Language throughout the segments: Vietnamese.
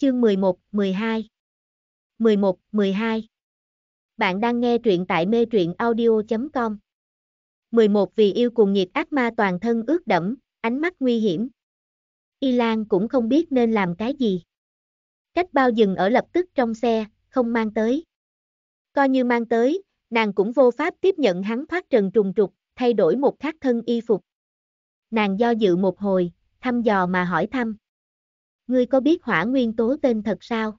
chương 11, 12. 11, 12. Bạn đang nghe truyện tại mê truyện audio.com. 11 vì yêu cùng nhiệt ác ma toàn thân ướt đẫm, ánh mắt nguy hiểm. Y Lan cũng không biết nên làm cái gì. Cách bao dừng ở lập tức trong xe, không mang tới. Coi như mang tới, nàng cũng vô pháp tiếp nhận hắn thoát trần trùng trục, thay đổi một khác thân y phục. Nàng do dự một hồi, thăm dò mà hỏi thăm ngươi có biết hỏa nguyên tố tên thật sao?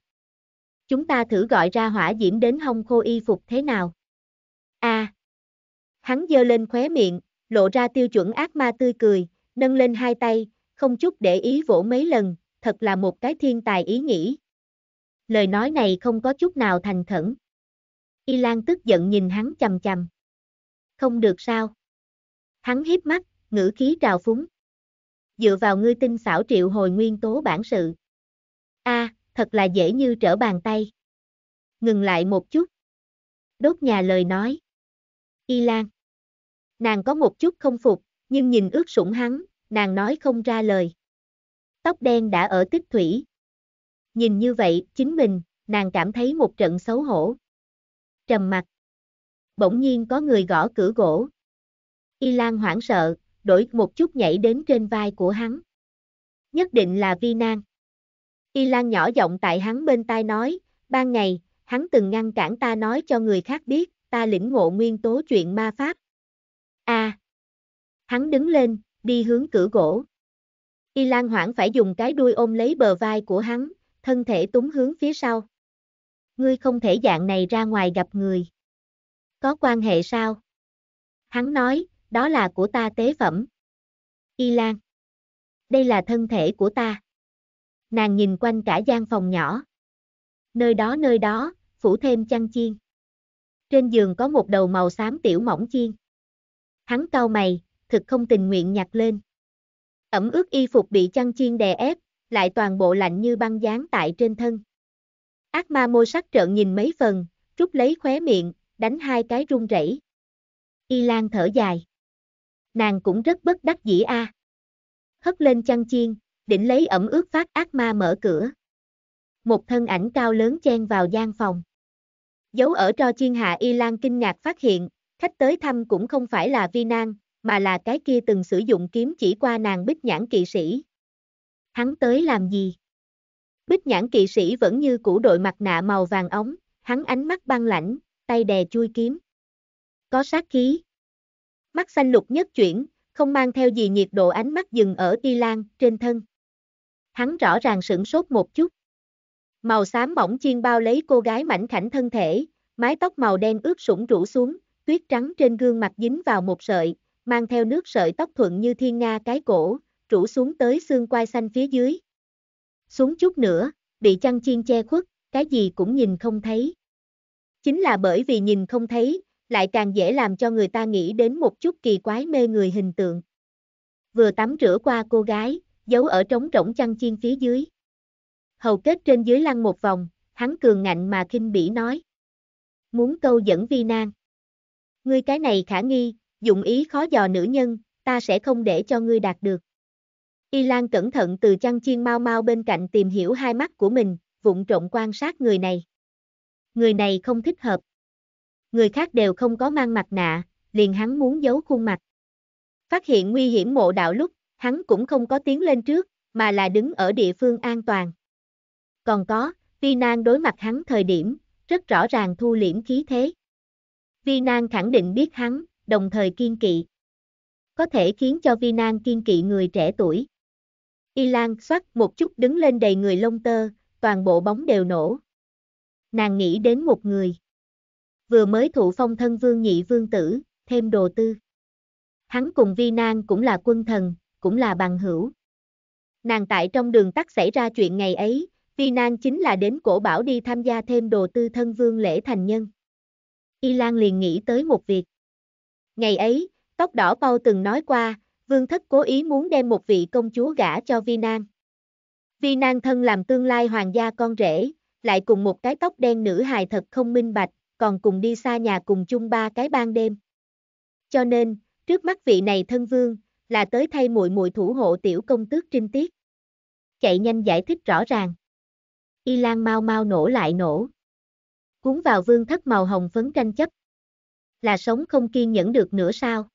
Chúng ta thử gọi ra hỏa diễm đến hông khô y phục thế nào? a à. Hắn giơ lên khóe miệng, lộ ra tiêu chuẩn ác ma tươi cười, nâng lên hai tay, không chút để ý vỗ mấy lần, thật là một cái thiên tài ý nghĩ. Lời nói này không có chút nào thành khẩn. Y Lan tức giận nhìn hắn chầm chầm. Không được sao? Hắn hiếp mắt, ngữ khí trào phúng dựa vào ngươi tinh xảo triệu hồi nguyên tố bản sự. A, à, thật là dễ như trở bàn tay. Ngừng lại một chút. Đốt nhà lời nói. Y Lan. Nàng có một chút không phục, nhưng nhìn ướt sủng hắn, nàng nói không ra lời. Tóc đen đã ở tích thủy. Nhìn như vậy, chính mình, nàng cảm thấy một trận xấu hổ. Trầm mặt. Bỗng nhiên có người gõ cửa gỗ. Y Lan hoảng sợ, đổi một chút nhảy đến trên vai của hắn. Nhất định là vi nan. Y Lan nhỏ giọng tại hắn bên tai nói, ban ngày, hắn từng ngăn cản ta nói cho người khác biết, ta lĩnh ngộ nguyên tố chuyện ma pháp. a Hắn đứng lên, đi hướng cửa gỗ. Y Lan hoảng phải dùng cái đuôi ôm lấy bờ vai của hắn, thân thể túng hướng phía sau. Ngươi không thể dạng này ra ngoài gặp người. Có quan hệ sao? Hắn nói, đó là của ta tế phẩm. Y Lan. Đây là thân thể của ta. Nàng nhìn quanh cả gian phòng nhỏ. Nơi đó nơi đó, phủ thêm chăn chiên. Trên giường có một đầu màu xám tiểu mỏng chiên. Hắn cau mày, thực không tình nguyện nhặt lên. Ẩm ướt y phục bị chăn chiên đè ép, lại toàn bộ lạnh như băng dán tại trên thân. Ác ma môi sắc trợn nhìn mấy phần, rút lấy khóe miệng, đánh hai cái run rẩy. Y Lan thở dài nàng cũng rất bất đắc dĩ a. Hất lên chăn chiên, định lấy ẩm ướt phát ác ma mở cửa. Một thân ảnh cao lớn chen vào gian phòng. Giấu ở tro chiên hạ y lan kinh ngạc phát hiện, khách tới thăm cũng không phải là vi nan, mà là cái kia từng sử dụng kiếm chỉ qua nàng bích nhãn kỵ sĩ. Hắn tới làm gì? Bích nhãn kỵ sĩ vẫn như cũ đội mặt nạ màu vàng ống, hắn ánh mắt băng lãnh, tay đè chui kiếm. Có sát khí mắt xanh lục nhất chuyển, không mang theo gì nhiệt độ ánh mắt dừng ở y lan trên thân. Hắn rõ ràng sửng sốt một chút. Màu xám mỏng chiên bao lấy cô gái mảnh khảnh thân thể, mái tóc màu đen ướt sũng rủ xuống, tuyết trắng trên gương mặt dính vào một sợi, mang theo nước sợi tóc thuận như thiên nga cái cổ, rủ xuống tới xương quai xanh phía dưới. Xuống chút nữa, bị chăn chiên che khuất, cái gì cũng nhìn không thấy. Chính là bởi vì nhìn không thấy, lại càng dễ làm cho người ta nghĩ đến một chút kỳ quái mê người hình tượng. Vừa tắm rửa qua cô gái, giấu ở trống rỗng chăn chiên phía dưới. Hầu kết trên dưới lăn một vòng, hắn cường ngạnh mà kinh bỉ nói. Muốn câu dẫn vi nan. Ngươi cái này khả nghi, dụng ý khó dò nữ nhân, ta sẽ không để cho ngươi đạt được. Y Lan cẩn thận từ chăn chiên mau mau bên cạnh tìm hiểu hai mắt của mình, vụng trộn quan sát người này. Người này không thích hợp người khác đều không có mang mặt nạ, liền hắn muốn giấu khuôn mặt. Phát hiện nguy hiểm mộ đạo lúc, hắn cũng không có tiến lên trước, mà là đứng ở địa phương an toàn. Còn có, Vi Nan đối mặt hắn thời điểm, rất rõ ràng thu liễm khí thế. Vi Nan khẳng định biết hắn, đồng thời kiên kỵ. Có thể khiến cho Vi Nan kiên kỵ người trẻ tuổi. Y Lan xoát một chút đứng lên đầy người lông tơ, toàn bộ bóng đều nổ. Nàng nghĩ đến một người vừa mới thụ phong thân vương nhị vương tử, thêm đồ tư. Hắn cùng Vi Nan cũng là quân thần, cũng là bằng hữu. Nàng tại trong đường tắt xảy ra chuyện ngày ấy, Vi Nan chính là đến cổ bảo đi tham gia thêm đồ tư thân vương lễ thành nhân. Y Lan liền nghĩ tới một việc. Ngày ấy, tóc đỏ bao từng nói qua, vương thất cố ý muốn đem một vị công chúa gả cho Vi Nan. Vi Nan thân làm tương lai hoàng gia con rể, lại cùng một cái tóc đen nữ hài thật không minh bạch, còn cùng đi xa nhà cùng chung ba cái ban đêm. Cho nên, trước mắt vị này thân vương, là tới thay muội muội thủ hộ tiểu công tước trinh tiết. Chạy nhanh giải thích rõ ràng. Y Lan mau mau nổ lại nổ. Cuốn vào vương thất màu hồng phấn tranh chấp. Là sống không kiên nhẫn được nữa sao.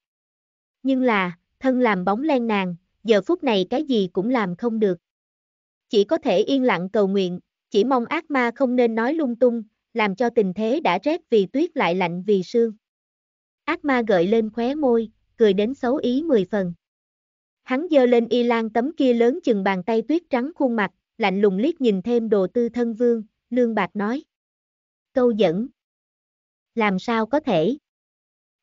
Nhưng là, thân làm bóng len nàng, giờ phút này cái gì cũng làm không được. Chỉ có thể yên lặng cầu nguyện, chỉ mong ác ma không nên nói lung tung, làm cho tình thế đã rét vì tuyết lại lạnh vì sương. Ác ma gợi lên khóe môi, cười đến xấu ý mười phần. Hắn giơ lên y lan tấm kia lớn chừng bàn tay tuyết trắng khuôn mặt, lạnh lùng liếc nhìn thêm đồ tư thân vương, lương bạc nói. Câu dẫn. Làm sao có thể?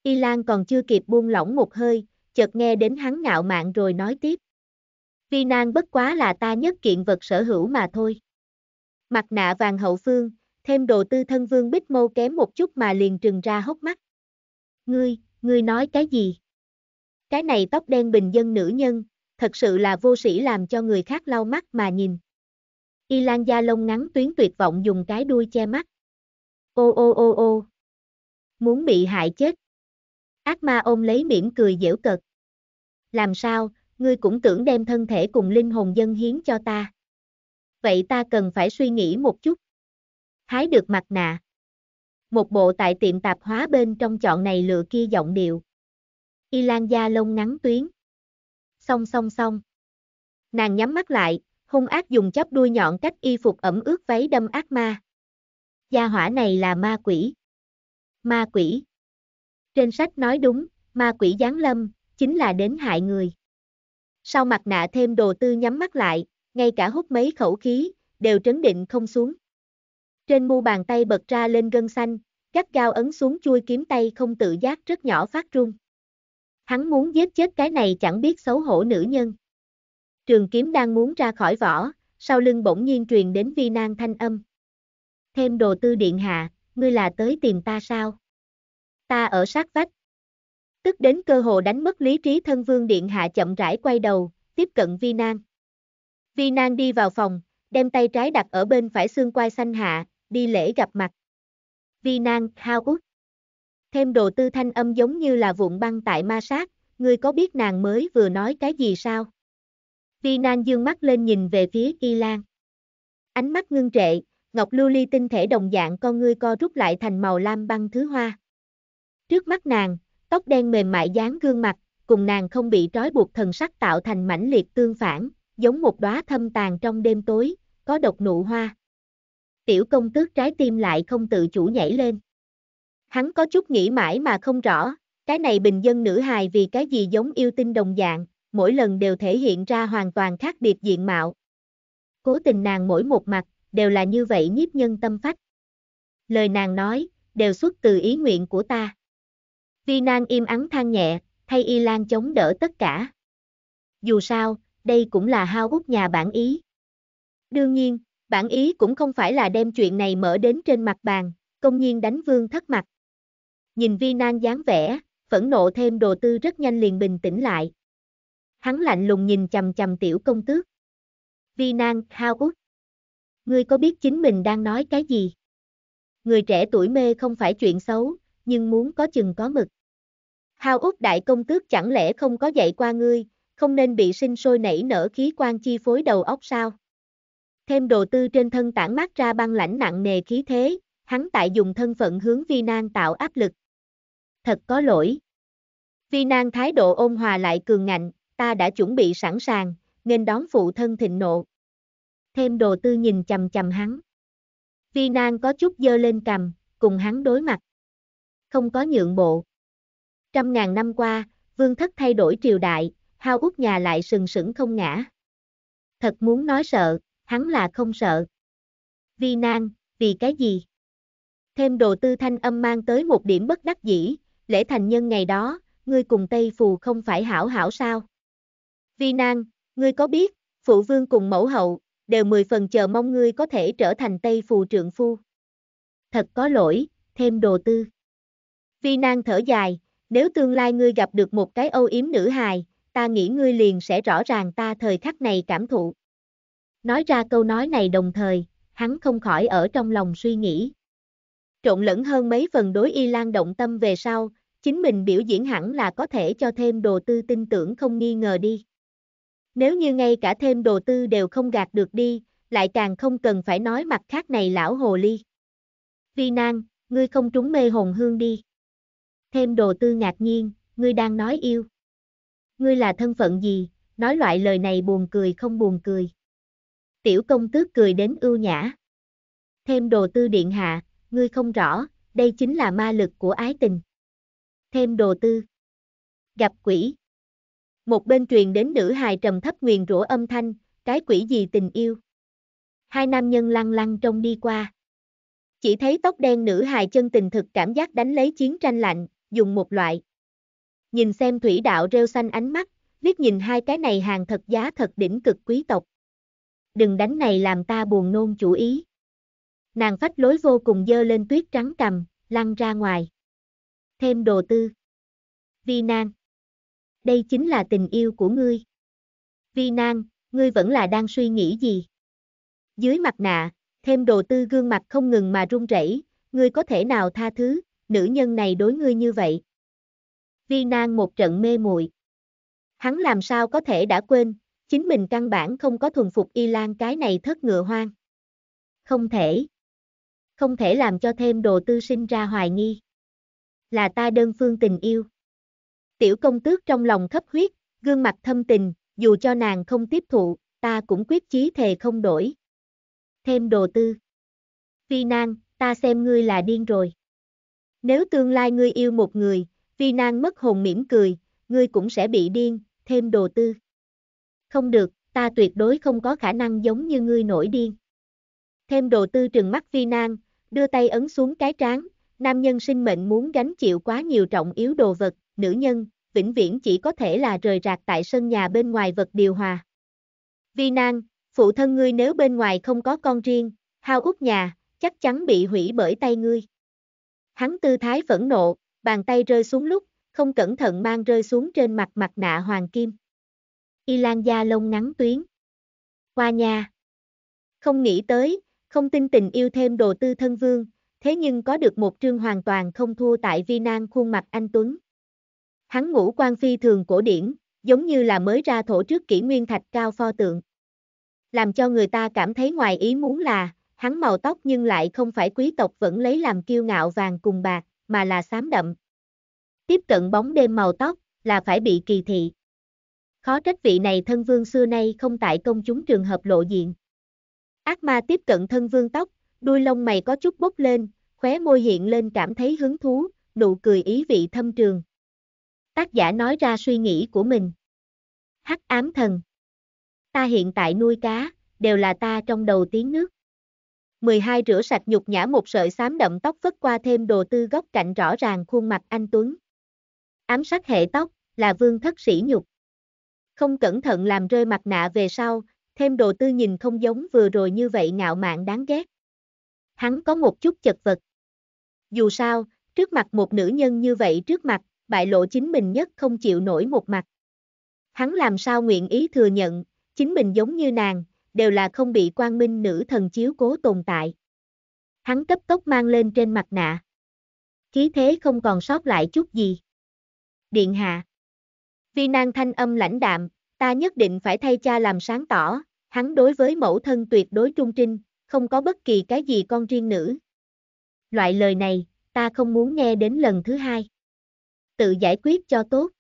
Y Lan còn chưa kịp buông lỏng một hơi, chợt nghe đến hắn ngạo mạn rồi nói tiếp. Vi nan bất quá là ta nhất kiện vật sở hữu mà thôi. Mặt nạ vàng hậu phương, thêm đồ tư thân vương bích mâu kém một chút mà liền trừng ra hốc mắt. Ngươi, ngươi nói cái gì? Cái này tóc đen bình dân nữ nhân, thật sự là vô sĩ làm cho người khác lau mắt mà nhìn. Y Lan da lông ngắn tuyến tuyệt vọng dùng cái đuôi che mắt. Ô ô ô ô. Muốn bị hại chết. Ác ma ôm lấy mỉm cười dễu cực. Làm sao, ngươi cũng tưởng đem thân thể cùng linh hồn dân hiến cho ta. Vậy ta cần phải suy nghĩ một chút hái được mặt nạ. Một bộ tại tiệm tạp hóa bên trong chọn này lựa kia giọng điệu. Y Lan da lông ngắn tuyến. Song song song. Nàng nhắm mắt lại, hung ác dùng chóp đuôi nhọn cách y phục ẩm ướt váy đâm ác ma. Gia hỏa này là ma quỷ. Ma quỷ. Trên sách nói đúng, ma quỷ giáng lâm, chính là đến hại người. Sau mặt nạ thêm đồ tư nhắm mắt lại, ngay cả hút mấy khẩu khí, đều trấn định không xuống. Trên mu bàn tay bật ra lên gân xanh, gắt gao ấn xuống chui kiếm tay không tự giác rất nhỏ phát run. Hắn muốn giết chết cái này chẳng biết xấu hổ nữ nhân. Trường kiếm đang muốn ra khỏi vỏ, sau lưng bỗng nhiên truyền đến vi Nang thanh âm. Thêm đồ tư điện hạ, ngươi là tới tìm ta sao? Ta ở sát vách. Tức đến cơ hồ đánh mất lý trí thân vương điện hạ chậm rãi quay đầu, tiếp cận vi Nang. Vi Nang đi vào phòng, đem tay trái đặt ở bên phải xương quai xanh hạ, đi lễ gặp mặt. Vi Nang hao út, Thêm đồ tư thanh âm giống như là vụn băng tại ma sát, ngươi có biết nàng mới vừa nói cái gì sao? Vi Nang dương mắt lên nhìn về phía Y Lan. Ánh mắt ngưng trệ, ngọc lưu ly tinh thể đồng dạng con ngươi co rút lại thành màu lam băng thứ hoa. Trước mắt nàng, tóc đen mềm mại dán gương mặt, cùng nàng không bị trói buộc thần sắc tạo thành mãnh liệt tương phản, giống một đóa thâm tàn trong đêm tối, có độc nụ hoa tiểu công tước trái tim lại không tự chủ nhảy lên. Hắn có chút nghĩ mãi mà không rõ, cái này bình dân nữ hài vì cái gì giống yêu tinh đồng dạng, mỗi lần đều thể hiện ra hoàn toàn khác biệt diện mạo. Cố tình nàng mỗi một mặt, đều là như vậy nhiếp nhân tâm phách. Lời nàng nói, đều xuất từ ý nguyện của ta. Vi Nan im ắng than nhẹ, thay Y Lan chống đỡ tất cả. Dù sao, đây cũng là hao út nhà bản ý. Đương nhiên, Bản ý cũng không phải là đem chuyện này mở đến trên mặt bàn, công nhiên đánh vương thất mặt. Nhìn vi nan dáng vẻ, phẫn nộ thêm đồ tư rất nhanh liền bình tĩnh lại. Hắn lạnh lùng nhìn chầm chầm tiểu công tước. Vi nan, hao út. Ngươi có biết chính mình đang nói cái gì? Người trẻ tuổi mê không phải chuyện xấu, nhưng muốn có chừng có mực. Hao út đại công tước chẳng lẽ không có dạy qua ngươi, không nên bị sinh sôi nảy nở khí quan chi phối đầu óc sao? Thêm đồ tư trên thân tản mát ra băng lãnh nặng nề khí thế, hắn tại dùng thân phận hướng vi nan tạo áp lực. Thật có lỗi. Vi nan thái độ ôn hòa lại cường ngạnh, ta đã chuẩn bị sẵn sàng, nên đón phụ thân thịnh nộ. Thêm đồ tư nhìn chầm chầm hắn. Vi nan có chút dơ lên cầm, cùng hắn đối mặt. Không có nhượng bộ. Trăm ngàn năm qua, vương thất thay đổi triều đại, hao út nhà lại sừng sững không ngã. Thật muốn nói sợ hắn là không sợ. Vi nan, vì cái gì? Thêm đồ tư thanh âm mang tới một điểm bất đắc dĩ, lễ thành nhân ngày đó, ngươi cùng Tây Phù không phải hảo hảo sao? Vi nan, ngươi có biết, phụ vương cùng mẫu hậu, đều mười phần chờ mong ngươi có thể trở thành Tây Phù trượng phu. Thật có lỗi, thêm đồ tư. Vi nan thở dài, nếu tương lai ngươi gặp được một cái âu yếm nữ hài, ta nghĩ ngươi liền sẽ rõ ràng ta thời khắc này cảm thụ. Nói ra câu nói này đồng thời, hắn không khỏi ở trong lòng suy nghĩ. Trộn lẫn hơn mấy phần đối y lan động tâm về sau, chính mình biểu diễn hẳn là có thể cho thêm đồ tư tin tưởng không nghi ngờ đi. Nếu như ngay cả thêm đồ tư đều không gạt được đi, lại càng không cần phải nói mặt khác này lão hồ ly. Vi nan, ngươi không trúng mê hồn hương đi. Thêm đồ tư ngạc nhiên, ngươi đang nói yêu. Ngươi là thân phận gì, nói loại lời này buồn cười không buồn cười. Tiểu công tước cười đến ưu nhã. Thêm đồ tư điện hạ, ngươi không rõ, đây chính là ma lực của ái tình. Thêm đồ tư. Gặp quỷ. Một bên truyền đến nữ hài trầm thấp nguyền rủa âm thanh, cái quỷ gì tình yêu. Hai nam nhân lăng lăng trông đi qua. Chỉ thấy tóc đen nữ hài chân tình thực cảm giác đánh lấy chiến tranh lạnh, dùng một loại. Nhìn xem thủy đạo rêu xanh ánh mắt, liếc nhìn hai cái này hàng thật giá thật đỉnh cực quý tộc đừng đánh này làm ta buồn nôn chủ ý. Nàng phách lối vô cùng dơ lên tuyết trắng cầm, lăn ra ngoài. Thêm đồ tư. Vi Nan. Đây chính là tình yêu của ngươi. Vi Nan, ngươi vẫn là đang suy nghĩ gì? Dưới mặt nạ, thêm đồ tư gương mặt không ngừng mà run rẩy, ngươi có thể nào tha thứ, nữ nhân này đối ngươi như vậy. Vi Nan một trận mê muội. Hắn làm sao có thể đã quên, chính mình căn bản không có thuần phục y lan cái này thất ngựa hoang. Không thể. Không thể làm cho thêm đồ tư sinh ra hoài nghi. Là ta đơn phương tình yêu. Tiểu công tước trong lòng khấp huyết, gương mặt thâm tình, dù cho nàng không tiếp thụ, ta cũng quyết chí thề không đổi. Thêm đồ tư. phi nan, ta xem ngươi là điên rồi. Nếu tương lai ngươi yêu một người, phi nan mất hồn mỉm cười, ngươi cũng sẽ bị điên, thêm đồ tư không được, ta tuyệt đối không có khả năng giống như ngươi nổi điên. Thêm đồ tư trừng mắt vi nan, đưa tay ấn xuống cái trán, nam nhân sinh mệnh muốn gánh chịu quá nhiều trọng yếu đồ vật, nữ nhân, vĩnh viễn chỉ có thể là rời rạc tại sân nhà bên ngoài vật điều hòa. Vi nan, phụ thân ngươi nếu bên ngoài không có con riêng, hao út nhà, chắc chắn bị hủy bởi tay ngươi. Hắn tư thái phẫn nộ, bàn tay rơi xuống lúc, không cẩn thận mang rơi xuống trên mặt mặt nạ hoàng kim y lan da lông ngắn tuyến. Hoa nhà. Không nghĩ tới, không tin tình yêu thêm đồ tư thân vương, thế nhưng có được một trương hoàn toàn không thua tại vi Nang khuôn mặt anh Tuấn. Hắn ngũ quan phi thường cổ điển, giống như là mới ra thổ trước kỷ nguyên thạch cao pho tượng. Làm cho người ta cảm thấy ngoài ý muốn là, hắn màu tóc nhưng lại không phải quý tộc vẫn lấy làm kiêu ngạo vàng cùng bạc, mà là xám đậm. Tiếp cận bóng đêm màu tóc, là phải bị kỳ thị. Khó trách vị này thân vương xưa nay không tại công chúng trường hợp lộ diện. Ác ma tiếp cận thân vương tóc, đuôi lông mày có chút bốc lên, khóe môi hiện lên cảm thấy hứng thú, nụ cười ý vị thâm trường. Tác giả nói ra suy nghĩ của mình. Hắc ám thần. Ta hiện tại nuôi cá, đều là ta trong đầu tiếng nước. 12 rửa sạch nhục nhã một sợi xám đậm tóc vất qua thêm đồ tư góc cạnh rõ ràng khuôn mặt anh Tuấn. Ám sát hệ tóc, là vương thất sĩ nhục. Không cẩn thận làm rơi mặt nạ về sau, thêm đồ tư nhìn không giống vừa rồi như vậy ngạo mạn đáng ghét. Hắn có một chút chật vật. Dù sao, trước mặt một nữ nhân như vậy trước mặt, bại lộ chính mình nhất không chịu nổi một mặt. Hắn làm sao nguyện ý thừa nhận, chính mình giống như nàng, đều là không bị quan minh nữ thần chiếu cố tồn tại. Hắn cấp tốc mang lên trên mặt nạ. Khí thế không còn sót lại chút gì. Điện hạ. Vi Nan thanh âm lãnh đạm, ta nhất định phải thay cha làm sáng tỏ, hắn đối với mẫu thân tuyệt đối trung trinh, không có bất kỳ cái gì con riêng nữ. Loại lời này, ta không muốn nghe đến lần thứ hai. Tự giải quyết cho tốt.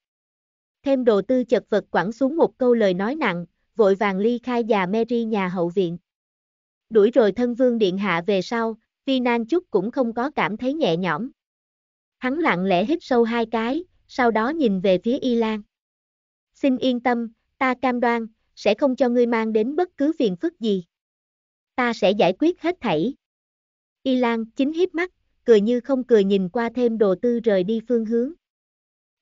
Thêm đồ tư chật vật quẳng xuống một câu lời nói nặng, vội vàng ly khai già Mary nhà hậu viện. Đuổi rồi thân vương điện hạ về sau, Vi Nan chút cũng không có cảm thấy nhẹ nhõm. Hắn lặng lẽ hít sâu hai cái, sau đó nhìn về phía Y Lan. Xin yên tâm, ta cam đoan, sẽ không cho ngươi mang đến bất cứ phiền phức gì. Ta sẽ giải quyết hết thảy. Y Lan chính hiếp mắt, cười như không cười nhìn qua thêm đồ tư rời đi phương hướng.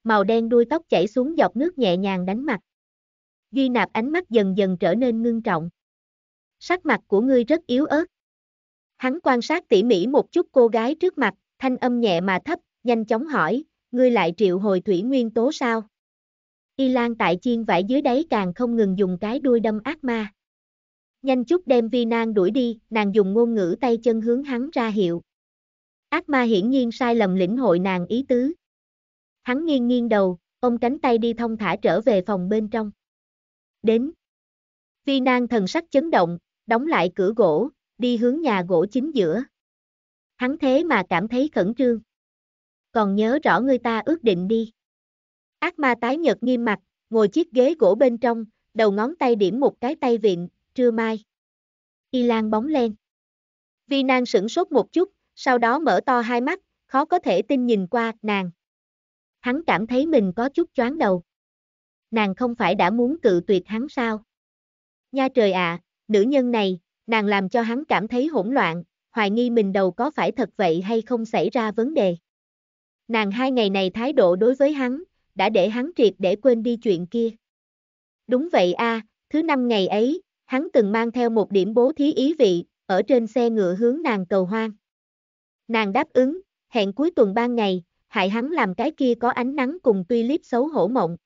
Màu đen đuôi tóc chảy xuống dọc nước nhẹ nhàng đánh mặt. Duy nạp ánh mắt dần dần trở nên ngưng trọng. Sắc mặt của ngươi rất yếu ớt. Hắn quan sát tỉ mỉ một chút cô gái trước mặt, thanh âm nhẹ mà thấp, nhanh chóng hỏi, ngươi lại triệu hồi thủy nguyên tố sao? Y Lan tại chiên vải dưới đáy càng không ngừng dùng cái đuôi đâm ác ma. Nhanh chút đem Vi Nang đuổi đi, nàng dùng ngôn ngữ tay chân hướng hắn ra hiệu. Ác ma hiển nhiên sai lầm lĩnh hội nàng ý tứ. Hắn nghiêng nghiêng đầu, ôm cánh tay đi thông thả trở về phòng bên trong. Đến. Vi Nang thần sắc chấn động, đóng lại cửa gỗ, đi hướng nhà gỗ chính giữa. Hắn thế mà cảm thấy khẩn trương. Còn nhớ rõ người ta ước định đi. Ác ma tái nhật nghiêm mặt, ngồi chiếc ghế gỗ bên trong, đầu ngón tay điểm một cái tay vịn, trưa mai. Y Lan bóng lên. Vi Nan sửng sốt một chút, sau đó mở to hai mắt, khó có thể tin nhìn qua nàng. Hắn cảm thấy mình có chút choáng đầu. Nàng không phải đã muốn cự tuyệt hắn sao? Nha trời ạ, à, nữ nhân này, nàng làm cho hắn cảm thấy hỗn loạn, hoài nghi mình đầu có phải thật vậy hay không xảy ra vấn đề. Nàng hai ngày này thái độ đối với hắn, đã để hắn triệt để quên đi chuyện kia. Đúng vậy a, thứ năm ngày ấy, hắn từng mang theo một điểm bố thí ý vị, ở trên xe ngựa hướng nàng cầu hoang. Nàng đáp ứng, hẹn cuối tuần ban ngày, hại hắn làm cái kia có ánh nắng cùng tuy clip xấu hổ mộng.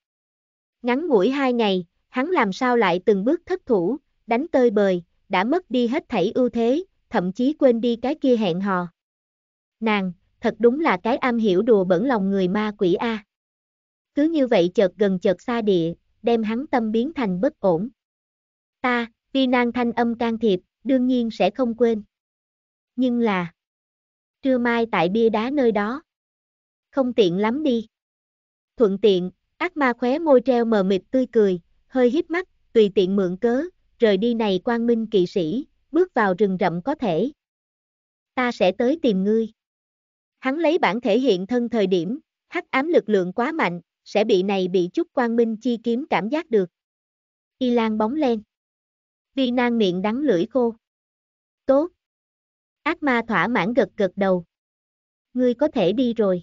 Ngắn ngủi hai ngày, hắn làm sao lại từng bước thất thủ, đánh tơi bời, đã mất đi hết thảy ưu thế, thậm chí quên đi cái kia hẹn hò. Nàng, thật đúng là cái am hiểu đùa bẩn lòng người ma quỷ A cứ như vậy chợt gần chợt xa địa, đem hắn tâm biến thành bất ổn. Ta, vi nan thanh âm can thiệp, đương nhiên sẽ không quên. Nhưng là, trưa mai tại bia đá nơi đó, không tiện lắm đi. Thuận tiện, ác ma khóe môi treo mờ mịt tươi cười, hơi hít mắt, tùy tiện mượn cớ, rời đi này quang minh kỵ sĩ, bước vào rừng rậm có thể. Ta sẽ tới tìm ngươi. Hắn lấy bản thể hiện thân thời điểm, hắc ám lực lượng quá mạnh, sẽ bị này bị chút quang minh chi kiếm cảm giác được. Y Lan bóng lên. Vi Nang miệng đắng lưỡi khô. Tốt. Ác ma thỏa mãn gật gật đầu. Ngươi có thể đi rồi.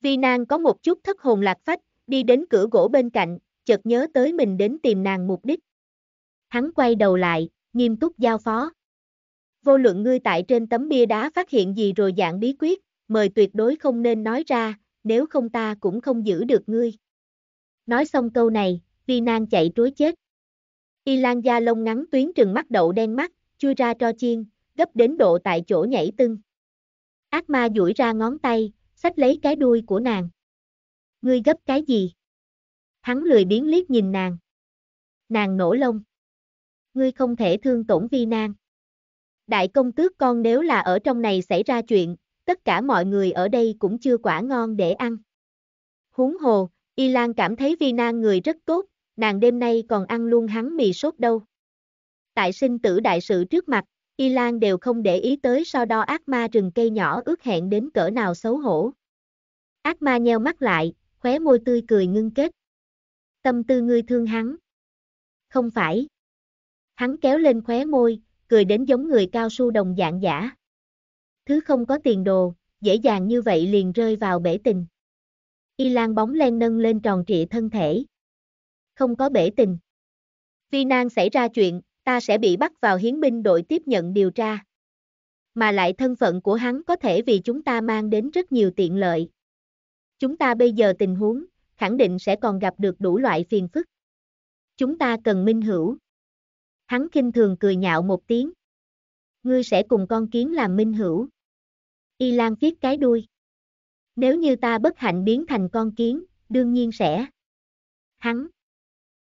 Vi Nang có một chút thất hồn lạc phách, đi đến cửa gỗ bên cạnh, chợt nhớ tới mình đến tìm nàng mục đích. Hắn quay đầu lại, nghiêm túc giao phó. Vô luận ngươi tại trên tấm bia đá phát hiện gì rồi dạng bí quyết, mời tuyệt đối không nên nói ra, nếu không ta cũng không giữ được ngươi. Nói xong câu này, Vi Nang chạy trối chết. Y Lan da lông ngắn tuyến trừng mắt đậu đen mắt, chui ra cho chiên, gấp đến độ tại chỗ nhảy tưng. Ác ma duỗi ra ngón tay, xách lấy cái đuôi của nàng. Ngươi gấp cái gì? Hắn lười biến liếc nhìn nàng. Nàng nổ lông. Ngươi không thể thương tổn vi Nang. Đại công tước con nếu là ở trong này xảy ra chuyện, tất cả mọi người ở đây cũng chưa quả ngon để ăn. húng hồ, Y Lan cảm thấy Vi Nan người rất tốt, nàng đêm nay còn ăn luôn hắn mì sốt đâu. Tại sinh tử đại sự trước mặt, Y Lan đều không để ý tới so đo ác ma rừng cây nhỏ ước hẹn đến cỡ nào xấu hổ. Ác ma nheo mắt lại, khóe môi tươi cười ngưng kết. Tâm tư ngươi thương hắn. Không phải. Hắn kéo lên khóe môi, cười đến giống người cao su đồng dạng giả thứ không có tiền đồ, dễ dàng như vậy liền rơi vào bể tình. Y Lan bóng len nâng lên tròn trịa thân thể. Không có bể tình. Vi nan xảy ra chuyện, ta sẽ bị bắt vào hiến binh đội tiếp nhận điều tra. Mà lại thân phận của hắn có thể vì chúng ta mang đến rất nhiều tiện lợi. Chúng ta bây giờ tình huống, khẳng định sẽ còn gặp được đủ loại phiền phức. Chúng ta cần minh hữu. Hắn kinh thường cười nhạo một tiếng. Ngươi sẽ cùng con kiến làm minh hữu. Y Lan viết cái đuôi. Nếu như ta bất hạnh biến thành con kiến, đương nhiên sẽ. Hắn.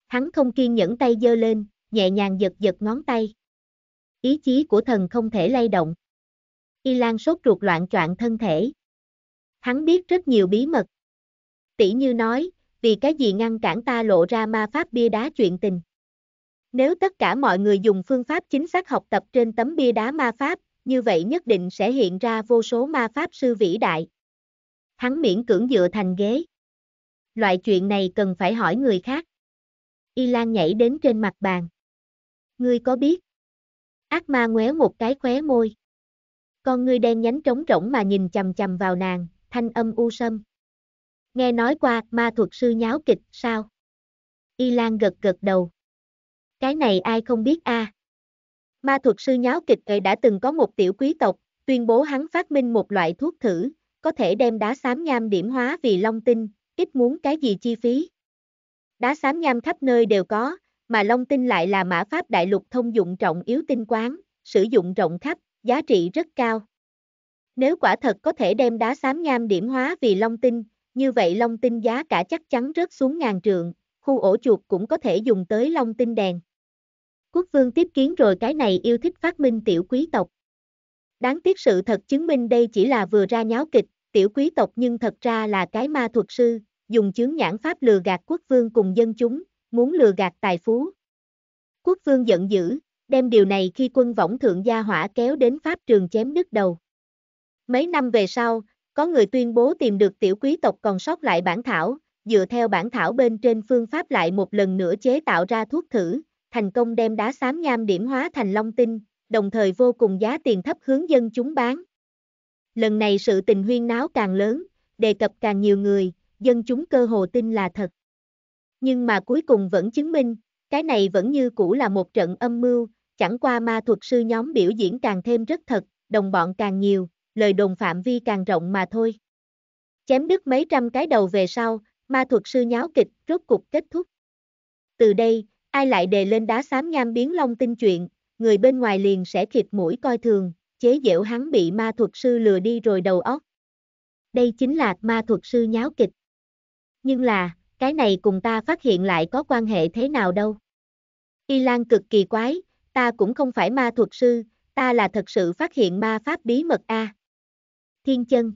Hắn không kiên nhẫn tay dơ lên, nhẹ nhàng giật giật ngón tay. Ý chí của thần không thể lay động. Y Lan sốt ruột loạn choạng thân thể. Hắn biết rất nhiều bí mật. Tỷ như nói, vì cái gì ngăn cản ta lộ ra ma pháp bia đá chuyện tình. Nếu tất cả mọi người dùng phương pháp chính xác học tập trên tấm bia đá ma pháp, như vậy nhất định sẽ hiện ra vô số ma pháp sư vĩ đại. Hắn miễn cưỡng dựa thành ghế. Loại chuyện này cần phải hỏi người khác. Y Lan nhảy đến trên mặt bàn. Ngươi có biết? Ác ma ngoéo một cái khóe môi. Con ngươi đen nhánh trống rỗng mà nhìn chầm chầm vào nàng, thanh âm u sâm. Nghe nói qua ma thuật sư nháo kịch, sao? Y Lan gật gật đầu. Cái này ai không biết a? À? Ma thuật sư nháo kịch ấy đã từng có một tiểu quý tộc, tuyên bố hắn phát minh một loại thuốc thử, có thể đem đá xám nham điểm hóa vì long tinh, ít muốn cái gì chi phí. Đá xám nham khắp nơi đều có, mà long tinh lại là mã pháp đại lục thông dụng trọng yếu tinh quán, sử dụng rộng khắp, giá trị rất cao. Nếu quả thật có thể đem đá xám nham điểm hóa vì long tinh, như vậy long tinh giá cả chắc chắn rớt xuống ngàn trượng, khu ổ chuột cũng có thể dùng tới long tinh đèn. Quốc vương tiếp kiến rồi cái này yêu thích phát minh tiểu quý tộc. Đáng tiếc sự thật chứng minh đây chỉ là vừa ra nháo kịch, tiểu quý tộc nhưng thật ra là cái ma thuật sư, dùng chướng nhãn pháp lừa gạt quốc vương cùng dân chúng, muốn lừa gạt tài phú. Quốc vương giận dữ, đem điều này khi quân võng thượng gia hỏa kéo đến pháp trường chém đứt đầu. Mấy năm về sau, có người tuyên bố tìm được tiểu quý tộc còn sót lại bản thảo, dựa theo bản thảo bên trên phương pháp lại một lần nữa chế tạo ra thuốc thử, thành công đem đá xám nham điểm hóa thành long tinh, đồng thời vô cùng giá tiền thấp hướng dân chúng bán. Lần này sự tình huyên náo càng lớn, đề cập càng nhiều người, dân chúng cơ hồ tin là thật. Nhưng mà cuối cùng vẫn chứng minh, cái này vẫn như cũ là một trận âm mưu, chẳng qua ma thuật sư nhóm biểu diễn càng thêm rất thật, đồng bọn càng nhiều, lời đồn phạm vi càng rộng mà thôi. Chém đứt mấy trăm cái đầu về sau, ma thuật sư nháo kịch rốt cục kết thúc. Từ đây, Ai lại đề lên đá xám nham biến long tinh chuyện, người bên ngoài liền sẽ thịt mũi coi thường, chế giễu hắn bị ma thuật sư lừa đi rồi đầu óc. Đây chính là ma thuật sư nháo kịch. Nhưng là, cái này cùng ta phát hiện lại có quan hệ thế nào đâu. Y Lan cực kỳ quái, ta cũng không phải ma thuật sư, ta là thật sự phát hiện ma pháp bí mật a. Thiên chân.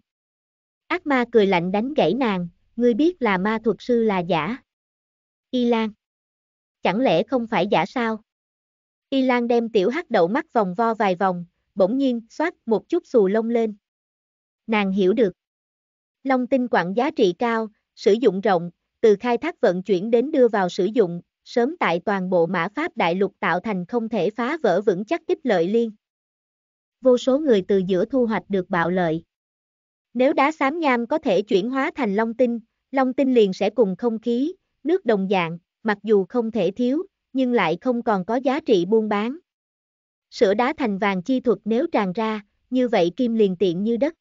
Ác ma cười lạnh đánh gãy nàng, ngươi biết là ma thuật sư là giả. Y Lan chẳng lẽ không phải giả sao? Y Lan đem tiểu hắc đậu mắt vòng vo vài vòng, bỗng nhiên xoát một chút xù lông lên. Nàng hiểu được. Long tinh quặng giá trị cao, sử dụng rộng, từ khai thác vận chuyển đến đưa vào sử dụng, sớm tại toàn bộ mã Pháp đại lục tạo thành không thể phá vỡ vững chắc tích lợi liên. Vô số người từ giữa thu hoạch được bạo lợi. Nếu đá xám nham có thể chuyển hóa thành long tinh, long tinh liền sẽ cùng không khí, nước đồng dạng, mặc dù không thể thiếu, nhưng lại không còn có giá trị buôn bán. Sữa đá thành vàng chi thuật nếu tràn ra, như vậy kim liền tiện như đất.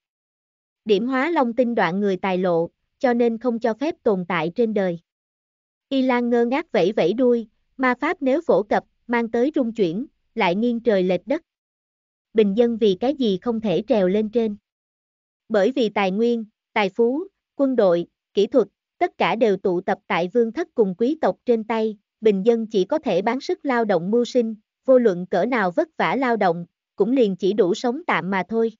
Điểm hóa long tinh đoạn người tài lộ, cho nên không cho phép tồn tại trên đời. Y Lan ngơ ngác vẫy vẫy đuôi, ma pháp nếu phổ cập, mang tới rung chuyển, lại nghiêng trời lệch đất. Bình dân vì cái gì không thể trèo lên trên. Bởi vì tài nguyên, tài phú, quân đội, kỹ thuật, tất cả đều tụ tập tại vương thất cùng quý tộc trên tay, bình dân chỉ có thể bán sức lao động mưu sinh, vô luận cỡ nào vất vả lao động, cũng liền chỉ đủ sống tạm mà thôi.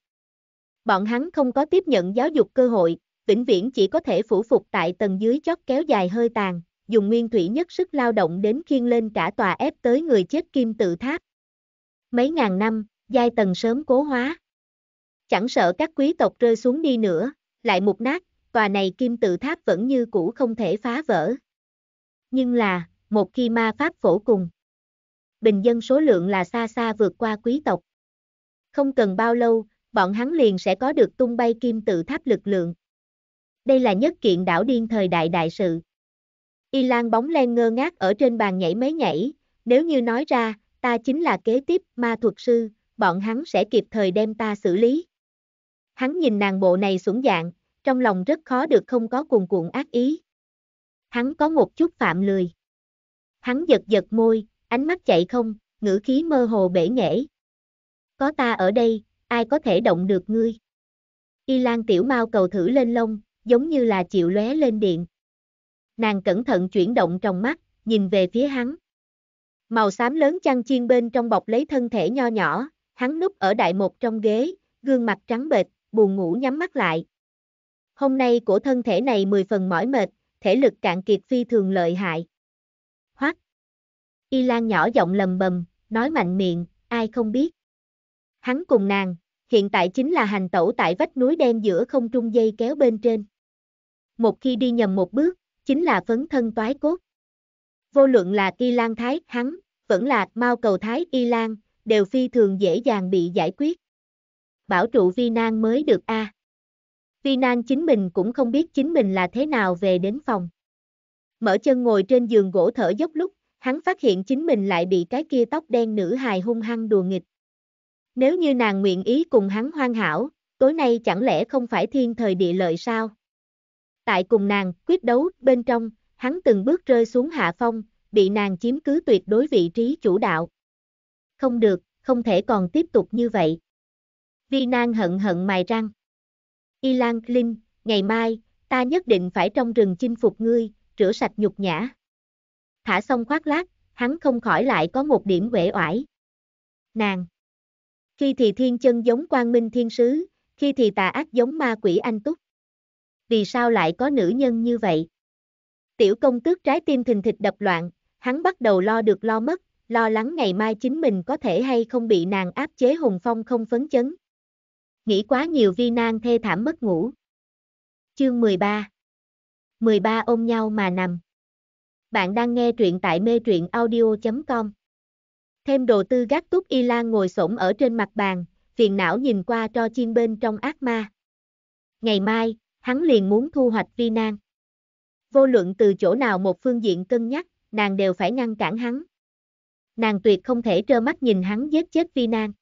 Bọn hắn không có tiếp nhận giáo dục cơ hội, vĩnh viễn chỉ có thể phủ phục tại tầng dưới chót kéo dài hơi tàn, dùng nguyên thủy nhất sức lao động đến khiên lên cả tòa ép tới người chết kim tự tháp. Mấy ngàn năm, giai tầng sớm cố hóa. Chẳng sợ các quý tộc rơi xuống đi nữa, lại mục nát, tòa này kim tự tháp vẫn như cũ không thể phá vỡ. Nhưng là, một khi ma pháp phổ cùng, bình dân số lượng là xa xa vượt qua quý tộc. Không cần bao lâu, bọn hắn liền sẽ có được tung bay kim tự tháp lực lượng. Đây là nhất kiện đảo điên thời đại đại sự. Y Lan bóng len ngơ ngác ở trên bàn nhảy mấy nhảy, nếu như nói ra, ta chính là kế tiếp ma thuật sư, bọn hắn sẽ kịp thời đem ta xử lý. Hắn nhìn nàng bộ này xuống dạng, trong lòng rất khó được không có cuồng cuộn ác ý. Hắn có một chút phạm lười. Hắn giật giật môi, ánh mắt chạy không, ngữ khí mơ hồ bể nghễ. Có ta ở đây, ai có thể động được ngươi? Y Lan tiểu mau cầu thử lên lông, giống như là chịu lóe lên điện. Nàng cẩn thận chuyển động trong mắt, nhìn về phía hắn. Màu xám lớn chăn chiên bên trong bọc lấy thân thể nho nhỏ, hắn núp ở đại một trong ghế, gương mặt trắng bệch, buồn ngủ nhắm mắt lại, Hôm nay của thân thể này 10 phần mỏi mệt, thể lực cạn kiệt phi thường lợi hại. Hoắc. Y Lan nhỏ giọng lầm bầm, nói mạnh miệng, ai không biết. Hắn cùng nàng, hiện tại chính là hành tẩu tại vách núi đen giữa không trung dây kéo bên trên. Một khi đi nhầm một bước, chính là phấn thân toái cốt. Vô luận là Y Lan Thái, hắn, vẫn là Mao Cầu Thái Y Lan, đều phi thường dễ dàng bị giải quyết. Bảo trụ vi nan mới được a. À. Finan chính mình cũng không biết chính mình là thế nào về đến phòng. Mở chân ngồi trên giường gỗ thở dốc lúc, hắn phát hiện chính mình lại bị cái kia tóc đen nữ hài hung hăng đùa nghịch. Nếu như nàng nguyện ý cùng hắn hoan hảo, tối nay chẳng lẽ không phải thiên thời địa lợi sao? Tại cùng nàng, quyết đấu, bên trong, hắn từng bước rơi xuống hạ phong, bị nàng chiếm cứ tuyệt đối vị trí chủ đạo. Không được, không thể còn tiếp tục như vậy. Vi Nan hận hận mài răng. Ilan Linh, ngày mai, ta nhất định phải trong rừng chinh phục ngươi, rửa sạch nhục nhã. Thả xong khoác lát, hắn không khỏi lại có một điểm uể oải. Nàng. Khi thì thiên chân giống quang minh thiên sứ, khi thì tà ác giống ma quỷ anh túc. Vì sao lại có nữ nhân như vậy? Tiểu công tước trái tim thình thịch đập loạn, hắn bắt đầu lo được lo mất, lo lắng ngày mai chính mình có thể hay không bị nàng áp chế hùng phong không phấn chấn. Nghĩ quá nhiều vi nan thê thảm mất ngủ. Chương 13 13 ôm nhau mà nằm. Bạn đang nghe truyện tại mê truyện audio.com Thêm đồ tư gác túc y lan ngồi xổm ở trên mặt bàn, phiền não nhìn qua cho chim bên trong ác ma. Ngày mai, hắn liền muốn thu hoạch vi nan. Vô luận từ chỗ nào một phương diện cân nhắc, nàng đều phải ngăn cản hắn. Nàng tuyệt không thể trơ mắt nhìn hắn giết chết vi nan.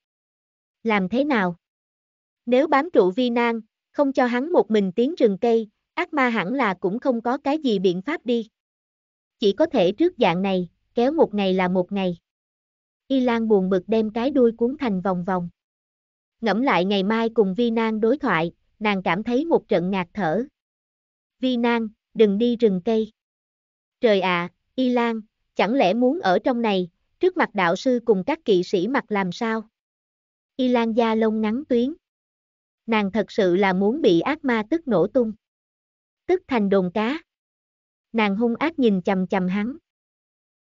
Làm thế nào? Nếu bám trụ vi nan, không cho hắn một mình tiến rừng cây, ác ma hẳn là cũng không có cái gì biện pháp đi. Chỉ có thể trước dạng này, kéo một ngày là một ngày. Y Lan buồn bực đem cái đuôi cuốn thành vòng vòng. Ngẫm lại ngày mai cùng Vi Nan đối thoại, nàng cảm thấy một trận ngạt thở. Vi Nan, đừng đi rừng cây. Trời ạ, à, Y Lan, chẳng lẽ muốn ở trong này, trước mặt đạo sư cùng các kỵ sĩ mặt làm sao? Y Lan da lông ngắn tuyến. Nàng thật sự là muốn bị ác ma tức nổ tung. Tức thành đồn cá. Nàng hung ác nhìn chầm chầm hắn.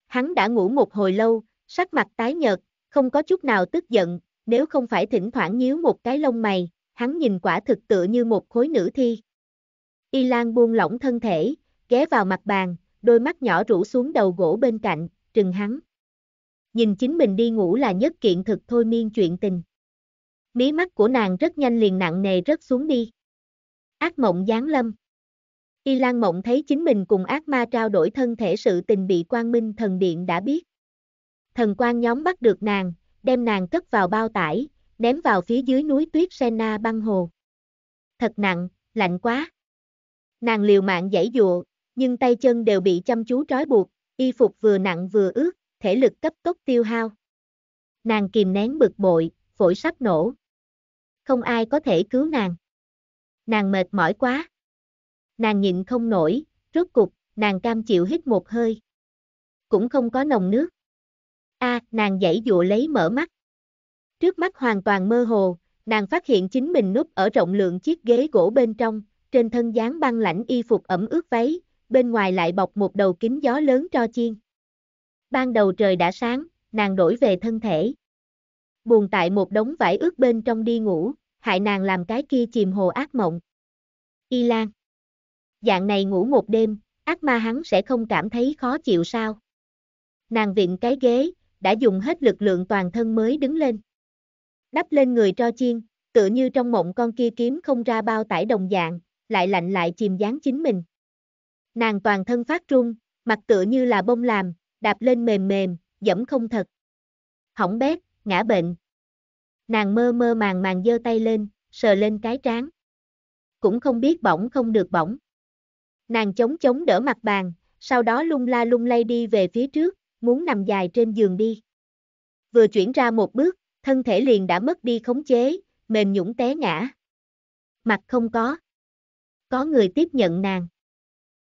Hắn đã ngủ một hồi lâu, sắc mặt tái nhợt, không có chút nào tức giận, nếu không phải thỉnh thoảng nhíu một cái lông mày, hắn nhìn quả thực tựa như một khối nữ thi. Y Lan buông lỏng thân thể, ghé vào mặt bàn, đôi mắt nhỏ rũ xuống đầu gỗ bên cạnh, trừng hắn. Nhìn chính mình đi ngủ là nhất kiện thực thôi miên chuyện tình mí mắt của nàng rất nhanh liền nặng nề rớt xuống đi. Ác mộng giáng lâm. Y Lan mộng thấy chính mình cùng ác ma trao đổi thân thể sự tình bị quang minh thần điện đã biết. Thần quan nhóm bắt được nàng, đem nàng cất vào bao tải, ném vào phía dưới núi tuyết Sena băng hồ. Thật nặng, lạnh quá. Nàng liều mạng giãy dụa, nhưng tay chân đều bị chăm chú trói buộc, y phục vừa nặng vừa ướt, thể lực cấp tốc tiêu hao. Nàng kìm nén bực bội, phổi sắp nổ không ai có thể cứu nàng. Nàng mệt mỏi quá. Nàng nhịn không nổi, rốt cục, nàng cam chịu hít một hơi. Cũng không có nồng nước. A, à, nàng dãy dụa lấy mở mắt. Trước mắt hoàn toàn mơ hồ, nàng phát hiện chính mình núp ở rộng lượng chiếc ghế gỗ bên trong, trên thân dáng băng lãnh y phục ẩm ướt váy, bên ngoài lại bọc một đầu kính gió lớn cho chiên. Ban đầu trời đã sáng, nàng đổi về thân thể buồn tại một đống vải ướt bên trong đi ngủ, hại nàng làm cái kia chìm hồ ác mộng. Y Lan Dạng này ngủ một đêm, ác ma hắn sẽ không cảm thấy khó chịu sao. Nàng viện cái ghế, đã dùng hết lực lượng toàn thân mới đứng lên. Đắp lên người cho chiên, tựa như trong mộng con kia kiếm không ra bao tải đồng dạng, lại lạnh lại chìm dáng chính mình. Nàng toàn thân phát run, mặt tựa như là bông làm, đạp lên mềm mềm, dẫm không thật. Hỏng bét, ngã bệnh. Nàng mơ mơ màng màng giơ tay lên, sờ lên cái trán. Cũng không biết bỏng không được bỏng. Nàng chống chống đỡ mặt bàn, sau đó lung la lung lay đi về phía trước, muốn nằm dài trên giường đi. Vừa chuyển ra một bước, thân thể liền đã mất đi khống chế, mềm nhũng té ngã. Mặt không có. Có người tiếp nhận nàng.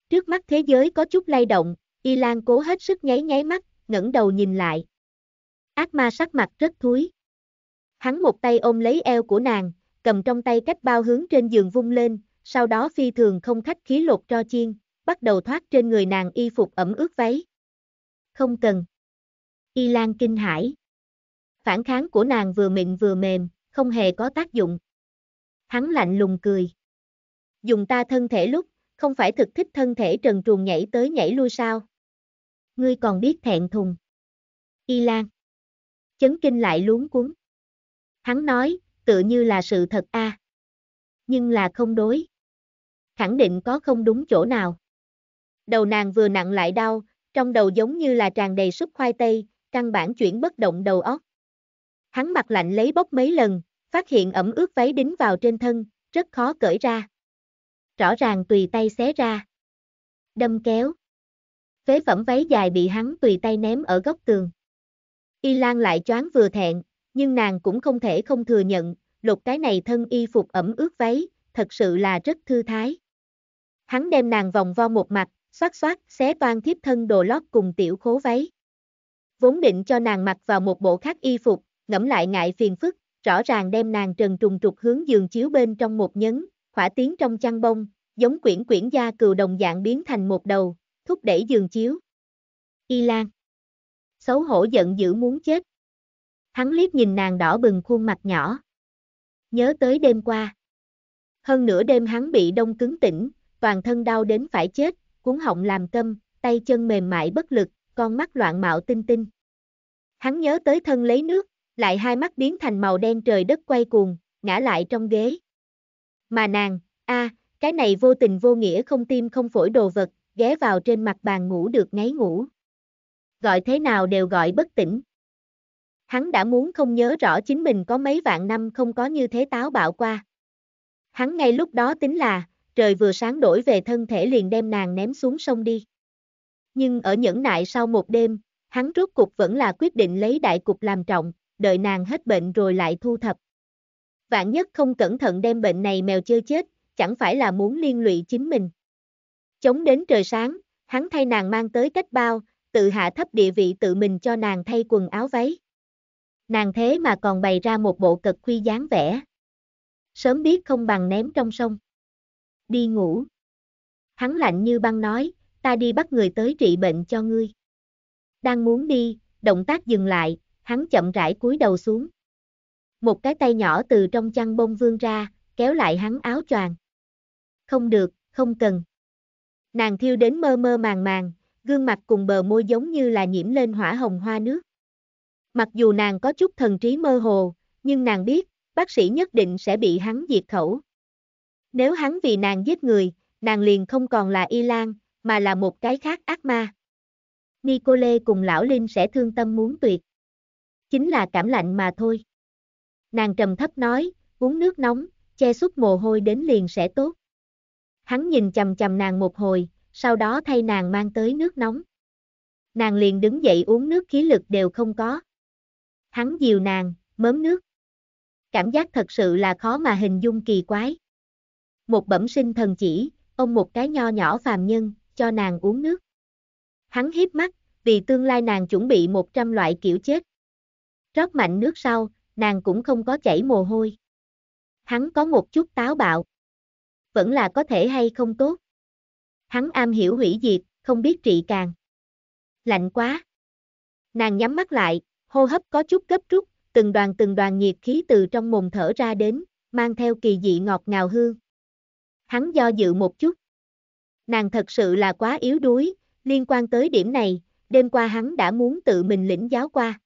Trước mắt thế giới có chút lay động, Y Lan cố hết sức nháy nháy mắt, ngẩng đầu nhìn lại. Ác ma sắc mặt rất thúi. Hắn một tay ôm lấy eo của nàng, cầm trong tay cách bao hướng trên giường vung lên, sau đó phi thường không khách khí lột cho chiên, bắt đầu thoát trên người nàng y phục ẩm ướt váy. Không cần. Y Lan kinh hãi. Phản kháng của nàng vừa mịn vừa mềm, không hề có tác dụng. Hắn lạnh lùng cười. Dùng ta thân thể lúc, không phải thực thích thân thể trần truồng nhảy tới nhảy lui sao? Ngươi còn biết thẹn thùng. Y Lan. Chấn kinh lại luống cuốn. Hắn nói, tự như là sự thật a. À. Nhưng là không đối. Khẳng định có không đúng chỗ nào. Đầu nàng vừa nặng lại đau, trong đầu giống như là tràn đầy súp khoai tây, căn bản chuyển bất động đầu óc. Hắn mặt lạnh lấy bốc mấy lần, phát hiện ẩm ướt váy đính vào trên thân, rất khó cởi ra. Rõ ràng tùy tay xé ra. Đâm kéo. Phế phẩm váy dài bị hắn tùy tay ném ở góc tường. Y Lan lại choáng vừa thẹn, nhưng nàng cũng không thể không thừa nhận, lục cái này thân y phục ẩm ướt váy, thật sự là rất thư thái. Hắn đem nàng vòng vo một mặt, xoát xoát, xé toan thiếp thân đồ lót cùng tiểu khố váy. Vốn định cho nàng mặc vào một bộ khác y phục, ngẫm lại ngại phiền phức, rõ ràng đem nàng trần trùng trục hướng giường chiếu bên trong một nhấn, khỏa tiến trong chăn bông, giống quyển quyển da cừu đồng dạng biến thành một đầu, thúc đẩy giường chiếu. Y Lan xấu hổ giận dữ muốn chết. Hắn liếc nhìn nàng đỏ bừng khuôn mặt nhỏ. Nhớ tới đêm qua. Hơn nửa đêm hắn bị đông cứng tỉnh, toàn thân đau đến phải chết, cuốn họng làm câm, tay chân mềm mại bất lực, con mắt loạn mạo tinh tinh. Hắn nhớ tới thân lấy nước, lại hai mắt biến thành màu đen trời đất quay cuồng, ngã lại trong ghế. Mà nàng, a, cái này vô tình vô nghĩa không tim không phổi đồ vật, ghé vào trên mặt bàn ngủ được ngáy ngủ gọi thế nào đều gọi bất tỉnh. Hắn đã muốn không nhớ rõ chính mình có mấy vạn năm không có như thế táo bạo qua. Hắn ngay lúc đó tính là, trời vừa sáng đổi về thân thể liền đem nàng ném xuống sông đi. Nhưng ở những nại sau một đêm, hắn rốt cục vẫn là quyết định lấy đại cục làm trọng, đợi nàng hết bệnh rồi lại thu thập. Vạn nhất không cẩn thận đem bệnh này mèo chơi chết, chẳng phải là muốn liên lụy chính mình. Chống đến trời sáng, hắn thay nàng mang tới cách bao, tự hạ thấp địa vị tự mình cho nàng thay quần áo váy. Nàng thế mà còn bày ra một bộ cực khuy dáng vẻ. Sớm biết không bằng ném trong sông. Đi ngủ. Hắn lạnh như băng nói, ta đi bắt người tới trị bệnh cho ngươi. Đang muốn đi, động tác dừng lại, hắn chậm rãi cúi đầu xuống. Một cái tay nhỏ từ trong chăn bông vương ra, kéo lại hắn áo choàng. Không được, không cần. Nàng thiêu đến mơ mơ màng màng, gương mặt cùng bờ môi giống như là nhiễm lên hỏa hồng hoa nước. Mặc dù nàng có chút thần trí mơ hồ, nhưng nàng biết, bác sĩ nhất định sẽ bị hắn diệt khẩu. Nếu hắn vì nàng giết người, nàng liền không còn là Y Lan, mà là một cái khác ác ma. Nicole cùng lão Linh sẽ thương tâm muốn tuyệt. Chính là cảm lạnh mà thôi. Nàng trầm thấp nói, uống nước nóng, che suốt mồ hôi đến liền sẽ tốt. Hắn nhìn chầm chầm nàng một hồi, sau đó thay nàng mang tới nước nóng. Nàng liền đứng dậy uống nước khí lực đều không có. Hắn dìu nàng, mớm nước. Cảm giác thật sự là khó mà hình dung kỳ quái. Một bẩm sinh thần chỉ, ông một cái nho nhỏ phàm nhân, cho nàng uống nước. Hắn hiếp mắt, vì tương lai nàng chuẩn bị 100 loại kiểu chết. Rót mạnh nước sau, nàng cũng không có chảy mồ hôi. Hắn có một chút táo bạo. Vẫn là có thể hay không tốt hắn am hiểu hủy diệt, không biết trị càng. Lạnh quá. Nàng nhắm mắt lại, hô hấp có chút gấp rút, từng đoàn từng đoàn nhiệt khí từ trong mồm thở ra đến, mang theo kỳ dị ngọt ngào hương. Hắn do dự một chút. Nàng thật sự là quá yếu đuối, liên quan tới điểm này, đêm qua hắn đã muốn tự mình lĩnh giáo qua.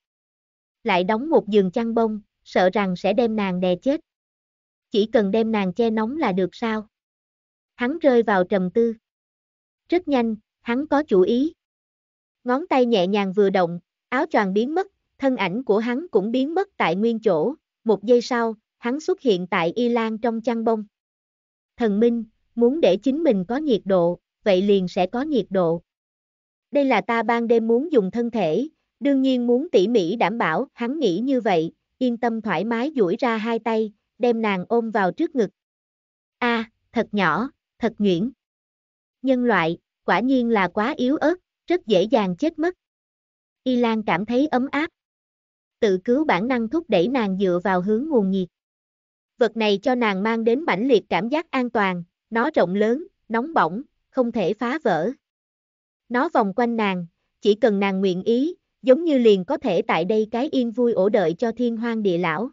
Lại đóng một giường chăn bông, sợ rằng sẽ đem nàng đè chết. Chỉ cần đem nàng che nóng là được sao? Hắn rơi vào trầm tư rất nhanh, hắn có chủ ý. Ngón tay nhẹ nhàng vừa động, áo choàng biến mất, thân ảnh của hắn cũng biến mất tại nguyên chỗ, một giây sau, hắn xuất hiện tại Y Lan trong chăn bông. Thần Minh, muốn để chính mình có nhiệt độ, vậy liền sẽ có nhiệt độ. Đây là ta ban đêm muốn dùng thân thể, đương nhiên muốn tỉ mỉ đảm bảo, hắn nghĩ như vậy, yên tâm thoải mái duỗi ra hai tay, đem nàng ôm vào trước ngực. A, thật nhỏ, thật nhuyễn nhân loại, quả nhiên là quá yếu ớt, rất dễ dàng chết mất. Y Lan cảm thấy ấm áp. Tự cứu bản năng thúc đẩy nàng dựa vào hướng nguồn nhiệt. Vật này cho nàng mang đến mãnh liệt cảm giác an toàn, nó rộng lớn, nóng bỏng, không thể phá vỡ. Nó vòng quanh nàng, chỉ cần nàng nguyện ý, giống như liền có thể tại đây cái yên vui ổ đợi cho thiên hoang địa lão.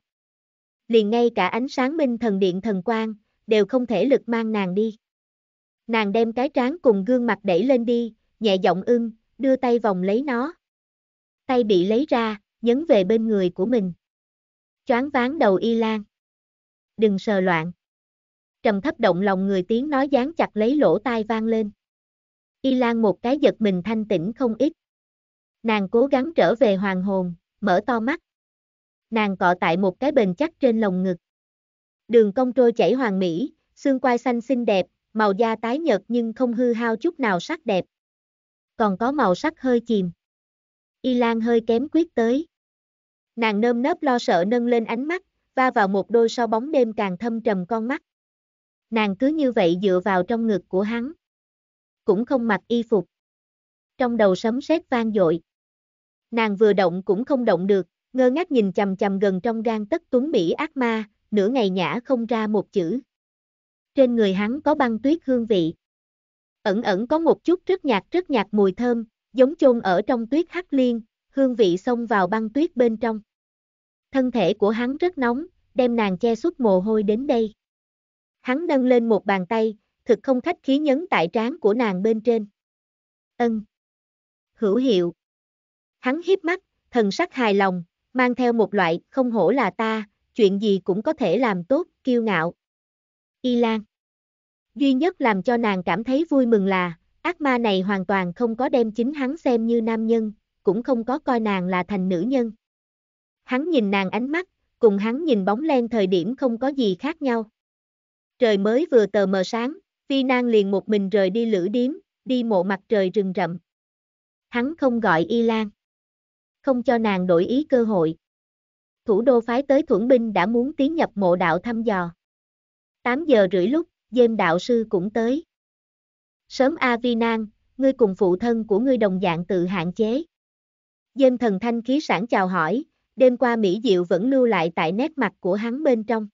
Liền ngay cả ánh sáng minh thần điện thần quang, đều không thể lực mang nàng đi. Nàng đem cái trán cùng gương mặt đẩy lên đi, nhẹ giọng ưng, đưa tay vòng lấy nó. Tay bị lấy ra, nhấn về bên người của mình. Choáng váng đầu y lan. Đừng sờ loạn. Trầm thấp động lòng người tiếng nói dán chặt lấy lỗ tai vang lên. Y lan một cái giật mình thanh tĩnh không ít. Nàng cố gắng trở về hoàng hồn, mở to mắt. Nàng cọ tại một cái bền chắc trên lồng ngực. Đường cong trôi chảy hoàng mỹ, xương quai xanh xinh đẹp, màu da tái nhợt nhưng không hư hao chút nào sắc đẹp. Còn có màu sắc hơi chìm. Y Lan hơi kém quyết tới. Nàng nơm nớp lo sợ nâng lên ánh mắt, va vào một đôi sao bóng đêm càng thâm trầm con mắt. Nàng cứ như vậy dựa vào trong ngực của hắn. Cũng không mặc y phục. Trong đầu sấm sét vang dội. Nàng vừa động cũng không động được, ngơ ngác nhìn chầm chầm gần trong gan tất tuấn Mỹ ác ma, nửa ngày nhã không ra một chữ trên người hắn có băng tuyết hương vị. Ẩn ẩn có một chút rất nhạt rất nhạt mùi thơm, giống chôn ở trong tuyết hắc liên, hương vị xông vào băng tuyết bên trong. Thân thể của hắn rất nóng, đem nàng che suốt mồ hôi đến đây. Hắn nâng lên một bàn tay, thực không khách khí nhấn tại trán của nàng bên trên. Ân. Hữu hiệu. Hắn hiếp mắt, thần sắc hài lòng, mang theo một loại không hổ là ta, chuyện gì cũng có thể làm tốt, kiêu ngạo. Y Lan. Duy nhất làm cho nàng cảm thấy vui mừng là, ác ma này hoàn toàn không có đem chính hắn xem như nam nhân, cũng không có coi nàng là thành nữ nhân. Hắn nhìn nàng ánh mắt, cùng hắn nhìn bóng len thời điểm không có gì khác nhau. Trời mới vừa tờ mờ sáng, Vi Nan liền một mình rời đi lữ điếm, đi mộ mặt trời rừng rậm. Hắn không gọi Y Lan. Không cho nàng đổi ý cơ hội. Thủ đô phái tới thuẫn binh đã muốn tiến nhập mộ đạo thăm dò. 8 giờ rưỡi lúc, dêm đạo sư cũng tới. Sớm A Vi Nan, ngươi cùng phụ thân của ngươi đồng dạng tự hạn chế. Dêm thần thanh khí sản chào hỏi, đêm qua Mỹ Diệu vẫn lưu lại tại nét mặt của hắn bên trong.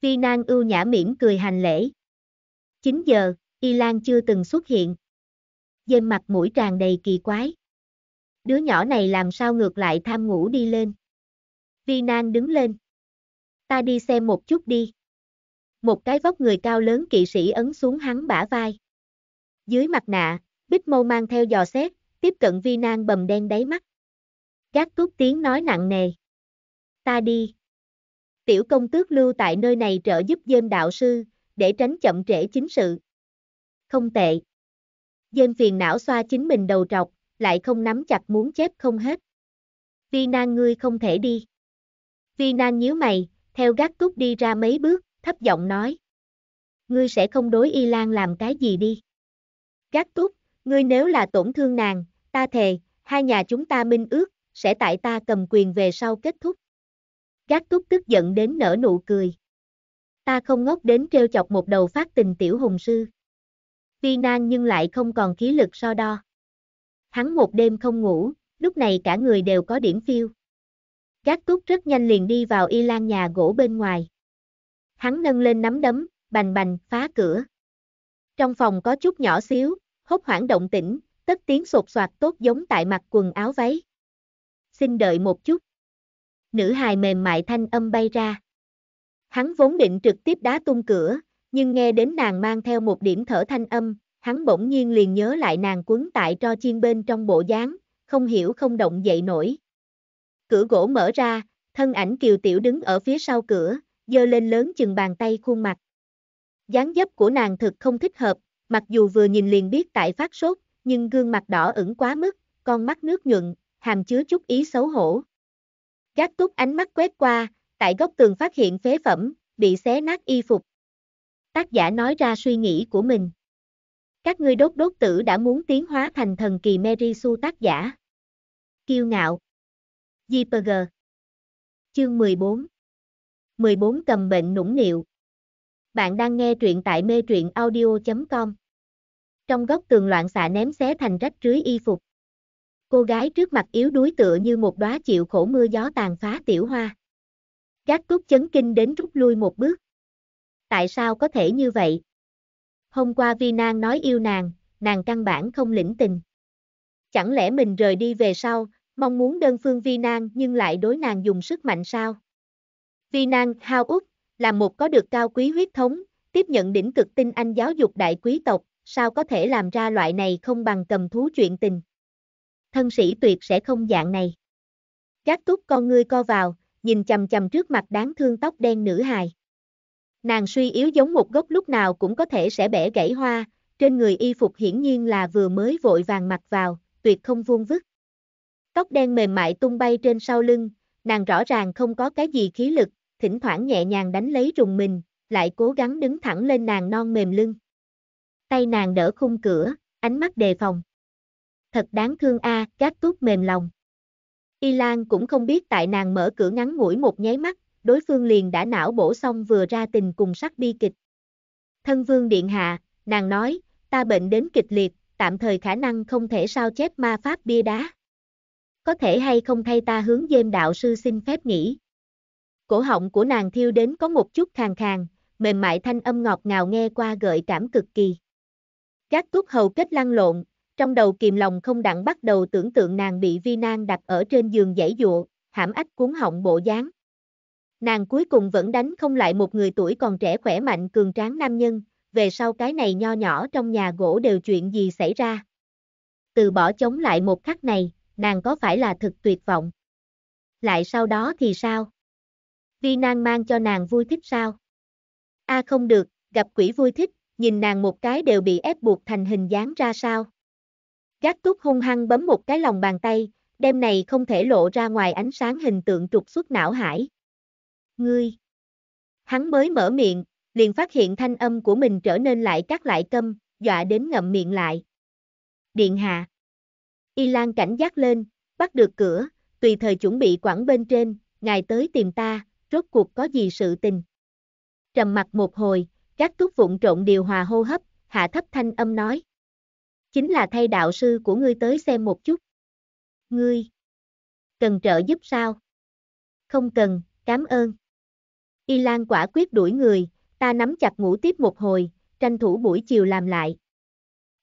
Vi Nan ưu nhã mỉm cười hành lễ. 9 giờ, Y Lan chưa từng xuất hiện. Dêm mặt mũi tràn đầy kỳ quái. Đứa nhỏ này làm sao ngược lại tham ngủ đi lên. Vi Nan đứng lên. Ta đi xem một chút đi một cái vóc người cao lớn kỵ sĩ ấn xuống hắn bả vai. Dưới mặt nạ, Bích Mâu mang theo dò xét, tiếp cận vi nan bầm đen đáy mắt. Gác túc tiếng nói nặng nề. Ta đi. Tiểu công tước lưu tại nơi này trợ giúp dêm đạo sư, để tránh chậm trễ chính sự. Không tệ. Dêm phiền não xoa chính mình đầu trọc, lại không nắm chặt muốn chép không hết. Vi nan ngươi không thể đi. Vi nan nhíu mày, theo gác túc đi ra mấy bước, thấp giọng nói. Ngươi sẽ không đối Y Lan làm cái gì đi. Gác túc, ngươi nếu là tổn thương nàng, ta thề, hai nhà chúng ta minh ước, sẽ tại ta cầm quyền về sau kết thúc. Gác túc tức giận đến nở nụ cười. Ta không ngốc đến treo chọc một đầu phát tình tiểu hùng sư. Vi nan nhưng lại không còn khí lực so đo. Hắn một đêm không ngủ, lúc này cả người đều có điểm phiêu. Gác túc rất nhanh liền đi vào y lan nhà gỗ bên ngoài hắn nâng lên nắm đấm, bành bành, phá cửa. Trong phòng có chút nhỏ xíu, hốt hoảng động tĩnh, tất tiếng sột soạt tốt giống tại mặt quần áo váy. Xin đợi một chút. Nữ hài mềm mại thanh âm bay ra. Hắn vốn định trực tiếp đá tung cửa, nhưng nghe đến nàng mang theo một điểm thở thanh âm, hắn bỗng nhiên liền nhớ lại nàng quấn tại tro chiên bên trong bộ dáng, không hiểu không động dậy nổi. Cửa gỗ mở ra, thân ảnh kiều tiểu đứng ở phía sau cửa, dơ lên lớn chừng bàn tay khuôn mặt. Dáng dấp của nàng thực không thích hợp, mặc dù vừa nhìn liền biết tại phát sốt, nhưng gương mặt đỏ ửng quá mức, con mắt nước nhuận, hàm chứa chút ý xấu hổ. Gác túc ánh mắt quét qua, tại góc tường phát hiện phế phẩm, bị xé nát y phục. Tác giả nói ra suy nghĩ của mình. Các ngươi đốt đốt tử đã muốn tiến hóa thành thần kỳ Mary Su tác giả. Kiêu ngạo. G. Chương 14 14 cầm bệnh nũng nịu. Bạn đang nghe truyện tại mê truyện audio.com. Trong góc tường loạn xạ ném xé thành rách rưới y phục. Cô gái trước mặt yếu đuối tựa như một đóa chịu khổ mưa gió tàn phá tiểu hoa. Gác cốt chấn kinh đến rút lui một bước. Tại sao có thể như vậy? Hôm qua Vi Nang nói yêu nàng, nàng căn bản không lĩnh tình. Chẳng lẽ mình rời đi về sau, mong muốn đơn phương Vi Nang nhưng lại đối nàng dùng sức mạnh sao? Vi Vinang Hao là một có được cao quý huyết thống, tiếp nhận đỉnh cực tinh anh giáo dục đại quý tộc, sao có thể làm ra loại này không bằng cầm thú chuyện tình. Thân sĩ tuyệt sẽ không dạng này. Gác túc con ngươi co vào, nhìn chầm chầm trước mặt đáng thương tóc đen nữ hài. Nàng suy yếu giống một gốc lúc nào cũng có thể sẽ bẻ gãy hoa, trên người y phục hiển nhiên là vừa mới vội vàng mặc vào, tuyệt không vuông vức. Tóc đen mềm mại tung bay trên sau lưng, nàng rõ ràng không có cái gì khí lực, thỉnh thoảng nhẹ nhàng đánh lấy rùng mình, lại cố gắng đứng thẳng lên nàng non mềm lưng. Tay nàng đỡ khung cửa, ánh mắt đề phòng. Thật đáng thương a, à, gác tút mềm lòng. Y Lan cũng không biết tại nàng mở cửa ngắn ngủi một nháy mắt, đối phương liền đã não bổ xong vừa ra tình cùng sắc bi kịch. Thân vương điện hạ, nàng nói, ta bệnh đến kịch liệt, tạm thời khả năng không thể sao chép ma pháp bia đá. Có thể hay không thay ta hướng dêm đạo sư xin phép nghỉ. Cổ họng của nàng thiêu đến có một chút khàn khàn, mềm mại thanh âm ngọt ngào nghe qua gợi cảm cực kỳ. Các túc hầu kết lăn lộn, trong đầu kìm lòng không đặng bắt đầu tưởng tượng nàng bị vi nan đặt ở trên giường dãy dụa, hãm ách cuốn họng bộ dáng. Nàng cuối cùng vẫn đánh không lại một người tuổi còn trẻ khỏe mạnh cường tráng nam nhân, về sau cái này nho nhỏ trong nhà gỗ đều chuyện gì xảy ra. Từ bỏ chống lại một khắc này, nàng có phải là thực tuyệt vọng? Lại sau đó thì sao? Vi Nan mang cho nàng vui thích sao? A à không được, gặp quỷ vui thích, nhìn nàng một cái đều bị ép buộc thành hình dáng ra sao? Gác túc hung hăng bấm một cái lòng bàn tay, đêm này không thể lộ ra ngoài ánh sáng hình tượng trục xuất não hải. Ngươi! Hắn mới mở miệng, liền phát hiện thanh âm của mình trở nên lại cắt lại câm, dọa đến ngậm miệng lại. Điện hạ! Y Lan cảnh giác lên, bắt được cửa, tùy thời chuẩn bị quẳng bên trên, ngài tới tìm ta, rốt cuộc có gì sự tình. Trầm mặt một hồi, các túc vụn trộn điều hòa hô hấp, hạ thấp thanh âm nói. Chính là thay đạo sư của ngươi tới xem một chút. Ngươi, cần trợ giúp sao? Không cần, cảm ơn. Y Lan quả quyết đuổi người, ta nắm chặt ngủ tiếp một hồi, tranh thủ buổi chiều làm lại.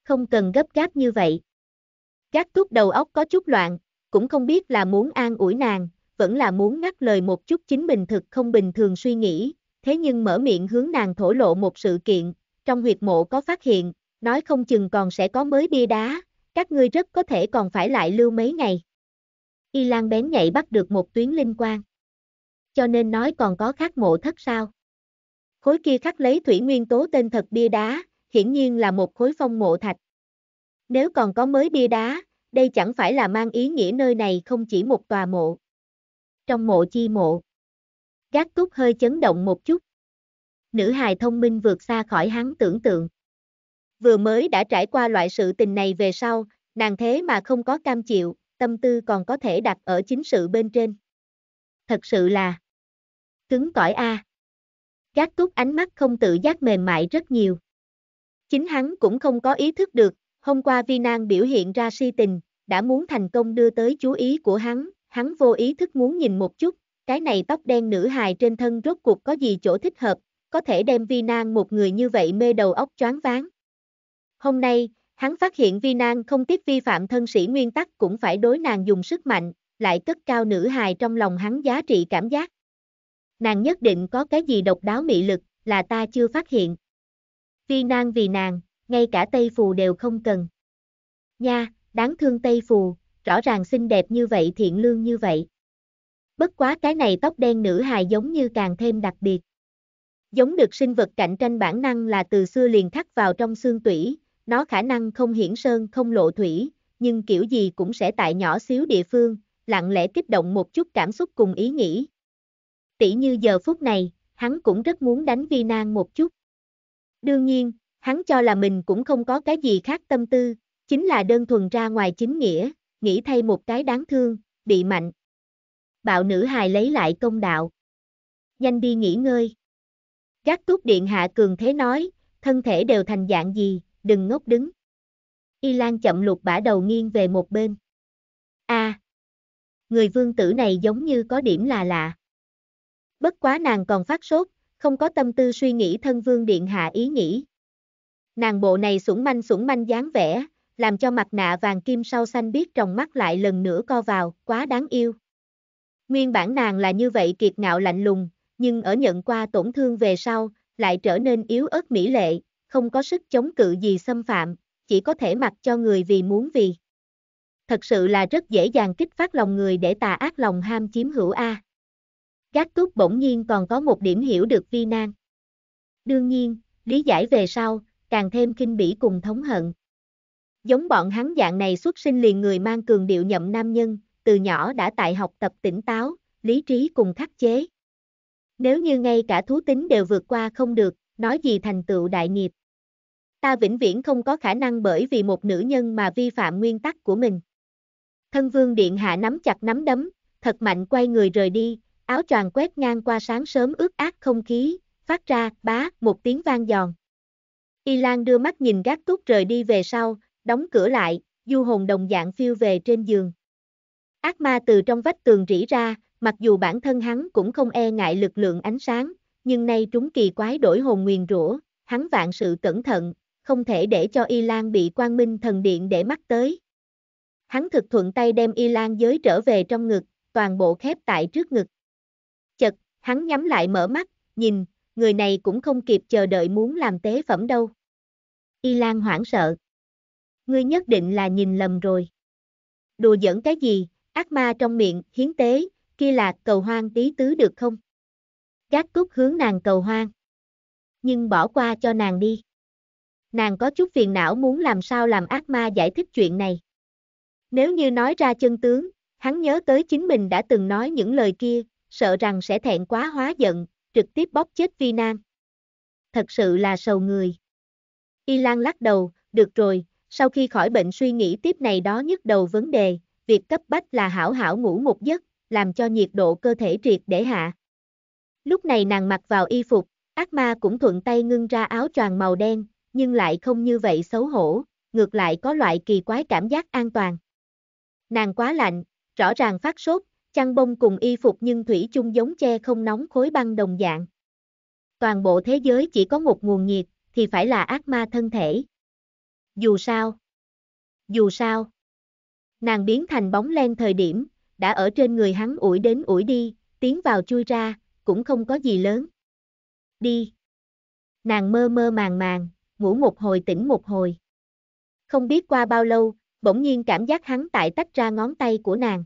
Không cần gấp gáp như vậy. Gác túc đầu óc có chút loạn, cũng không biết là muốn an ủi nàng, vẫn là muốn ngắt lời một chút chính mình thực không bình thường suy nghĩ, thế nhưng mở miệng hướng nàng thổ lộ một sự kiện, trong huyệt mộ có phát hiện, nói không chừng còn sẽ có mới bia đá, các ngươi rất có thể còn phải lại lưu mấy ngày. Y Lan bén nhạy bắt được một tuyến linh quan. Cho nên nói còn có khắc mộ thất sao. Khối kia khắc lấy thủy nguyên tố tên thật bia đá, hiển nhiên là một khối phong mộ thạch. Nếu còn có mới bia đá, đây chẳng phải là mang ý nghĩa nơi này không chỉ một tòa mộ trong mộ chi mộ. Gác túc hơi chấn động một chút. Nữ hài thông minh vượt xa khỏi hắn tưởng tượng. Vừa mới đã trải qua loại sự tình này về sau, nàng thế mà không có cam chịu, tâm tư còn có thể đặt ở chính sự bên trên. Thật sự là cứng cỏi a. Gác túc ánh mắt không tự giác mềm mại rất nhiều. Chính hắn cũng không có ý thức được, hôm qua Vi nang biểu hiện ra si tình, đã muốn thành công đưa tới chú ý của hắn, hắn vô ý thức muốn nhìn một chút, cái này tóc đen nữ hài trên thân rốt cuộc có gì chỗ thích hợp, có thể đem vi nan một người như vậy mê đầu óc choáng váng. Hôm nay, hắn phát hiện vi nan không tiếp vi phạm thân sĩ nguyên tắc cũng phải đối nàng dùng sức mạnh, lại cất cao nữ hài trong lòng hắn giá trị cảm giác. Nàng nhất định có cái gì độc đáo mị lực, là ta chưa phát hiện. Vi nan vì nàng, ngay cả Tây Phù đều không cần. Nha, đáng thương Tây Phù, rõ ràng xinh đẹp như vậy thiện lương như vậy. Bất quá cái này tóc đen nữ hài giống như càng thêm đặc biệt. Giống được sinh vật cạnh tranh bản năng là từ xưa liền khắc vào trong xương tủy, nó khả năng không hiển sơn không lộ thủy, nhưng kiểu gì cũng sẽ tại nhỏ xíu địa phương, lặng lẽ kích động một chút cảm xúc cùng ý nghĩ. Tỷ như giờ phút này, hắn cũng rất muốn đánh vi nan một chút. Đương nhiên, hắn cho là mình cũng không có cái gì khác tâm tư, chính là đơn thuần ra ngoài chính nghĩa, nghĩ thay một cái đáng thương, bị mạnh. Bạo nữ hài lấy lại công đạo. Nhanh đi nghỉ ngơi. Gác túc điện hạ cường thế nói, thân thể đều thành dạng gì, đừng ngốc đứng. Y Lan chậm lục bả đầu nghiêng về một bên. a à, người vương tử này giống như có điểm là lạ. Bất quá nàng còn phát sốt, không có tâm tư suy nghĩ thân vương điện hạ ý nghĩ. Nàng bộ này sủng manh sủng manh dáng vẻ, làm cho mặt nạ vàng kim sau xanh biết trong mắt lại lần nữa co vào, quá đáng yêu. Nguyên bản nàng là như vậy kiệt ngạo lạnh lùng, nhưng ở nhận qua tổn thương về sau, lại trở nên yếu ớt mỹ lệ, không có sức chống cự gì xâm phạm, chỉ có thể mặc cho người vì muốn vì. Thật sự là rất dễ dàng kích phát lòng người để tà ác lòng ham chiếm hữu A. Gác túc bỗng nhiên còn có một điểm hiểu được vi nan. Đương nhiên, lý giải về sau, càng thêm kinh bỉ cùng thống hận. Giống bọn hắn dạng này xuất sinh liền người mang cường điệu nhậm nam nhân, từ nhỏ đã tại học tập tỉnh táo, lý trí cùng khắc chế. Nếu như ngay cả thú tính đều vượt qua không được, nói gì thành tựu đại nghiệp. Ta vĩnh viễn không có khả năng bởi vì một nữ nhân mà vi phạm nguyên tắc của mình. Thân vương điện hạ nắm chặt nắm đấm, thật mạnh quay người rời đi, áo choàng quét ngang qua sáng sớm ướt át không khí, phát ra, bá, một tiếng vang giòn. Y Lan đưa mắt nhìn gác túc rời đi về sau, đóng cửa lại, du hồn đồng dạng phiêu về trên giường. Ác ma từ trong vách tường rỉ ra, mặc dù bản thân hắn cũng không e ngại lực lượng ánh sáng, nhưng nay trúng kỳ quái đổi hồn nguyền rủa, hắn vạn sự cẩn thận, không thể để cho Y Lan bị quang minh thần điện để mắt tới. Hắn thực thuận tay đem Y Lan giới trở về trong ngực, toàn bộ khép tại trước ngực. Chật, hắn nhắm lại mở mắt, nhìn, người này cũng không kịp chờ đợi muốn làm tế phẩm đâu. Y Lan hoảng sợ ngươi nhất định là nhìn lầm rồi. Đùa giỡn cái gì, ác ma trong miệng, hiến tế, kia là cầu hoang tí tứ được không? Gác cúc hướng nàng cầu hoang. Nhưng bỏ qua cho nàng đi. Nàng có chút phiền não muốn làm sao làm ác ma giải thích chuyện này. Nếu như nói ra chân tướng, hắn nhớ tới chính mình đã từng nói những lời kia, sợ rằng sẽ thẹn quá hóa giận, trực tiếp bóp chết Vi Nam. Thật sự là sầu người. Y Lan lắc đầu, được rồi, sau khi khỏi bệnh suy nghĩ tiếp này đó nhức đầu vấn đề, việc cấp bách là hảo hảo ngủ một giấc, làm cho nhiệt độ cơ thể triệt để hạ. Lúc này nàng mặc vào y phục, ác ma cũng thuận tay ngưng ra áo choàng màu đen, nhưng lại không như vậy xấu hổ, ngược lại có loại kỳ quái cảm giác an toàn. Nàng quá lạnh, rõ ràng phát sốt, chăn bông cùng y phục nhưng thủy chung giống che không nóng khối băng đồng dạng. Toàn bộ thế giới chỉ có một nguồn nhiệt, thì phải là ác ma thân thể, dù sao, dù sao, nàng biến thành bóng len thời điểm, đã ở trên người hắn ủi đến ủi đi, tiến vào chui ra, cũng không có gì lớn. Đi. Nàng mơ mơ màng màng, ngủ một hồi tỉnh một hồi. Không biết qua bao lâu, bỗng nhiên cảm giác hắn tại tách ra ngón tay của nàng.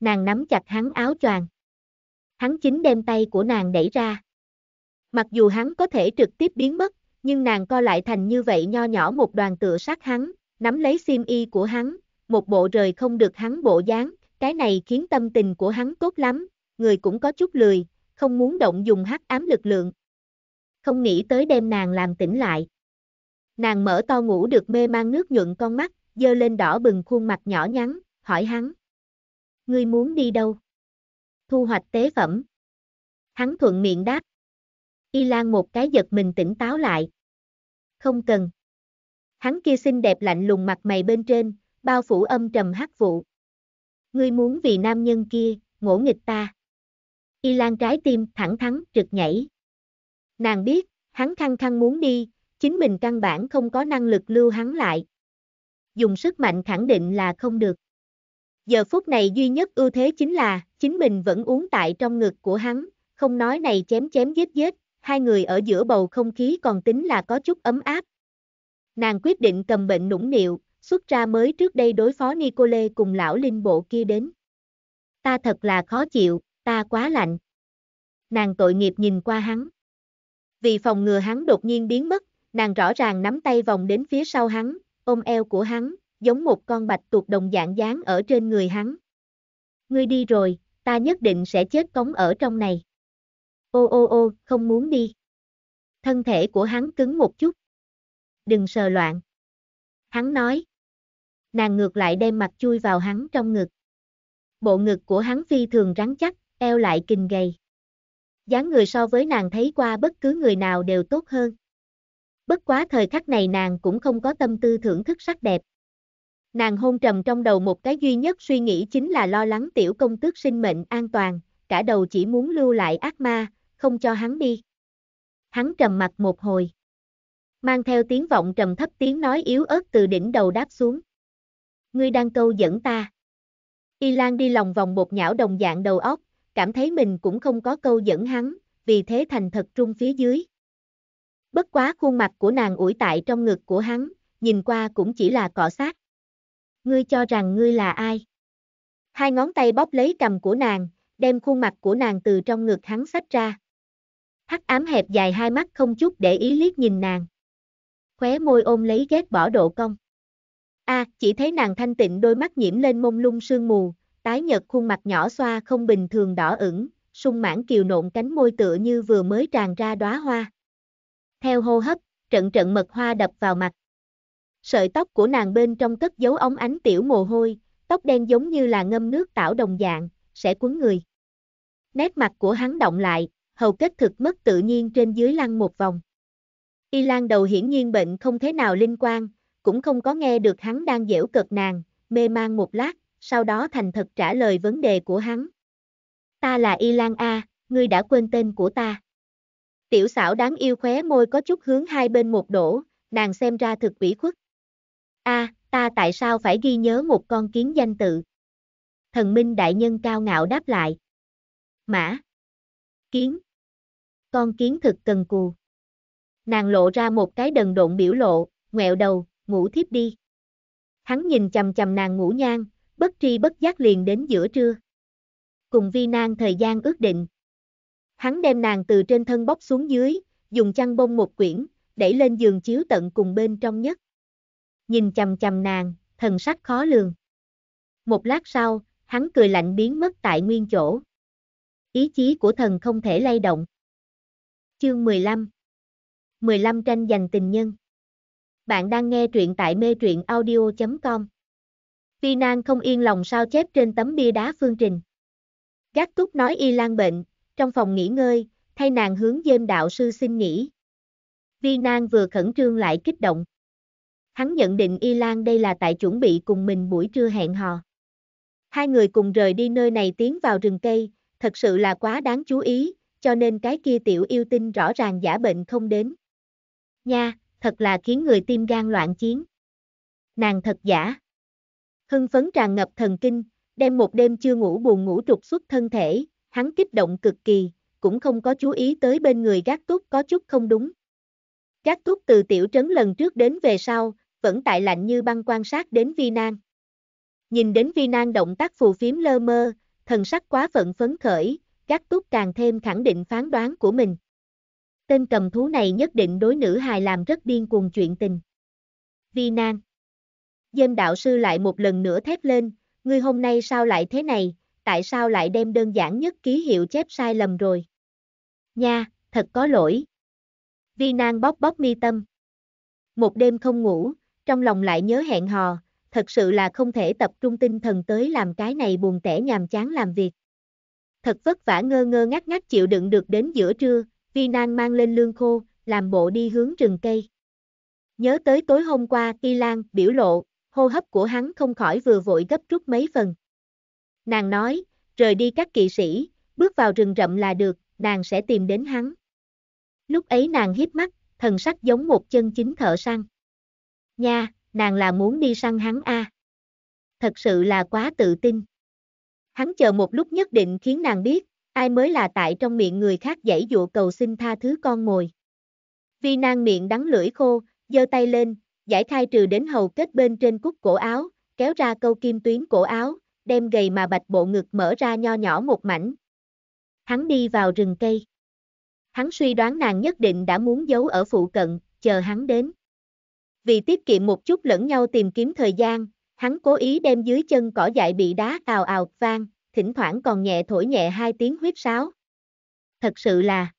Nàng nắm chặt hắn áo choàng. Hắn chính đem tay của nàng đẩy ra. Mặc dù hắn có thể trực tiếp biến mất, nhưng nàng co lại thành như vậy nho nhỏ một đoàn tựa sát hắn, nắm lấy sim y của hắn, một bộ rời không được hắn bộ dáng, cái này khiến tâm tình của hắn tốt lắm, người cũng có chút lười, không muốn động dùng hắc ám lực lượng. Không nghĩ tới đem nàng làm tỉnh lại. Nàng mở to ngủ được mê mang nước nhuận con mắt, dơ lên đỏ bừng khuôn mặt nhỏ nhắn, hỏi hắn. Ngươi muốn đi đâu? Thu hoạch tế phẩm. Hắn thuận miệng đáp. Y Lan một cái giật mình tỉnh táo lại. Không cần. Hắn kia xinh đẹp lạnh lùng mặt mày bên trên, bao phủ âm trầm hát vụ. Ngươi muốn vì nam nhân kia, ngỗ nghịch ta. Y Lan trái tim thẳng thắn trực nhảy. Nàng biết, hắn khăng khăng muốn đi, chính mình căn bản không có năng lực lưu hắn lại. Dùng sức mạnh khẳng định là không được. Giờ phút này duy nhất ưu thế chính là, chính mình vẫn uống tại trong ngực của hắn, không nói này chém chém giết giết, hai người ở giữa bầu không khí còn tính là có chút ấm áp. Nàng quyết định cầm bệnh nũng nịu, xuất ra mới trước đây đối phó Nicole cùng lão linh bộ kia đến. Ta thật là khó chịu, ta quá lạnh. Nàng tội nghiệp nhìn qua hắn. Vì phòng ngừa hắn đột nhiên biến mất, nàng rõ ràng nắm tay vòng đến phía sau hắn, ôm eo của hắn, giống một con bạch tuộc đồng dạng dáng ở trên người hắn. Ngươi đi rồi, ta nhất định sẽ chết cống ở trong này. Ô ô ô, không muốn đi. Thân thể của hắn cứng một chút. Đừng sờ loạn. Hắn nói. Nàng ngược lại đem mặt chui vào hắn trong ngực. Bộ ngực của hắn phi thường rắn chắc, eo lại kình gầy. dáng người so với nàng thấy qua bất cứ người nào đều tốt hơn. Bất quá thời khắc này nàng cũng không có tâm tư thưởng thức sắc đẹp. Nàng hôn trầm trong đầu một cái duy nhất suy nghĩ chính là lo lắng tiểu công tước sinh mệnh an toàn, cả đầu chỉ muốn lưu lại ác ma, không cho hắn đi. Hắn trầm mặt một hồi. Mang theo tiếng vọng trầm thấp tiếng nói yếu ớt từ đỉnh đầu đáp xuống. Ngươi đang câu dẫn ta. Y Lan đi lòng vòng bột nhão đồng dạng đầu óc, cảm thấy mình cũng không có câu dẫn hắn, vì thế thành thật trung phía dưới. Bất quá khuôn mặt của nàng ủi tại trong ngực của hắn, nhìn qua cũng chỉ là cọ sát. Ngươi cho rằng ngươi là ai? Hai ngón tay bóp lấy cầm của nàng, đem khuôn mặt của nàng từ trong ngực hắn xách ra hắc ám hẹp dài hai mắt không chút để ý liếc nhìn nàng. Khóe môi ôm lấy ghét bỏ độ công. A, à, chỉ thấy nàng thanh tịnh đôi mắt nhiễm lên mông lung sương mù, tái nhật khuôn mặt nhỏ xoa không bình thường đỏ ửng, sung mãn kiều nộn cánh môi tựa như vừa mới tràn ra đóa hoa. Theo hô hấp, trận trận mật hoa đập vào mặt. Sợi tóc của nàng bên trong cất dấu ống ánh tiểu mồ hôi, tóc đen giống như là ngâm nước tảo đồng dạng, sẽ cuốn người. Nét mặt của hắn động lại, hầu kết thực mất tự nhiên trên dưới lăn một vòng. Y Lan đầu hiển nhiên bệnh không thế nào linh quan, cũng không có nghe được hắn đang dễu cợt nàng, mê mang một lát, sau đó thành thật trả lời vấn đề của hắn. Ta là Y Lan A, ngươi đã quên tên của ta. Tiểu xảo đáng yêu khóe môi có chút hướng hai bên một đổ, nàng xem ra thực ủy khuất. A, ta tại sao phải ghi nhớ một con kiến danh tự? Thần Minh Đại Nhân cao ngạo đáp lại. Mã. Kiến con kiến thực cần cù. Nàng lộ ra một cái đần độn biểu lộ, ngẹo đầu, ngủ thiếp đi. Hắn nhìn chầm chầm nàng ngủ nhang, bất tri bất giác liền đến giữa trưa. Cùng vi nàng thời gian ước định. Hắn đem nàng từ trên thân bóc xuống dưới, dùng chăn bông một quyển, đẩy lên giường chiếu tận cùng bên trong nhất. Nhìn chầm chầm nàng, thần sắc khó lường. Một lát sau, hắn cười lạnh biến mất tại nguyên chỗ. Ý chí của thần không thể lay động. Chương 15 15 tranh giành tình nhân Bạn đang nghe truyện tại mê truyện audio.com Vi Nan không yên lòng sao chép trên tấm bia đá phương trình. Gác túc nói y lan bệnh, trong phòng nghỉ ngơi, thay nàng hướng dêm đạo sư xin nghỉ. Vi Nan vừa khẩn trương lại kích động. Hắn nhận định Y Lan đây là tại chuẩn bị cùng mình buổi trưa hẹn hò. Hai người cùng rời đi nơi này tiến vào rừng cây, thật sự là quá đáng chú ý, cho nên cái kia tiểu yêu tinh rõ ràng giả bệnh không đến. Nha, thật là khiến người tim gan loạn chiến. Nàng thật giả. Hưng phấn tràn ngập thần kinh, đem một đêm chưa ngủ buồn ngủ trục xuất thân thể, hắn kích động cực kỳ, cũng không có chú ý tới bên người gác túc có chút không đúng. Gác túc từ tiểu trấn lần trước đến về sau, vẫn tại lạnh như băng quan sát đến vi nan. Nhìn đến vi nan động tác phù phiếm lơ mơ, thần sắc quá phận phấn khởi, Gác túc càng thêm khẳng định phán đoán của mình. Tên cầm thú này nhất định đối nữ hài làm rất điên cuồng chuyện tình. Vi nan. Dêm đạo sư lại một lần nữa thét lên, ngươi hôm nay sao lại thế này, tại sao lại đem đơn giản nhất ký hiệu chép sai lầm rồi. Nha, thật có lỗi. Vi nan bóp bóp mi tâm. Một đêm không ngủ, trong lòng lại nhớ hẹn hò, thật sự là không thể tập trung tinh thần tới làm cái này buồn tẻ nhàm chán làm việc thật vất vả ngơ ngơ ngắt ngắt chịu đựng được đến giữa trưa, Vi Nan mang lên lương khô, làm bộ đi hướng rừng cây. Nhớ tới tối hôm qua Y Lan biểu lộ, hô hấp của hắn không khỏi vừa vội gấp rút mấy phần. Nàng nói, rời đi các kỵ sĩ, bước vào rừng rậm là được, nàng sẽ tìm đến hắn. Lúc ấy nàng hiếp mắt, thần sắc giống một chân chính thợ săn. Nha, nàng là muốn đi săn hắn a. À. Thật sự là quá tự tin. Hắn chờ một lúc nhất định khiến nàng biết, ai mới là tại trong miệng người khác dãy dụ cầu xin tha thứ con mồi. vì nàng miệng đắng lưỡi khô, giơ tay lên, giải khai trừ đến hầu kết bên trên cúc cổ áo, kéo ra câu kim tuyến cổ áo, đem gầy mà bạch bộ ngực mở ra nho nhỏ một mảnh. Hắn đi vào rừng cây. Hắn suy đoán nàng nhất định đã muốn giấu ở phụ cận, chờ hắn đến. Vì tiết kiệm một chút lẫn nhau tìm kiếm thời gian, Hắn cố ý đem dưới chân cỏ dại bị đá ào ào vang, thỉnh thoảng còn nhẹ thổi nhẹ hai tiếng huyết sáo. Thật sự là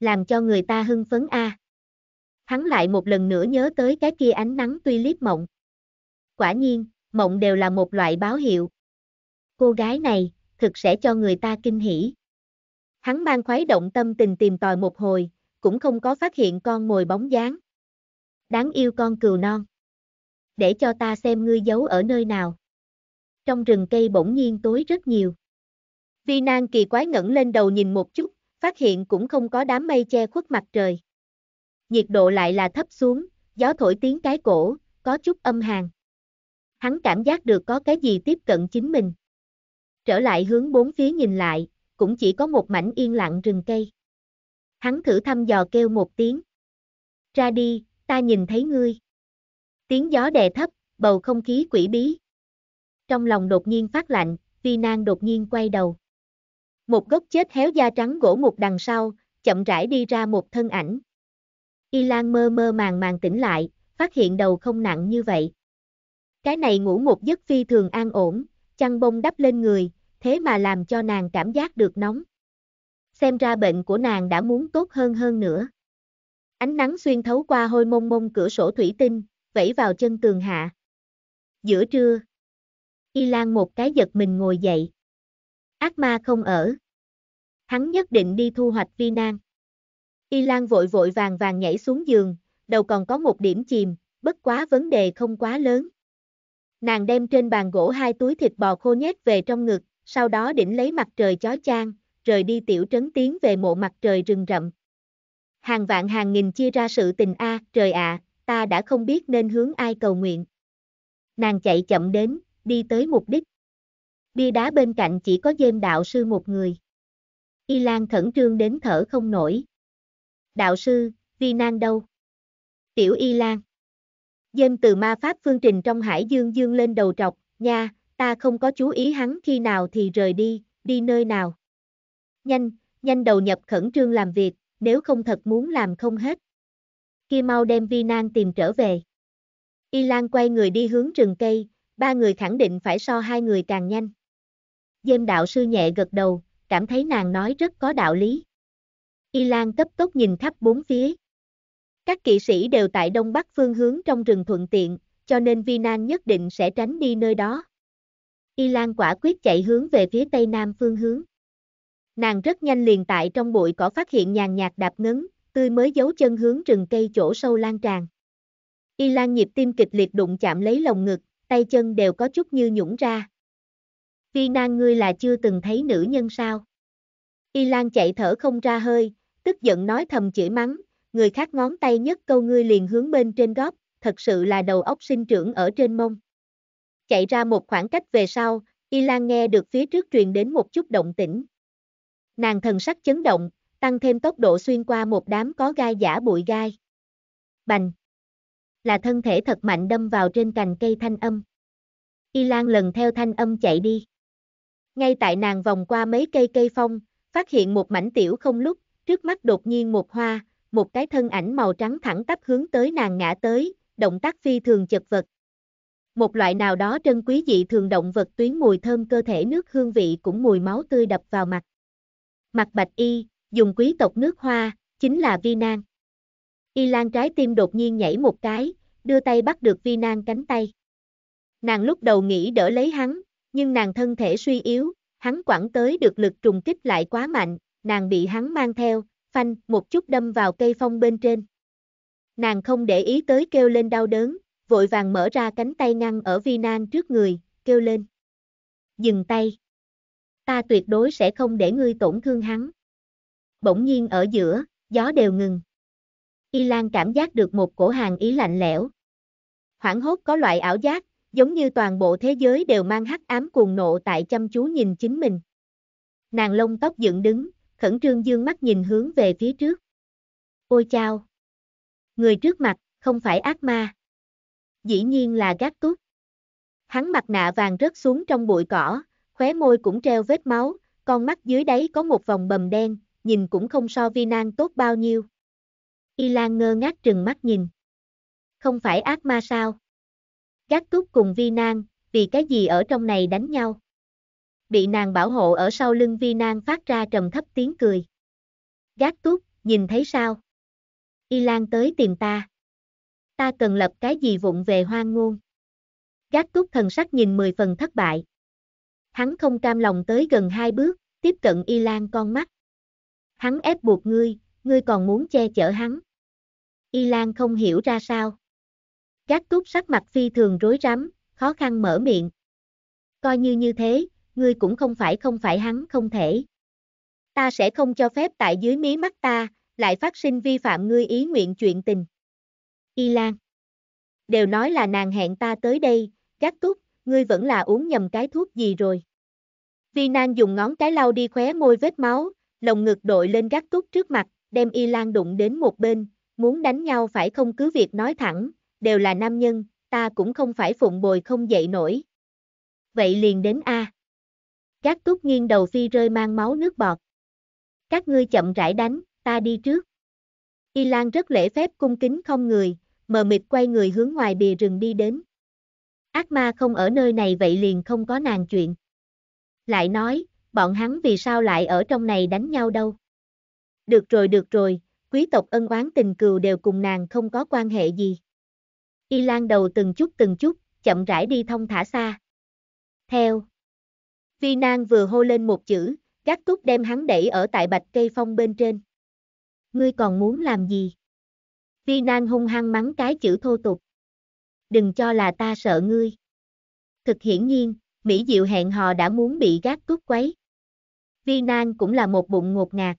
làm cho người ta hưng phấn a. À. Hắn lại một lần nữa nhớ tới cái kia ánh nắng tuy liếc mộng. Quả nhiên, mộng đều là một loại báo hiệu. Cô gái này, thực sẽ cho người ta kinh hỉ. Hắn mang khoái động tâm tình tìm tòi một hồi, cũng không có phát hiện con mồi bóng dáng. Đáng yêu con cừu non để cho ta xem ngươi giấu ở nơi nào. Trong rừng cây bỗng nhiên tối rất nhiều. Vi nan kỳ quái ngẩng lên đầu nhìn một chút, phát hiện cũng không có đám mây che khuất mặt trời. Nhiệt độ lại là thấp xuống, gió thổi tiếng cái cổ, có chút âm hàn. Hắn cảm giác được có cái gì tiếp cận chính mình. Trở lại hướng bốn phía nhìn lại, cũng chỉ có một mảnh yên lặng rừng cây. Hắn thử thăm dò kêu một tiếng. Ra đi, ta nhìn thấy ngươi tiếng gió đè thấp, bầu không khí quỷ bí. Trong lòng đột nhiên phát lạnh, Vi Nang đột nhiên quay đầu. Một gốc chết héo da trắng gỗ mục đằng sau, chậm rãi đi ra một thân ảnh. Y Lan mơ mơ màng màng tỉnh lại, phát hiện đầu không nặng như vậy. Cái này ngủ một giấc phi thường an ổn, chăn bông đắp lên người, thế mà làm cho nàng cảm giác được nóng. Xem ra bệnh của nàng đã muốn tốt hơn hơn nữa. Ánh nắng xuyên thấu qua hôi mông mông cửa sổ thủy tinh, vẫy vào chân tường hạ. Giữa trưa, Y Lan một cái giật mình ngồi dậy. Ác ma không ở. Hắn nhất định đi thu hoạch vi nan. Y Lan vội vội vàng vàng nhảy xuống giường, đầu còn có một điểm chìm, bất quá vấn đề không quá lớn. Nàng đem trên bàn gỗ hai túi thịt bò khô nhét về trong ngực, sau đó đỉnh lấy mặt trời chói chang, rời đi tiểu trấn tiến về mộ mặt trời rừng rậm. Hàng vạn hàng nghìn chia ra sự tình a, trời ạ, à, ta đã không biết nên hướng ai cầu nguyện. Nàng chạy chậm đến, đi tới mục đích. Bia đá bên cạnh chỉ có dêm đạo sư một người. Y Lan khẩn trương đến thở không nổi. Đạo sư, Vi Nan đâu? Tiểu Y Lan. Dêm từ ma pháp phương trình trong hải dương dương lên đầu trọc, nha, ta không có chú ý hắn khi nào thì rời đi, đi nơi nào. Nhanh, nhanh đầu nhập khẩn trương làm việc, nếu không thật muốn làm không hết kia mau đem vi nan tìm trở về. Y Lan quay người đi hướng rừng cây, ba người khẳng định phải so hai người càng nhanh. Dêm đạo sư nhẹ gật đầu, cảm thấy nàng nói rất có đạo lý. Y Lan cấp tốc nhìn khắp bốn phía. Các kỵ sĩ đều tại đông bắc phương hướng trong rừng thuận tiện, cho nên Vi Nan nhất định sẽ tránh đi nơi đó. Y Lan quả quyết chạy hướng về phía tây nam phương hướng. Nàng rất nhanh liền tại trong bụi cỏ phát hiện nhàn nhạt đạp ngấn, tươi mới dấu chân hướng rừng cây chỗ sâu lan tràn. Y Lan nhịp tim kịch liệt đụng chạm lấy lồng ngực, tay chân đều có chút như nhũng ra. Vi nan ngươi là chưa từng thấy nữ nhân sao? Y Lan chạy thở không ra hơi, tức giận nói thầm chửi mắng, người khác ngón tay nhất câu ngươi liền hướng bên trên gót, thật sự là đầu óc sinh trưởng ở trên mông. Chạy ra một khoảng cách về sau, Y Lan nghe được phía trước truyền đến một chút động tĩnh. Nàng thần sắc chấn động, tăng thêm tốc độ xuyên qua một đám có gai giả bụi gai. Bành! Là thân thể thật mạnh đâm vào trên cành cây thanh âm. Y Lan lần theo thanh âm chạy đi. Ngay tại nàng vòng qua mấy cây cây phong, phát hiện một mảnh tiểu không lúc, trước mắt đột nhiên một hoa, một cái thân ảnh màu trắng thẳng tắp hướng tới nàng ngã tới, động tác phi thường chật vật. Một loại nào đó trân quý dị thường động vật tuyến mùi thơm cơ thể nước hương vị cũng mùi máu tươi đập vào mặt. Mặt bạch y, dùng quý tộc nước hoa, chính là Vi Nan. Y Lan trái tim đột nhiên nhảy một cái, đưa tay bắt được Vi Nan cánh tay. Nàng lúc đầu nghĩ đỡ lấy hắn, nhưng nàng thân thể suy yếu, hắn quẳng tới được lực trùng kích lại quá mạnh, nàng bị hắn mang theo, phanh một chút đâm vào cây phong bên trên. Nàng không để ý tới kêu lên đau đớn, vội vàng mở ra cánh tay ngăn ở Vi Nan trước người, kêu lên. Dừng tay. Ta tuyệt đối sẽ không để ngươi tổn thương hắn bỗng nhiên ở giữa, gió đều ngừng. Y Lan cảm giác được một cổ hàng ý lạnh lẽo. Hoảng hốt có loại ảo giác, giống như toàn bộ thế giới đều mang hắc ám cuồng nộ tại chăm chú nhìn chính mình. Nàng lông tóc dựng đứng, khẩn trương dương mắt nhìn hướng về phía trước. Ôi chao! Người trước mặt, không phải ác ma. Dĩ nhiên là gác túc. Hắn mặt nạ vàng rớt xuống trong bụi cỏ, khóe môi cũng treo vết máu, con mắt dưới đáy có một vòng bầm đen, nhìn cũng không so vi nan tốt bao nhiêu. Y Lan ngơ ngác trừng mắt nhìn. Không phải ác ma sao? Gác túc cùng vi nan, vì cái gì ở trong này đánh nhau? Bị nàng bảo hộ ở sau lưng vi nan phát ra trầm thấp tiếng cười. Gác túc, nhìn thấy sao? Y Lan tới tìm ta. Ta cần lập cái gì vụng về hoang ngôn. Gác túc thần sắc nhìn mười phần thất bại. Hắn không cam lòng tới gần hai bước, tiếp cận Y Lan con mắt hắn ép buộc ngươi, ngươi còn muốn che chở hắn. Y Lan không hiểu ra sao. Gác túc sắc mặt phi thường rối rắm, khó khăn mở miệng. Coi như như thế, ngươi cũng không phải không phải hắn không thể. Ta sẽ không cho phép tại dưới mí mắt ta, lại phát sinh vi phạm ngươi ý nguyện chuyện tình. Y Lan. Đều nói là nàng hẹn ta tới đây, gác túc, ngươi vẫn là uống nhầm cái thuốc gì rồi. Vi Nan dùng ngón cái lau đi khóe môi vết máu, lồng ngực đội lên gác túc trước mặt, đem Y Lan đụng đến một bên, muốn đánh nhau phải không cứ việc nói thẳng, đều là nam nhân, ta cũng không phải phụng bồi không dậy nổi. Vậy liền đến A. Gác túc nghiêng đầu phi rơi mang máu nước bọt. Các ngươi chậm rãi đánh, ta đi trước. Y Lan rất lễ phép cung kính không người, mờ mịt quay người hướng ngoài bìa rừng đi đến. Ác ma không ở nơi này vậy liền không có nàng chuyện. Lại nói, bọn hắn vì sao lại ở trong này đánh nhau đâu. Được rồi được rồi, quý tộc ân oán tình cừu đều cùng nàng không có quan hệ gì. Y lan đầu từng chút từng chút, chậm rãi đi thông thả xa. Theo. Vi Nan vừa hô lên một chữ, gác túc đem hắn đẩy ở tại bạch cây phong bên trên. Ngươi còn muốn làm gì? Vi Nan hung hăng mắng cái chữ thô tục. Đừng cho là ta sợ ngươi. Thực hiển nhiên, Mỹ Diệu hẹn hò đã muốn bị gác cút quấy. Vi Nang cũng là một bụng ngột ngạt.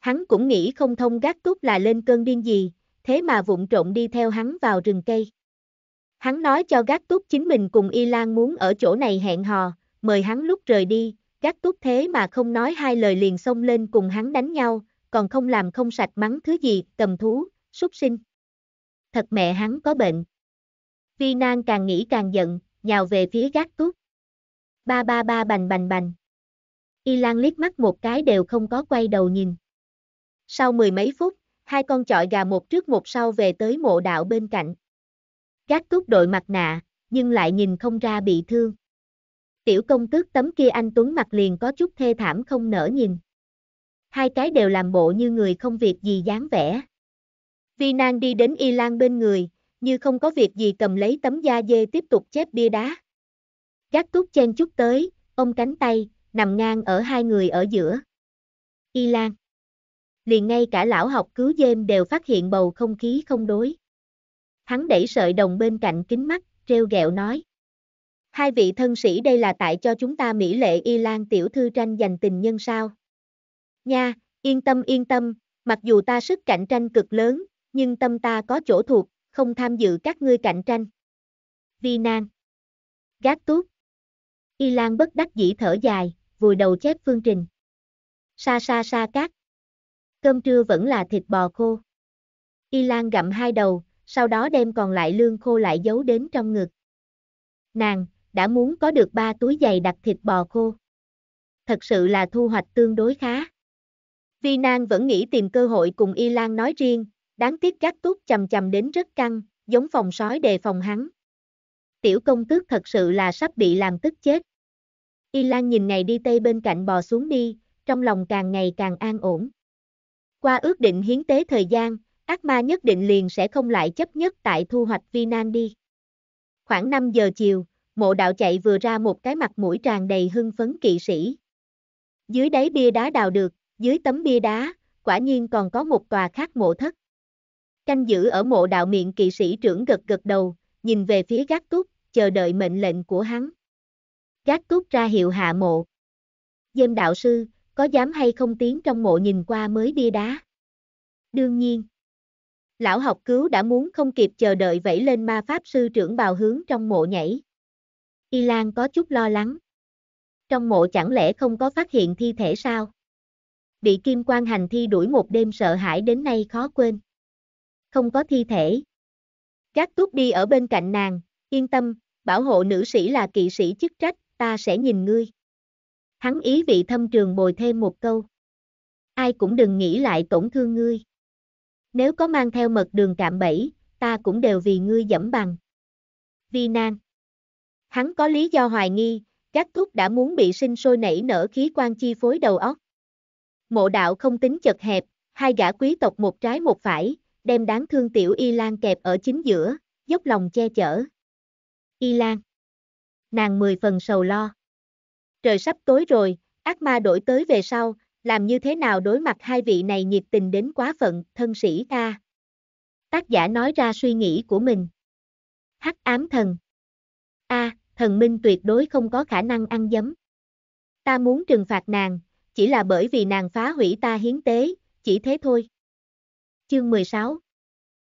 Hắn cũng nghĩ không thông gác cút là lên cơn điên gì, thế mà vụng trộn đi theo hắn vào rừng cây. Hắn nói cho gác túc chính mình cùng Y Lan muốn ở chỗ này hẹn hò, mời hắn lúc rời đi, gác túc thế mà không nói hai lời liền xông lên cùng hắn đánh nhau, còn không làm không sạch mắng thứ gì, cầm thú, súc sinh. Thật mẹ hắn có bệnh. Vi Nang càng nghĩ càng giận, nhào về phía gác túc. Ba ba ba bành bành bành. Y Lan liếc mắt một cái đều không có quay đầu nhìn. Sau mười mấy phút, hai con chọi gà một trước một sau về tới mộ đạo bên cạnh. Các túc đội mặt nạ, nhưng lại nhìn không ra bị thương. Tiểu công tước tấm kia anh Tuấn mặt liền có chút thê thảm không nở nhìn. Hai cái đều làm bộ như người không việc gì dáng vẻ. Vi Nan đi đến Y Lan bên người, như không có việc gì cầm lấy tấm da dê tiếp tục chép bia đá. Gác tút chen chút tới, ông cánh tay, nằm ngang ở hai người ở giữa. Y Lan. Liền ngay cả lão học cứu dêm đều phát hiện bầu không khí không đối. Hắn đẩy sợi đồng bên cạnh kính mắt, treo gẹo nói. Hai vị thân sĩ đây là tại cho chúng ta mỹ lệ Y Lan tiểu thư tranh giành tình nhân sao? Nha, yên tâm yên tâm, mặc dù ta sức cạnh tranh cực lớn, nhưng tâm ta có chỗ thuộc, không tham dự các ngươi cạnh tranh. Vi Nan. Gác tút. Y Lan bất đắc dĩ thở dài, vùi đầu chép phương trình. Sa sa sa cát. Cơm trưa vẫn là thịt bò khô. Y Lan gặm hai đầu, sau đó đem còn lại lương khô lại giấu đến trong ngực. Nàng, đã muốn có được ba túi giày đặt thịt bò khô. Thật sự là thu hoạch tương đối khá. Vi Nan vẫn nghĩ tìm cơ hội cùng Y Lan nói riêng, đáng tiếc gác túc chầm chầm đến rất căng, giống phòng sói đề phòng hắn. Tiểu công tước thật sự là sắp bị làm tức chết. Y Lan nhìn ngày đi tây bên cạnh bò xuống đi, trong lòng càng ngày càng an ổn. Qua ước định hiến tế thời gian, ác ma nhất định liền sẽ không lại chấp nhất tại thu hoạch Vi Vinan đi. Khoảng 5 giờ chiều, mộ đạo chạy vừa ra một cái mặt mũi tràn đầy hưng phấn kỵ sĩ. Dưới đáy bia đá đào được, dưới tấm bia đá, quả nhiên còn có một tòa khác mộ thất. Canh giữ ở mộ đạo miệng kỵ sĩ trưởng gật gật đầu, nhìn về phía gác túc, chờ đợi mệnh lệnh của hắn. Gác cút ra hiệu hạ mộ. Dêm đạo sư, có dám hay không tiến trong mộ nhìn qua mới bia đá? Đương nhiên. Lão học cứu đã muốn không kịp chờ đợi vẫy lên ma pháp sư trưởng bào hướng trong mộ nhảy. Y Lan có chút lo lắng. Trong mộ chẳng lẽ không có phát hiện thi thể sao? Bị kim quan hành thi đuổi một đêm sợ hãi đến nay khó quên. Không có thi thể. Gác túc đi ở bên cạnh nàng, yên tâm, bảo hộ nữ sĩ là kỵ sĩ chức trách, ta sẽ nhìn ngươi. Hắn ý vị thâm trường bồi thêm một câu. Ai cũng đừng nghĩ lại tổn thương ngươi. Nếu có mang theo mật đường cạm bẫy, ta cũng đều vì ngươi dẫm bằng. Vi nan. Hắn có lý do hoài nghi, các thúc đã muốn bị sinh sôi nảy nở khí quan chi phối đầu óc. Mộ đạo không tính chật hẹp, hai gã quý tộc một trái một phải, đem đáng thương tiểu Y Lan kẹp ở chính giữa, dốc lòng che chở. Y Lan nàng mười phần sầu lo. Trời sắp tối rồi, ác ma đổi tới về sau, làm như thế nào đối mặt hai vị này nhiệt tình đến quá phận, thân sĩ ta. Tác giả nói ra suy nghĩ của mình. Hắc ám thần. A, thần minh tuyệt đối không có khả năng ăn dấm. Ta muốn trừng phạt nàng, chỉ là bởi vì nàng phá hủy ta hiến tế, chỉ thế thôi. Chương 16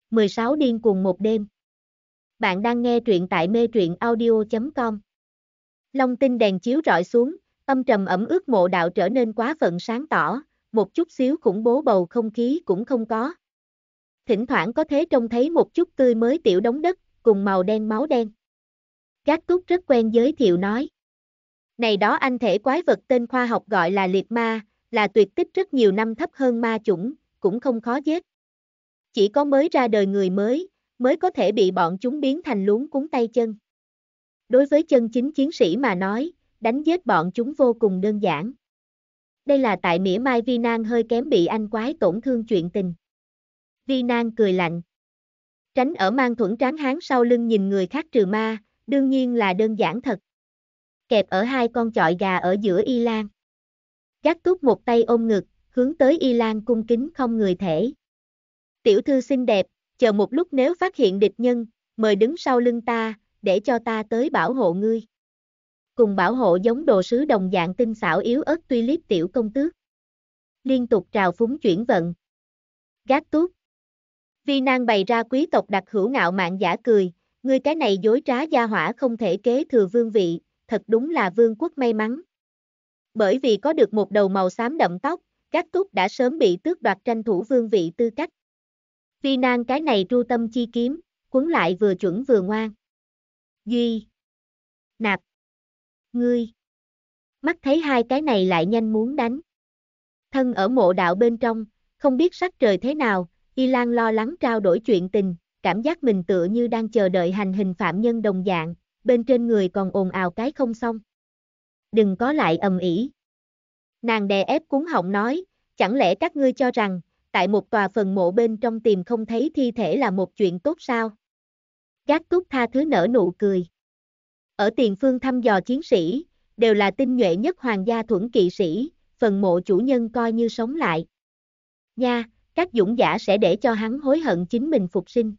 16 điên cuồng một đêm bạn đang nghe truyện tại mê truyện audio.com. Long tinh đèn chiếu rọi xuống, âm trầm ẩm ướt mộ đạo trở nên quá phận sáng tỏ, một chút xíu khủng bố bầu không khí cũng không có. Thỉnh thoảng có thế trông thấy một chút tươi mới tiểu đống đất, cùng màu đen máu đen. Gác túc rất quen giới thiệu nói. Này đó anh thể quái vật tên khoa học gọi là liệt ma, là tuyệt tích rất nhiều năm thấp hơn ma chủng, cũng không khó giết. Chỉ có mới ra đời người mới, mới có thể bị bọn chúng biến thành luống cúng tay chân. Đối với chân chính chiến sĩ mà nói, đánh giết bọn chúng vô cùng đơn giản. Đây là tại mỉa mai Vi Nang hơi kém bị anh quái tổn thương chuyện tình. Vi Nang cười lạnh. Tránh ở mang thuẫn tráng hán sau lưng nhìn người khác trừ ma, đương nhiên là đơn giản thật. Kẹp ở hai con chọi gà ở giữa Y Lan. Gác túc một tay ôm ngực, hướng tới Y Lan cung kính không người thể. Tiểu thư xinh đẹp, chờ một lúc nếu phát hiện địch nhân, mời đứng sau lưng ta, để cho ta tới bảo hộ ngươi. Cùng bảo hộ giống đồ sứ đồng dạng tinh xảo yếu ớt tuy liếp tiểu công tước. Liên tục trào phúng chuyển vận. Gác tút. Vi nan bày ra quý tộc đặc hữu ngạo mạn giả cười, ngươi cái này dối trá gia hỏa không thể kế thừa vương vị, thật đúng là vương quốc may mắn. Bởi vì có được một đầu màu xám đậm tóc, các túc đã sớm bị tước đoạt tranh thủ vương vị tư cách. Vi nan cái này tru tâm chi kiếm, cuốn lại vừa chuẩn vừa ngoan. Duy. Nạp. Ngươi. Mắt thấy hai cái này lại nhanh muốn đánh. Thân ở mộ đạo bên trong, không biết sắc trời thế nào, Y Lan lo lắng trao đổi chuyện tình, cảm giác mình tựa như đang chờ đợi hành hình phạm nhân đồng dạng, bên trên người còn ồn ào cái không xong. Đừng có lại ầm ĩ. Nàng đè ép cuốn họng nói, chẳng lẽ các ngươi cho rằng, tại một tòa phần mộ bên trong tìm không thấy thi thể là một chuyện tốt sao. Gác túc tha thứ nở nụ cười. Ở tiền phương thăm dò chiến sĩ, đều là tinh nhuệ nhất hoàng gia thuẫn kỵ sĩ, phần mộ chủ nhân coi như sống lại. Nha, các dũng giả sẽ để cho hắn hối hận chính mình phục sinh.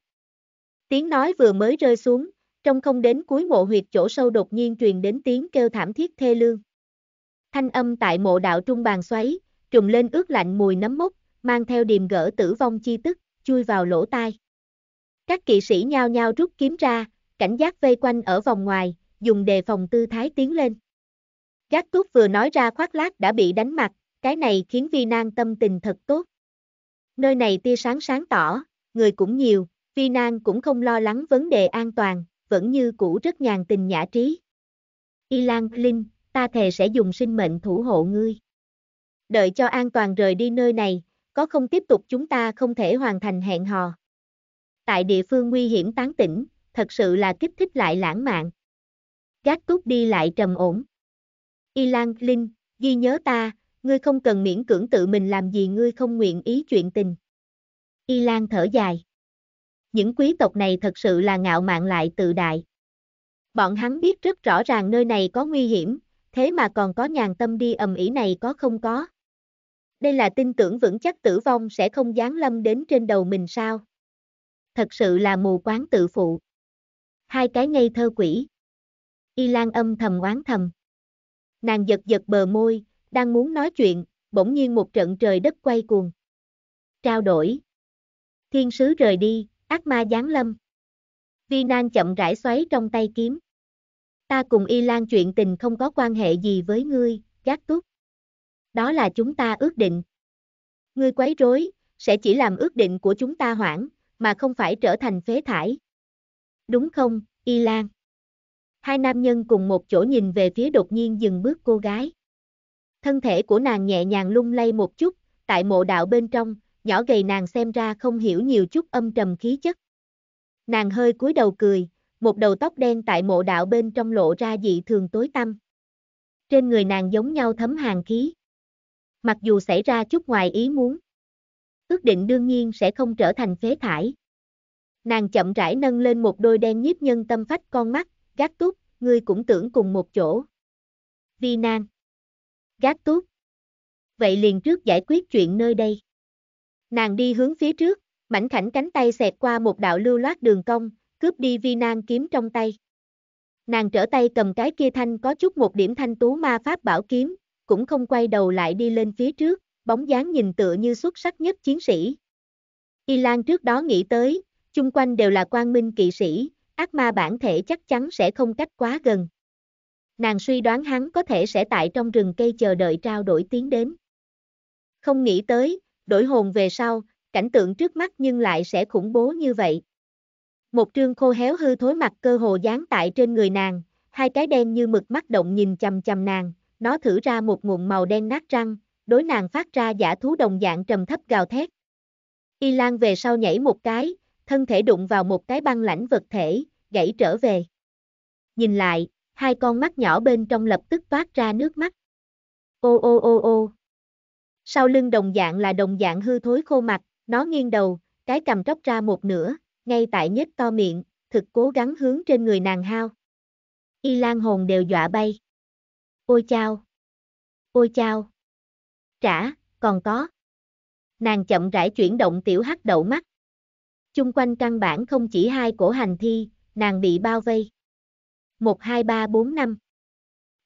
Tiếng nói vừa mới rơi xuống, trong không đến cuối mộ huyệt chỗ sâu đột nhiên truyền đến tiếng kêu thảm thiết thê lương. Thanh âm tại mộ đạo trung bàn xoáy, trùng lên ướt lạnh mùi nấm mốc, mang theo điềm gỡ tử vong chi tức, chui vào lỗ tai. Các kỵ sĩ nhao nhao rút kiếm ra, cảnh giác vây quanh ở vòng ngoài, dùng đề phòng tư thái tiến lên. Gác túc vừa nói ra khoác lát đã bị đánh mặt, cái này khiến vi Nang tâm tình thật tốt. Nơi này tia sáng sáng tỏ, người cũng nhiều, vi Nang cũng không lo lắng vấn đề an toàn, vẫn như cũ rất nhàn tình nhã trí. Y Lan Linh, ta thề sẽ dùng sinh mệnh thủ hộ ngươi. Đợi cho an toàn rời đi nơi này, có không tiếp tục chúng ta không thể hoàn thành hẹn hò. Tại địa phương nguy hiểm tán tỉnh, thật sự là kích thích lại lãng mạn. Gác túc đi lại trầm ổn. y lan Linh, ghi nhớ ta, ngươi không cần miễn cưỡng tự mình làm gì ngươi không nguyện ý chuyện tình. y lan thở dài. Những quý tộc này thật sự là ngạo mạn lại tự đại. Bọn hắn biết rất rõ ràng nơi này có nguy hiểm, thế mà còn có nhàn tâm đi ầm ĩ này có không có đây là tin tưởng vững chắc tử vong sẽ không giáng lâm đến trên đầu mình sao. Thật sự là mù quáng tự phụ. Hai cái ngây thơ quỷ. Y Lan âm thầm oán thầm. Nàng giật giật bờ môi, đang muốn nói chuyện, bỗng nhiên một trận trời đất quay cuồng. Trao đổi. Thiên sứ rời đi, ác ma giáng lâm. Vi Nan chậm rãi xoáy trong tay kiếm. Ta cùng Y Lan chuyện tình không có quan hệ gì với ngươi, gác túc đó là chúng ta ước định. Ngươi quấy rối, sẽ chỉ làm ước định của chúng ta hoãn, mà không phải trở thành phế thải. Đúng không, Y Lan? Hai nam nhân cùng một chỗ nhìn về phía đột nhiên dừng bước cô gái. Thân thể của nàng nhẹ nhàng lung lay một chút, tại mộ đạo bên trong, nhỏ gầy nàng xem ra không hiểu nhiều chút âm trầm khí chất. Nàng hơi cúi đầu cười, một đầu tóc đen tại mộ đạo bên trong lộ ra dị thường tối tăm. Trên người nàng giống nhau thấm hàng khí mặc dù xảy ra chút ngoài ý muốn. Ước định đương nhiên sẽ không trở thành phế thải. Nàng chậm rãi nâng lên một đôi đen nhiếp nhân tâm phách con mắt, gác túc, ngươi cũng tưởng cùng một chỗ. Vi Nang, Gác túc. Vậy liền trước giải quyết chuyện nơi đây. Nàng đi hướng phía trước, mảnh khảnh cánh tay xẹt qua một đạo lưu loát đường cong, cướp đi vi Nang kiếm trong tay. Nàng trở tay cầm cái kia thanh có chút một điểm thanh tú ma pháp bảo kiếm, cũng không quay đầu lại đi lên phía trước, bóng dáng nhìn tựa như xuất sắc nhất chiến sĩ. Y Lan trước đó nghĩ tới, chung quanh đều là quang minh kỵ sĩ, ác ma bản thể chắc chắn sẽ không cách quá gần. Nàng suy đoán hắn có thể sẽ tại trong rừng cây chờ đợi trao đổi tiến đến. Không nghĩ tới, đổi hồn về sau, cảnh tượng trước mắt nhưng lại sẽ khủng bố như vậy. Một trương khô héo hư thối mặt cơ hồ dán tại trên người nàng, hai cái đen như mực mắt động nhìn chầm chầm nàng, nó thử ra một nguồn màu đen nát răng, đối nàng phát ra giả thú đồng dạng trầm thấp gào thét. Y Lan về sau nhảy một cái, thân thể đụng vào một cái băng lãnh vật thể, gãy trở về. Nhìn lại, hai con mắt nhỏ bên trong lập tức toát ra nước mắt. Ô ô ô ô. Sau lưng đồng dạng là đồng dạng hư thối khô mặt, nó nghiêng đầu, cái cầm tróc ra một nửa, ngay tại nhất to miệng, thực cố gắng hướng trên người nàng hao. Y Lan hồn đều dọa bay. Ôi chao! Ôi chao! Trả, còn có. Nàng chậm rãi chuyển động tiểu hắc đậu mắt. Chung quanh căn bản không chỉ hai cổ hành thi, nàng bị bao vây. Một hai ba bốn năm.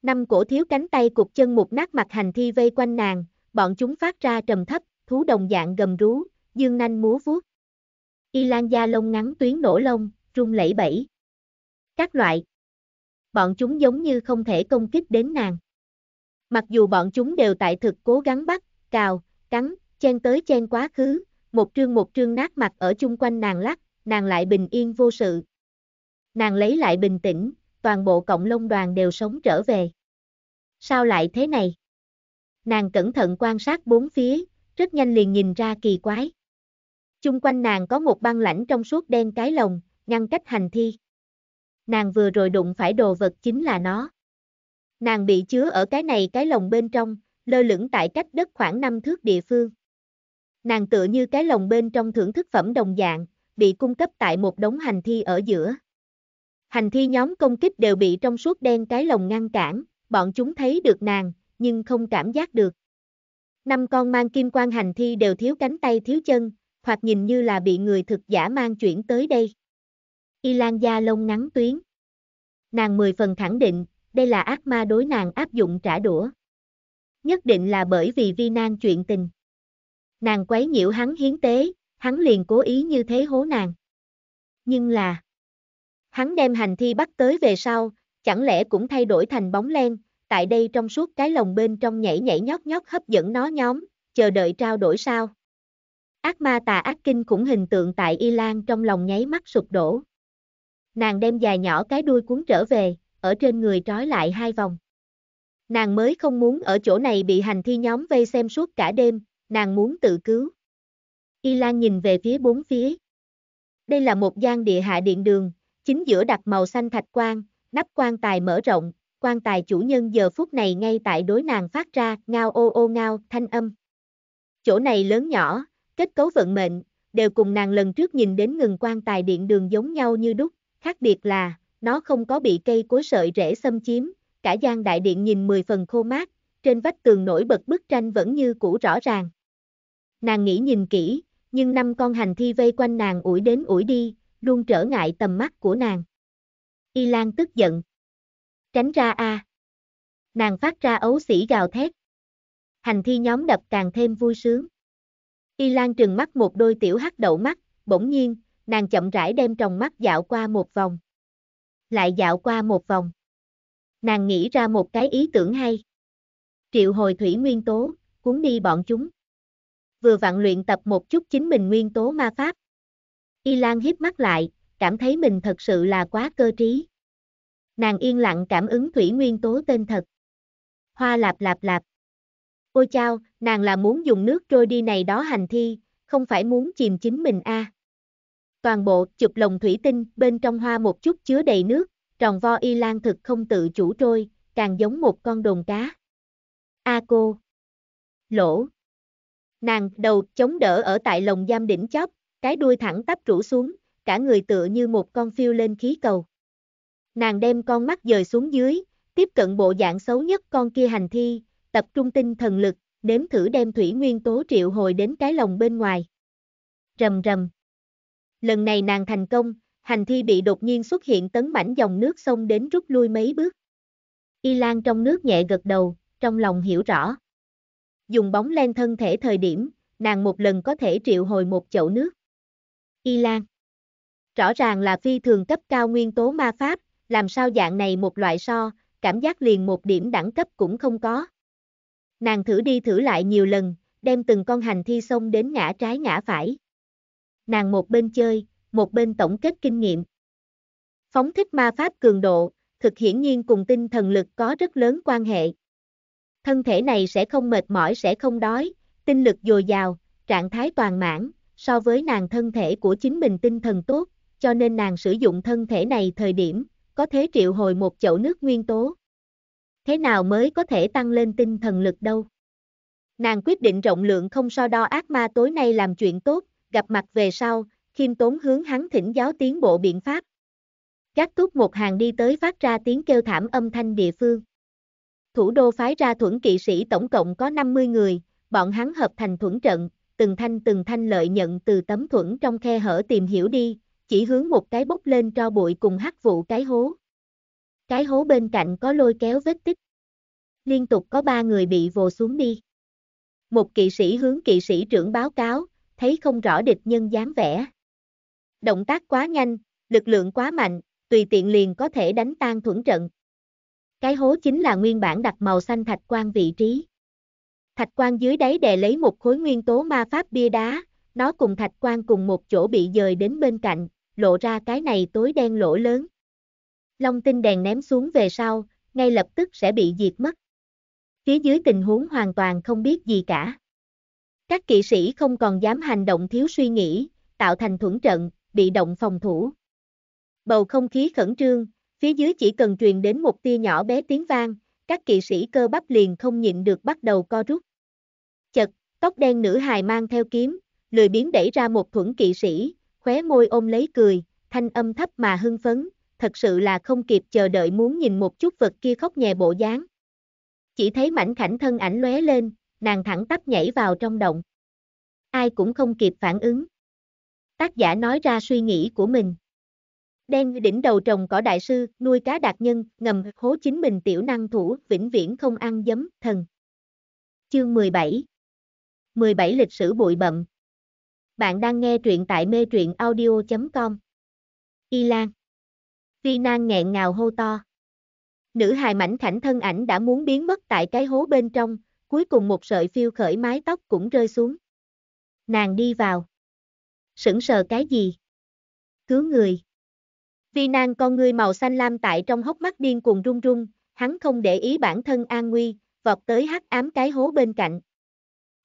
Năm cổ thiếu cánh tay cục chân một nát mặt hành thi vây quanh nàng, bọn chúng phát ra trầm thấp, thú đồng dạng gầm rú, dương nanh múa vuốt. Y lan da lông ngắn tuyến nổ lông, rung lẫy bẫy. Các loại bọn chúng giống như không thể công kích đến nàng. Mặc dù bọn chúng đều tại thực cố gắng bắt, cào, cắn, chen tới chen quá khứ, một trương một trương nát mặt ở chung quanh nàng lắc, nàng lại bình yên vô sự. Nàng lấy lại bình tĩnh, toàn bộ cộng lông đoàn đều sống trở về. Sao lại thế này? Nàng cẩn thận quan sát bốn phía, rất nhanh liền nhìn ra kỳ quái. Chung quanh nàng có một băng lãnh trong suốt đen cái lồng, ngăn cách hành thi nàng vừa rồi đụng phải đồ vật chính là nó. Nàng bị chứa ở cái này cái lồng bên trong, lơ lửng tại cách đất khoảng 5 thước địa phương. Nàng tựa như cái lồng bên trong thưởng thức phẩm đồng dạng, bị cung cấp tại một đống hành thi ở giữa. Hành thi nhóm công kích đều bị trong suốt đen cái lồng ngăn cản, bọn chúng thấy được nàng, nhưng không cảm giác được. Năm con mang kim quan hành thi đều thiếu cánh tay thiếu chân, hoặc nhìn như là bị người thực giả mang chuyển tới đây. Y Lan da lông ngắn tuyến. Nàng mười phần khẳng định, đây là ác ma đối nàng áp dụng trả đũa. Nhất định là bởi vì vi nan chuyện tình. Nàng quấy nhiễu hắn hiến tế, hắn liền cố ý như thế hố nàng. Nhưng là... Hắn đem hành thi bắt tới về sau, chẳng lẽ cũng thay đổi thành bóng len, tại đây trong suốt cái lồng bên trong nhảy nhảy nhót nhót hấp dẫn nó nhóm, chờ đợi trao đổi sao. Ác ma tà ác kinh cũng hình tượng tại Y Lan trong lòng nháy mắt sụp đổ. Nàng đem dài nhỏ cái đuôi cuốn trở về, ở trên người trói lại hai vòng. Nàng mới không muốn ở chỗ này bị hành thi nhóm vây xem suốt cả đêm, nàng muốn tự cứu. Y Lan nhìn về phía bốn phía. Đây là một gian địa hạ điện đường, chính giữa đặt màu xanh thạch quan, nắp quan tài mở rộng, quan tài chủ nhân giờ phút này ngay tại đối nàng phát ra ngao ô ô ngao thanh âm. Chỗ này lớn nhỏ, kết cấu vận mệnh, đều cùng nàng lần trước nhìn đến ngừng quan tài điện đường giống nhau như đúc, khác biệt là, nó không có bị cây cối sợi rễ xâm chiếm, cả gian đại điện nhìn 10 phần khô mát, trên vách tường nổi bật bức tranh vẫn như cũ rõ ràng. Nàng nghĩ nhìn kỹ, nhưng năm con hành thi vây quanh nàng ủi đến ủi đi, luôn trở ngại tầm mắt của nàng. Y Lan tức giận. Tránh ra a. À. Nàng phát ra ấu sĩ gào thét. Hành thi nhóm đập càng thêm vui sướng. Y Lan trừng mắt một đôi tiểu hắc đậu mắt, bỗng nhiên, nàng chậm rãi đem tròng mắt dạo qua một vòng. Lại dạo qua một vòng. Nàng nghĩ ra một cái ý tưởng hay. Triệu hồi thủy nguyên tố, cuốn đi bọn chúng. Vừa vặn luyện tập một chút chính mình nguyên tố ma pháp. Y Lan hiếp mắt lại, cảm thấy mình thật sự là quá cơ trí. Nàng yên lặng cảm ứng thủy nguyên tố tên thật. Hoa lạp lạp lạp. Ôi chao, nàng là muốn dùng nước trôi đi này đó hành thi, không phải muốn chìm chính mình a. À. Toàn bộ chụp lồng thủy tinh, bên trong hoa một chút chứa đầy nước, tròn vo y lan thực không tự chủ trôi, càng giống một con đồn cá. A cô. Lỗ. Nàng đầu chống đỡ ở tại lồng giam đỉnh chóp, cái đuôi thẳng tắp rủ xuống, cả người tựa như một con phiêu lên khí cầu. Nàng đem con mắt dời xuống dưới, tiếp cận bộ dạng xấu nhất con kia hành thi, tập trung tinh thần lực, nếm thử đem thủy nguyên tố triệu hồi đến cái lồng bên ngoài. Rầm rầm. Lần này nàng thành công, hành thi bị đột nhiên xuất hiện tấn mảnh dòng nước sông đến rút lui mấy bước. Y Lan trong nước nhẹ gật đầu, trong lòng hiểu rõ. Dùng bóng len thân thể thời điểm, nàng một lần có thể triệu hồi một chậu nước. Y Lan Rõ ràng là phi thường cấp cao nguyên tố ma pháp, làm sao dạng này một loại so, cảm giác liền một điểm đẳng cấp cũng không có. Nàng thử đi thử lại nhiều lần, đem từng con hành thi sông đến ngã trái ngã phải nàng một bên chơi, một bên tổng kết kinh nghiệm. Phóng thích ma pháp cường độ, thực hiển nhiên cùng tinh thần lực có rất lớn quan hệ. Thân thể này sẽ không mệt mỏi sẽ không đói, tinh lực dồi dào, trạng thái toàn mãn, so với nàng thân thể của chính mình tinh thần tốt, cho nên nàng sử dụng thân thể này thời điểm, có thể triệu hồi một chậu nước nguyên tố. Thế nào mới có thể tăng lên tinh thần lực đâu? Nàng quyết định rộng lượng không so đo ác ma tối nay làm chuyện tốt, gặp mặt về sau, khiêm tốn hướng hắn thỉnh giáo tiến bộ biện pháp. Các túc một hàng đi tới phát ra tiếng kêu thảm âm thanh địa phương. Thủ đô phái ra thuẫn kỵ sĩ tổng cộng có 50 người, bọn hắn hợp thành thuẫn trận, từng thanh từng thanh lợi nhận từ tấm thuẫn trong khe hở tìm hiểu đi, chỉ hướng một cái bốc lên cho bụi cùng hắc vụ cái hố. Cái hố bên cạnh có lôi kéo vết tích. Liên tục có ba người bị vồ xuống đi. Một kỵ sĩ hướng kỵ sĩ trưởng báo cáo, thấy không rõ địch nhân dáng vẻ. Động tác quá nhanh, lực lượng quá mạnh, tùy tiện liền có thể đánh tan thuẫn trận. Cái hố chính là nguyên bản đặt màu xanh thạch quan vị trí. Thạch quan dưới đáy đè lấy một khối nguyên tố ma pháp bia đá, nó cùng thạch quan cùng một chỗ bị dời đến bên cạnh, lộ ra cái này tối đen lỗ lớn. Long tinh đèn ném xuống về sau, ngay lập tức sẽ bị diệt mất. Phía dưới tình huống hoàn toàn không biết gì cả. Các kỵ sĩ không còn dám hành động thiếu suy nghĩ, tạo thành thuẫn trận, bị động phòng thủ. Bầu không khí khẩn trương, phía dưới chỉ cần truyền đến một tia nhỏ bé tiếng vang, các kỵ sĩ cơ bắp liền không nhịn được bắt đầu co rút. Chật, tóc đen nữ hài mang theo kiếm, lười biến đẩy ra một thuẫn kỵ sĩ, khóe môi ôm lấy cười, thanh âm thấp mà hưng phấn, thật sự là không kịp chờ đợi muốn nhìn một chút vật kia khóc nhè bộ dáng. Chỉ thấy mảnh khảnh thân ảnh lóe lên, nàng thẳng tắp nhảy vào trong động. Ai cũng không kịp phản ứng. Tác giả nói ra suy nghĩ của mình. Đen đỉnh đầu trồng cỏ đại sư, nuôi cá đạt nhân, ngầm hố chính mình tiểu năng thủ, vĩnh viễn không ăn giấm, thần. Chương 17 17 lịch sử bụi bậm Bạn đang nghe truyện tại mê truyện audio.com Y Lan Vi Nan nghẹn ngào hô to Nữ hài mảnh khảnh thân ảnh đã muốn biến mất tại cái hố bên trong, cuối cùng một sợi phiêu khởi mái tóc cũng rơi xuống. Nàng đi vào. Sững sờ cái gì? Cứu người. Vi nàng con ngươi màu xanh lam tại trong hốc mắt điên cuồng run run, hắn không để ý bản thân an nguy, vọt tới hắc ám cái hố bên cạnh.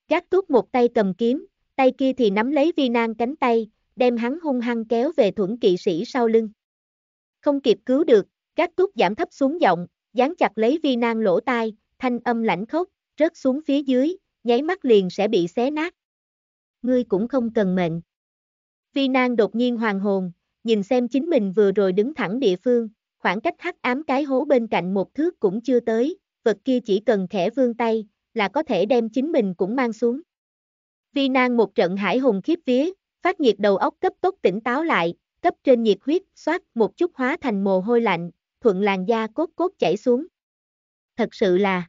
Gác tút một tay cầm kiếm, tay kia thì nắm lấy vi Nang cánh tay, đem hắn hung hăng kéo về thuẫn kỵ sĩ sau lưng. Không kịp cứu được, gác tút giảm thấp xuống giọng, dán chặt lấy vi Nang lỗ tai, thanh âm lạnh khốc, rớt xuống phía dưới, nháy mắt liền sẽ bị xé nát. Ngươi cũng không cần mệnh. Vi Nang đột nhiên hoàng hồn, nhìn xem chính mình vừa rồi đứng thẳng địa phương, khoảng cách hắc ám cái hố bên cạnh một thước cũng chưa tới, vật kia chỉ cần khẽ vươn tay, là có thể đem chính mình cũng mang xuống. Vi Nang một trận hải hùng khiếp vía, phát nhiệt đầu óc cấp tốc tỉnh táo lại, cấp trên nhiệt huyết, xoát một chút hóa thành mồ hôi lạnh, thuận làn da cốt cốt chảy xuống. Thật sự là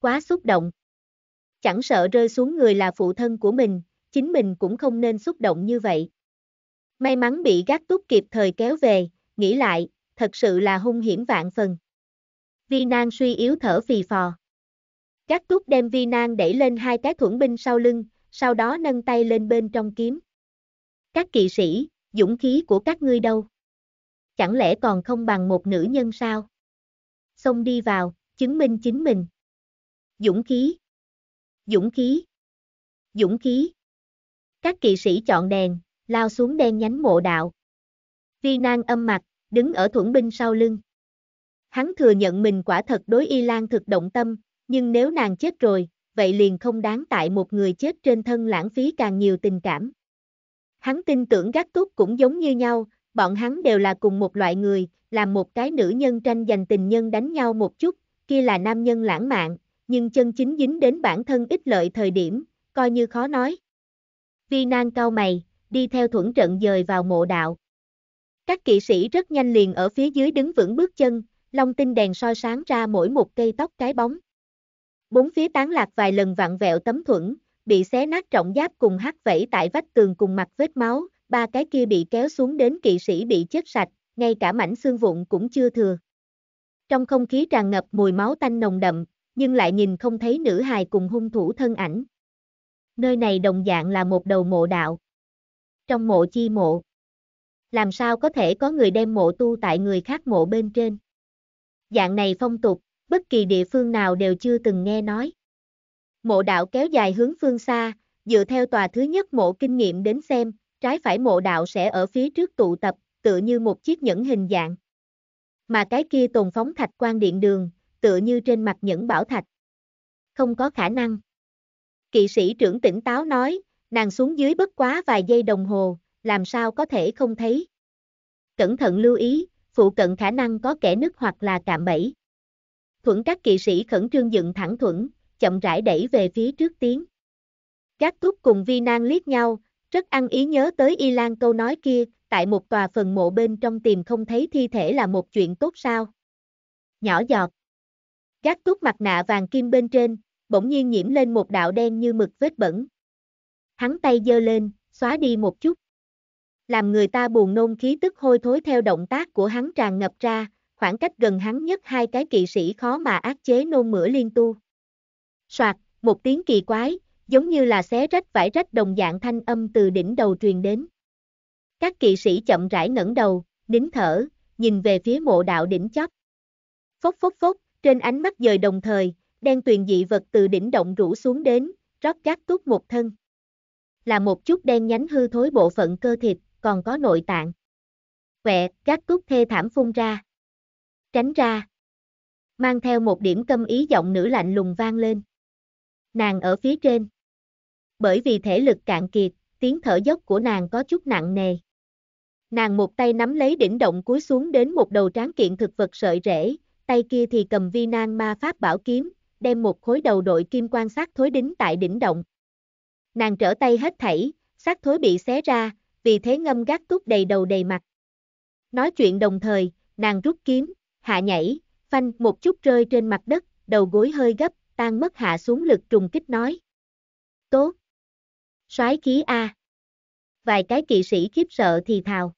quá xúc động. Chẳng sợ rơi xuống người là phụ thân của mình, chính mình cũng không nên xúc động như vậy. May mắn bị gác túc kịp thời kéo về, nghĩ lại, thật sự là hung hiểm vạn phần. Vi Nan suy yếu thở phì phò. Gác túc đem Vi Nan đẩy lên hai cái thuẫn binh sau lưng, sau đó nâng tay lên bên trong kiếm. Các kỵ sĩ, dũng khí của các ngươi đâu? Chẳng lẽ còn không bằng một nữ nhân sao? Xông đi vào, chứng minh chính mình. Dũng khí. Dũng khí. Dũng khí. Các kỵ sĩ chọn đèn, lao xuống đen nhánh mộ đạo. Vi nan âm mặt, đứng ở thuẫn binh sau lưng. Hắn thừa nhận mình quả thật đối Y Lan thực động tâm, nhưng nếu nàng chết rồi, vậy liền không đáng tại một người chết trên thân lãng phí càng nhiều tình cảm. Hắn tin tưởng gác túc cũng giống như nhau, bọn hắn đều là cùng một loại người, làm một cái nữ nhân tranh giành tình nhân đánh nhau một chút, kia là nam nhân lãng mạn, nhưng chân chính dính đến bản thân ít lợi thời điểm, coi như khó nói. Vi nan cao mày, đi theo thuẫn trận dời vào mộ đạo. Các kỵ sĩ rất nhanh liền ở phía dưới đứng vững bước chân, long tinh đèn soi sáng ra mỗi một cây tóc cái bóng. Bốn phía tán lạc vài lần vặn vẹo tấm thuẫn, bị xé nát trọng giáp cùng hắt vẫy tại vách tường cùng mặt vết máu, ba cái kia bị kéo xuống đến kỵ sĩ bị chết sạch, ngay cả mảnh xương vụn cũng chưa thừa. Trong không khí tràn ngập mùi máu tanh nồng đậm, nhưng lại nhìn không thấy nữ hài cùng hung thủ thân ảnh. Nơi này đồng dạng là một đầu mộ đạo. Trong mộ chi mộ. Làm sao có thể có người đem mộ tu tại người khác mộ bên trên? Dạng này phong tục, bất kỳ địa phương nào đều chưa từng nghe nói. Mộ đạo kéo dài hướng phương xa, dựa theo tòa thứ nhất mộ kinh nghiệm đến xem, trái phải mộ đạo sẽ ở phía trước tụ tập, tựa như một chiếc nhẫn hình dạng. Mà cái kia tồn phóng thạch quan điện đường, tựa như trên mặt những bảo thạch. Không có khả năng. Kỵ sĩ trưởng tỉnh táo nói, nàng xuống dưới bất quá vài giây đồng hồ, làm sao có thể không thấy. Cẩn thận lưu ý, phụ cận khả năng có kẻ nứt hoặc là cạm bẫy. Thuẫn các kỵ sĩ khẩn trương dựng thẳng thuẫn, chậm rãi đẩy về phía trước tiến. Các túc cùng vi nan liếc nhau, rất ăn ý nhớ tới Y Lan câu nói kia, tại một tòa phần mộ bên trong tìm không thấy thi thể là một chuyện tốt sao. Nhỏ giọt. Gác tút mặt nạ vàng kim bên trên, bỗng nhiên nhiễm lên một đạo đen như mực vết bẩn. Hắn tay giơ lên, xóa đi một chút. Làm người ta buồn nôn khí tức hôi thối theo động tác của hắn tràn ngập ra, khoảng cách gần hắn nhất hai cái kỵ sĩ khó mà ác chế nôn mửa liên tu. Soạt, một tiếng kỳ quái, giống như là xé rách vải rách đồng dạng thanh âm từ đỉnh đầu truyền đến. Các kỵ sĩ chậm rãi ngẩng đầu, nín thở, nhìn về phía mộ đạo đỉnh chóp. Phốc phốc phốc, trên ánh mắt dời đồng thời, đen tuyền dị vật từ đỉnh động rũ xuống đến, rót gác túc một thân. Là một chút đen nhánh hư thối bộ phận cơ thịt, còn có nội tạng. Quẹ, gác túc thê thảm phun ra. Tránh ra. Mang theo một điểm câm ý giọng nữ lạnh lùng vang lên. Nàng ở phía trên. Bởi vì thể lực cạn kiệt, tiếng thở dốc của nàng có chút nặng nề. Nàng một tay nắm lấy đỉnh động cúi xuống đến một đầu tráng kiện thực vật sợi rễ, tay kia thì cầm vi nan ma pháp bảo kiếm, đem một khối đầu đội kim quan sát thối đính tại đỉnh động. Nàng trở tay hết thảy, sát thối bị xé ra, vì thế ngâm gác túc đầy đầu đầy mặt. Nói chuyện đồng thời, nàng rút kiếm, hạ nhảy, phanh một chút rơi trên mặt đất, đầu gối hơi gấp, tan mất hạ xuống lực trùng kích nói. Tốt! soái khí A! Vài cái kỵ sĩ khiếp sợ thì thào.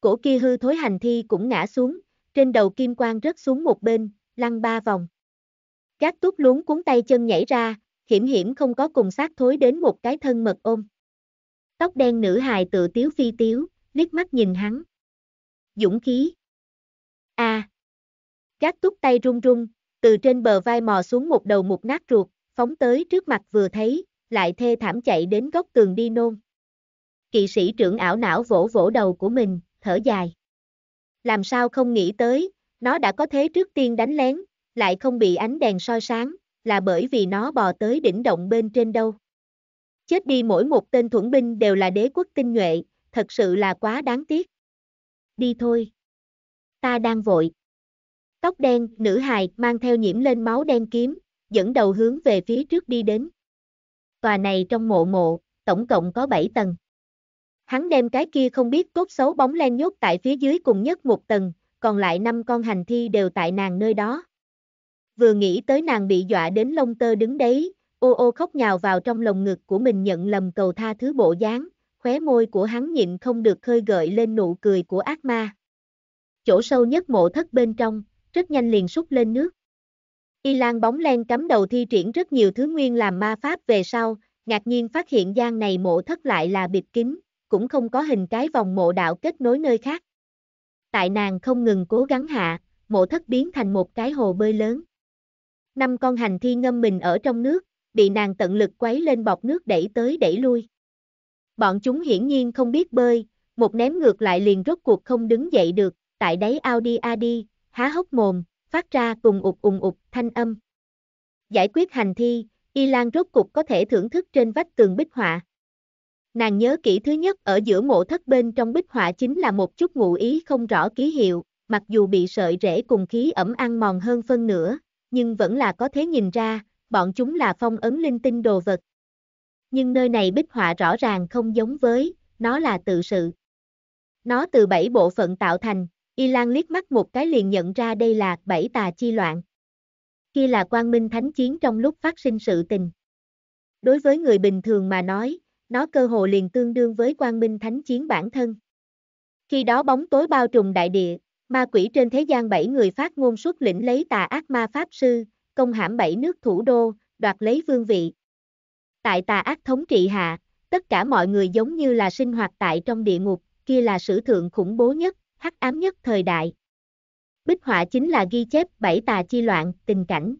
Cổ kia hư thối hành thi cũng ngã xuống, trên đầu kim quang rớt xuống một bên, lăn ba vòng. Gác túc luống cuốn tay chân nhảy ra, hiểm hiểm không có cùng sát thối đến một cái thân mật ôm. Tóc đen nữ hài tự tiếu phi tiếu, liếc mắt nhìn hắn. Dũng khí. a à. Gác túc tay run run, từ trên bờ vai mò xuống một đầu mục nát ruột, phóng tới trước mặt vừa thấy, lại thê thảm chạy đến góc tường đi nôn. Kỵ sĩ trưởng ảo não vỗ vỗ đầu của mình, thở dài làm sao không nghĩ tới, nó đã có thế trước tiên đánh lén, lại không bị ánh đèn soi sáng, là bởi vì nó bò tới đỉnh động bên trên đâu. Chết đi mỗi một tên thuẫn binh đều là đế quốc tinh nhuệ, thật sự là quá đáng tiếc. Đi thôi. Ta đang vội. Tóc đen, nữ hài, mang theo nhiễm lên máu đen kiếm, dẫn đầu hướng về phía trước đi đến. Tòa này trong mộ mộ, tổng cộng có 7 tầng hắn đem cái kia không biết tốt xấu bóng len nhốt tại phía dưới cùng nhất một tầng, còn lại năm con hành thi đều tại nàng nơi đó. Vừa nghĩ tới nàng bị dọa đến lông tơ đứng đấy, ô ô khóc nhào vào trong lồng ngực của mình nhận lầm cầu tha thứ bộ dáng, khóe môi của hắn nhịn không được khơi gợi lên nụ cười của ác ma. Chỗ sâu nhất mộ thất bên trong, rất nhanh liền sút lên nước. Y Lan bóng len cắm đầu thi triển rất nhiều thứ nguyên làm ma pháp về sau, ngạc nhiên phát hiện gian này mộ thất lại là bịt kín, cũng không có hình cái vòng mộ đạo kết nối nơi khác. Tại nàng không ngừng cố gắng hạ, mộ thất biến thành một cái hồ bơi lớn. Năm con hành thi ngâm mình ở trong nước, bị nàng tận lực quấy lên bọc nước đẩy tới đẩy lui. Bọn chúng hiển nhiên không biết bơi, một ném ngược lại liền rốt cuộc không đứng dậy được, tại đáy ao đi a đi, há hốc mồm, phát ra cùng ụt ùng ụt thanh âm. Giải quyết hành thi, Y Lan rốt cuộc có thể thưởng thức trên vách tường bích họa. Nàng nhớ kỹ thứ nhất ở giữa mộ thất bên trong bích họa chính là một chút ngụ ý không rõ ký hiệu, mặc dù bị sợi rễ cùng khí ẩm ăn mòn hơn phân nửa, nhưng vẫn là có thể nhìn ra, bọn chúng là phong ấn linh tinh đồ vật. Nhưng nơi này bích họa rõ ràng không giống với, nó là tự sự. Nó từ bảy bộ phận tạo thành, Y Lan liếc mắt một cái liền nhận ra đây là bảy tà chi loạn. Khi là quang minh thánh chiến trong lúc phát sinh sự tình. Đối với người bình thường mà nói, nó cơ hồ liền tương đương với quang minh thánh chiến bản thân. Khi đó bóng tối bao trùm đại địa, ma quỷ trên thế gian bảy người phát ngôn xuất lĩnh lấy tà ác ma pháp sư, công hãm bảy nước thủ đô, đoạt lấy vương vị. Tại tà ác thống trị hạ, tất cả mọi người giống như là sinh hoạt tại trong địa ngục, kia là sử thượng khủng bố nhất, hắc ám nhất thời đại. Bích họa chính là ghi chép bảy tà chi loạn, tình cảnh.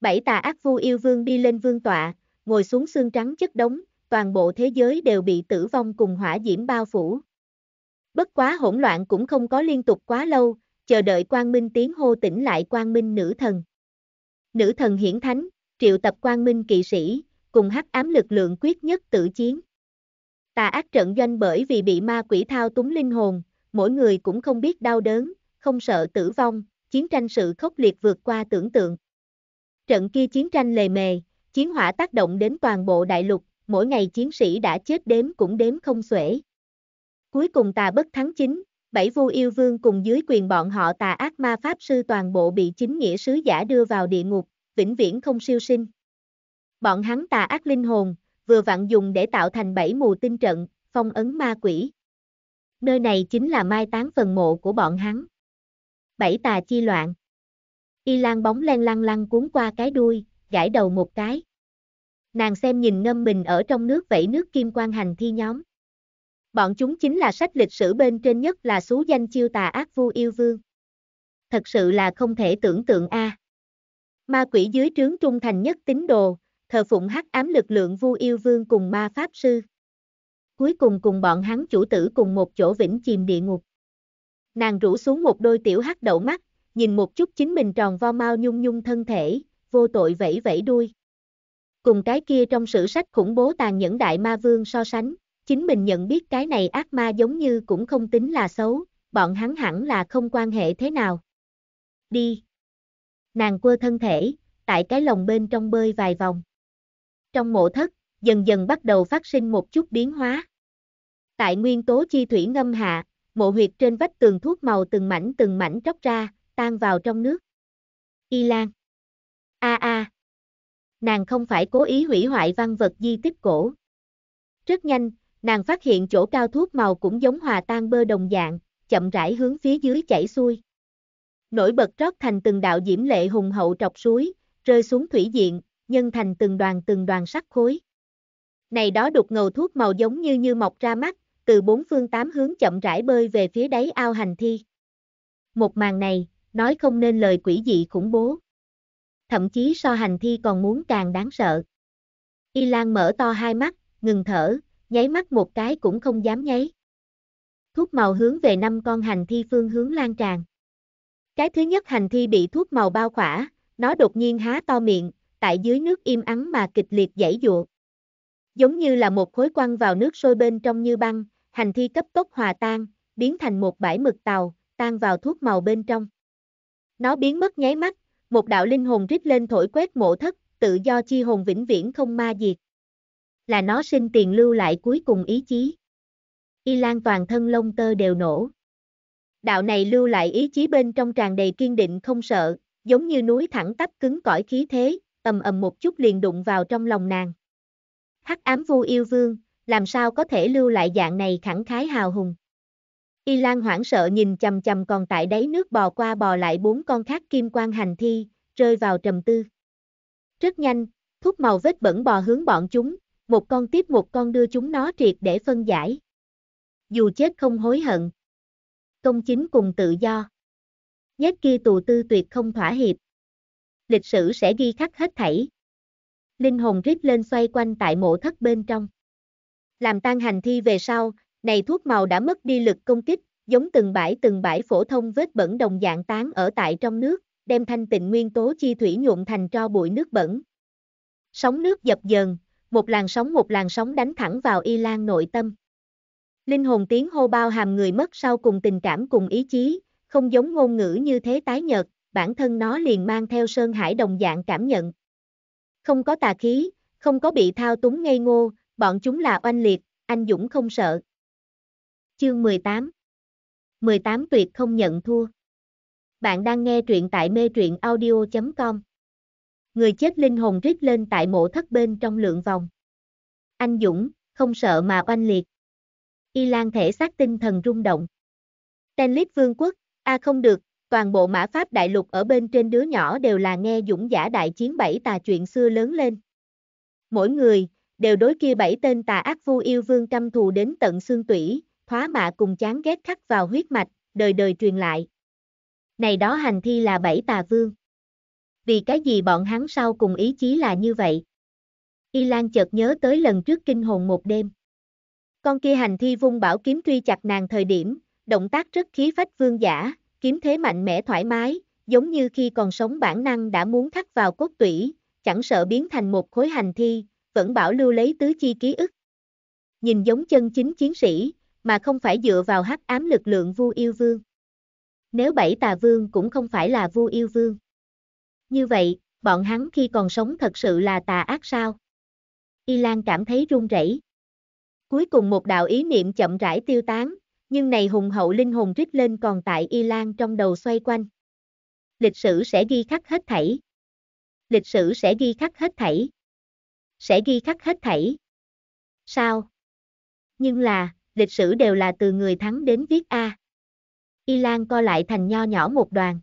Bảy tà ác vu yêu vương đi lên vương tọa, ngồi xuống xương trắng chất đống, toàn bộ thế giới đều bị tử vong cùng hỏa diễm bao phủ. Bất quá hỗn loạn cũng không có liên tục quá lâu, chờ đợi quang minh tiếng hô tỉnh lại quang minh nữ thần. Nữ thần hiển thánh, triệu tập quang minh kỵ sĩ, cùng hắc ám lực lượng quyết nhất tử chiến. Tà ác trận doanh bởi vì bị ma quỷ thao túng linh hồn, mỗi người cũng không biết đau đớn, không sợ tử vong, chiến tranh sự khốc liệt vượt qua tưởng tượng. Trận kia chiến tranh lề mề, chiến hỏa tác động đến toàn bộ đại lục, mỗi ngày chiến sĩ đã chết đếm cũng đếm không xuể. Cuối cùng tà bất thắng chính, bảy vua yêu vương cùng dưới quyền bọn họ tà ác ma pháp sư toàn bộ bị chính nghĩa sứ giả đưa vào địa ngục, vĩnh viễn không siêu sinh. Bọn hắn tà ác linh hồn, vừa vặn dùng để tạo thành bảy mù tinh trận, phong ấn ma quỷ. Nơi này chính là mai táng phần mộ của bọn hắn. Bảy tà chi loạn. Y lan bóng len lăng lăng cuốn qua cái đuôi, gãi đầu một cái nàng xem nhìn ngâm mình ở trong nước vẫy nước kim quan hành thi nhóm. Bọn chúng chính là sách lịch sử bên trên nhất là số danh chiêu tà ác vu yêu vương. Thật sự là không thể tưởng tượng a. À. Ma quỷ dưới trướng trung thành nhất tín đồ, thờ phụng hắc ám lực lượng vu yêu vương cùng ma pháp sư. Cuối cùng cùng bọn hắn chủ tử cùng một chỗ vĩnh chìm địa ngục. Nàng rủ xuống một đôi tiểu hắc đậu mắt, nhìn một chút chính mình tròn vo mau nhung nhung thân thể, vô tội vẫy vẫy đuôi cùng cái kia trong sử sách khủng bố tàn nhẫn đại ma vương so sánh, chính mình nhận biết cái này ác ma giống như cũng không tính là xấu, bọn hắn hẳn là không quan hệ thế nào. Đi. Nàng quơ thân thể, tại cái lồng bên trong bơi vài vòng. Trong mộ thất, dần dần bắt đầu phát sinh một chút biến hóa. Tại nguyên tố chi thủy ngâm hạ, mộ huyệt trên vách tường thuốc màu từng mảnh từng mảnh tróc ra, tan vào trong nước. Y Lan. A a, nàng không phải cố ý hủy hoại văn vật di tích cổ. Rất nhanh, nàng phát hiện chỗ cao thuốc màu cũng giống hòa tan bơ đồng dạng, chậm rãi hướng phía dưới chảy xuôi. Nổi bật rót thành từng đạo diễm lệ hùng hậu trọc suối, rơi xuống thủy diện, nhân thành từng đoàn từng đoàn sắc khối. Này đó đục ngầu thuốc màu giống như như mọc ra mắt, từ bốn phương tám hướng chậm rãi bơi về phía đáy ao hành thi. Một màn này, nói không nên lời quỷ dị khủng bố thậm chí so hành thi còn muốn càng đáng sợ. Y Lan mở to hai mắt, ngừng thở, nháy mắt một cái cũng không dám nháy. Thuốc màu hướng về năm con hành thi phương hướng lan tràn. Cái thứ nhất hành thi bị thuốc màu bao khỏa, nó đột nhiên há to miệng, tại dưới nước im ắng mà kịch liệt dãy dụa. Giống như là một khối quăng vào nước sôi bên trong như băng, hành thi cấp tốc hòa tan, biến thành một bãi mực tàu, tan vào thuốc màu bên trong. Nó biến mất nháy mắt, một đạo linh hồn rít lên thổi quét mộ thất, tự do chi hồn vĩnh viễn không ma diệt. Là nó sinh tiền lưu lại cuối cùng ý chí. Y Lan toàn thân lông tơ đều nổ. Đạo này lưu lại ý chí bên trong tràn đầy kiên định không sợ, giống như núi thẳng tắp cứng cỏi khí thế, ầm ầm một chút liền đụng vào trong lòng nàng. Hắc ám vu yêu vương, làm sao có thể lưu lại dạng này khẳng khái hào hùng. Y Lan hoảng sợ nhìn chầm chầm còn tại đáy nước bò qua bò lại bốn con khác kim quan hành thi, rơi vào trầm tư. Rất nhanh, thuốc màu vết bẩn bò hướng bọn chúng, một con tiếp một con đưa chúng nó triệt để phân giải. Dù chết không hối hận. Công chính cùng tự do. nhất kia tù tư tuyệt không thỏa hiệp. Lịch sử sẽ ghi khắc hết thảy. Linh hồn rít lên xoay quanh tại mộ thất bên trong. Làm tan hành thi về sau, này thuốc màu đã mất đi lực công kích, giống từng bãi từng bãi phổ thông vết bẩn đồng dạng tán ở tại trong nước, đem thanh tịnh nguyên tố chi thủy nhuộm thành cho bụi nước bẩn. Sóng nước dập dờn, một làn sóng một làn sóng đánh thẳng vào Y Lan nội tâm. Linh hồn tiếng hô bao hàm người mất sau cùng tình cảm cùng ý chí, không giống ngôn ngữ như thế tái nhợt, bản thân nó liền mang theo sơn hải đồng dạng cảm nhận. Không có tà khí, không có bị thao túng ngây ngô, bọn chúng là oanh liệt, anh dũng không sợ. Chương 18 18 tuyệt không nhận thua Bạn đang nghe truyện tại mê truyện audio.com Người chết linh hồn rít lên tại mộ thất bên trong lượng vòng Anh Dũng, không sợ mà oanh liệt Y Lan thể xác tinh thần rung động Tenlit Vương quốc, a không được, toàn bộ mã pháp đại lục ở bên trên đứa nhỏ đều là nghe Dũng giả đại chiến bảy tà chuyện xưa lớn lên Mỗi người, đều đối kia bảy tên tà ác vu yêu vương căm thù đến tận xương tủy Hóa mạ cùng chán ghét khắc vào huyết mạch, đời đời truyền lại. Này đó hành thi là bảy tà vương. Vì cái gì bọn hắn sau cùng ý chí là như vậy? Y Lan chợt nhớ tới lần trước kinh hồn một đêm. Con kia hành thi vung bảo kiếm truy chặt nàng thời điểm, động tác rất khí phách vương giả, kiếm thế mạnh mẽ thoải mái, giống như khi còn sống bản năng đã muốn khắc vào cốt tủy, chẳng sợ biến thành một khối hành thi, vẫn bảo lưu lấy tứ chi ký ức. Nhìn giống chân chính chiến sĩ, mà không phải dựa vào hắc ám lực lượng vu yêu vương. Nếu bảy tà vương cũng không phải là vu yêu vương. Như vậy, bọn hắn khi còn sống thật sự là tà ác sao? Y Lan cảm thấy run rẩy. Cuối cùng một đạo ý niệm chậm rãi tiêu tán, nhưng này hùng hậu linh hồn rít lên còn tại Y Lan trong đầu xoay quanh. Lịch sử sẽ ghi khắc hết thảy. Lịch sử sẽ ghi khắc hết thảy. Sẽ ghi khắc hết thảy. Sao? Nhưng là, lịch sử đều là từ người thắng đến viết A. Y Lan co lại thành nho nhỏ một đoàn.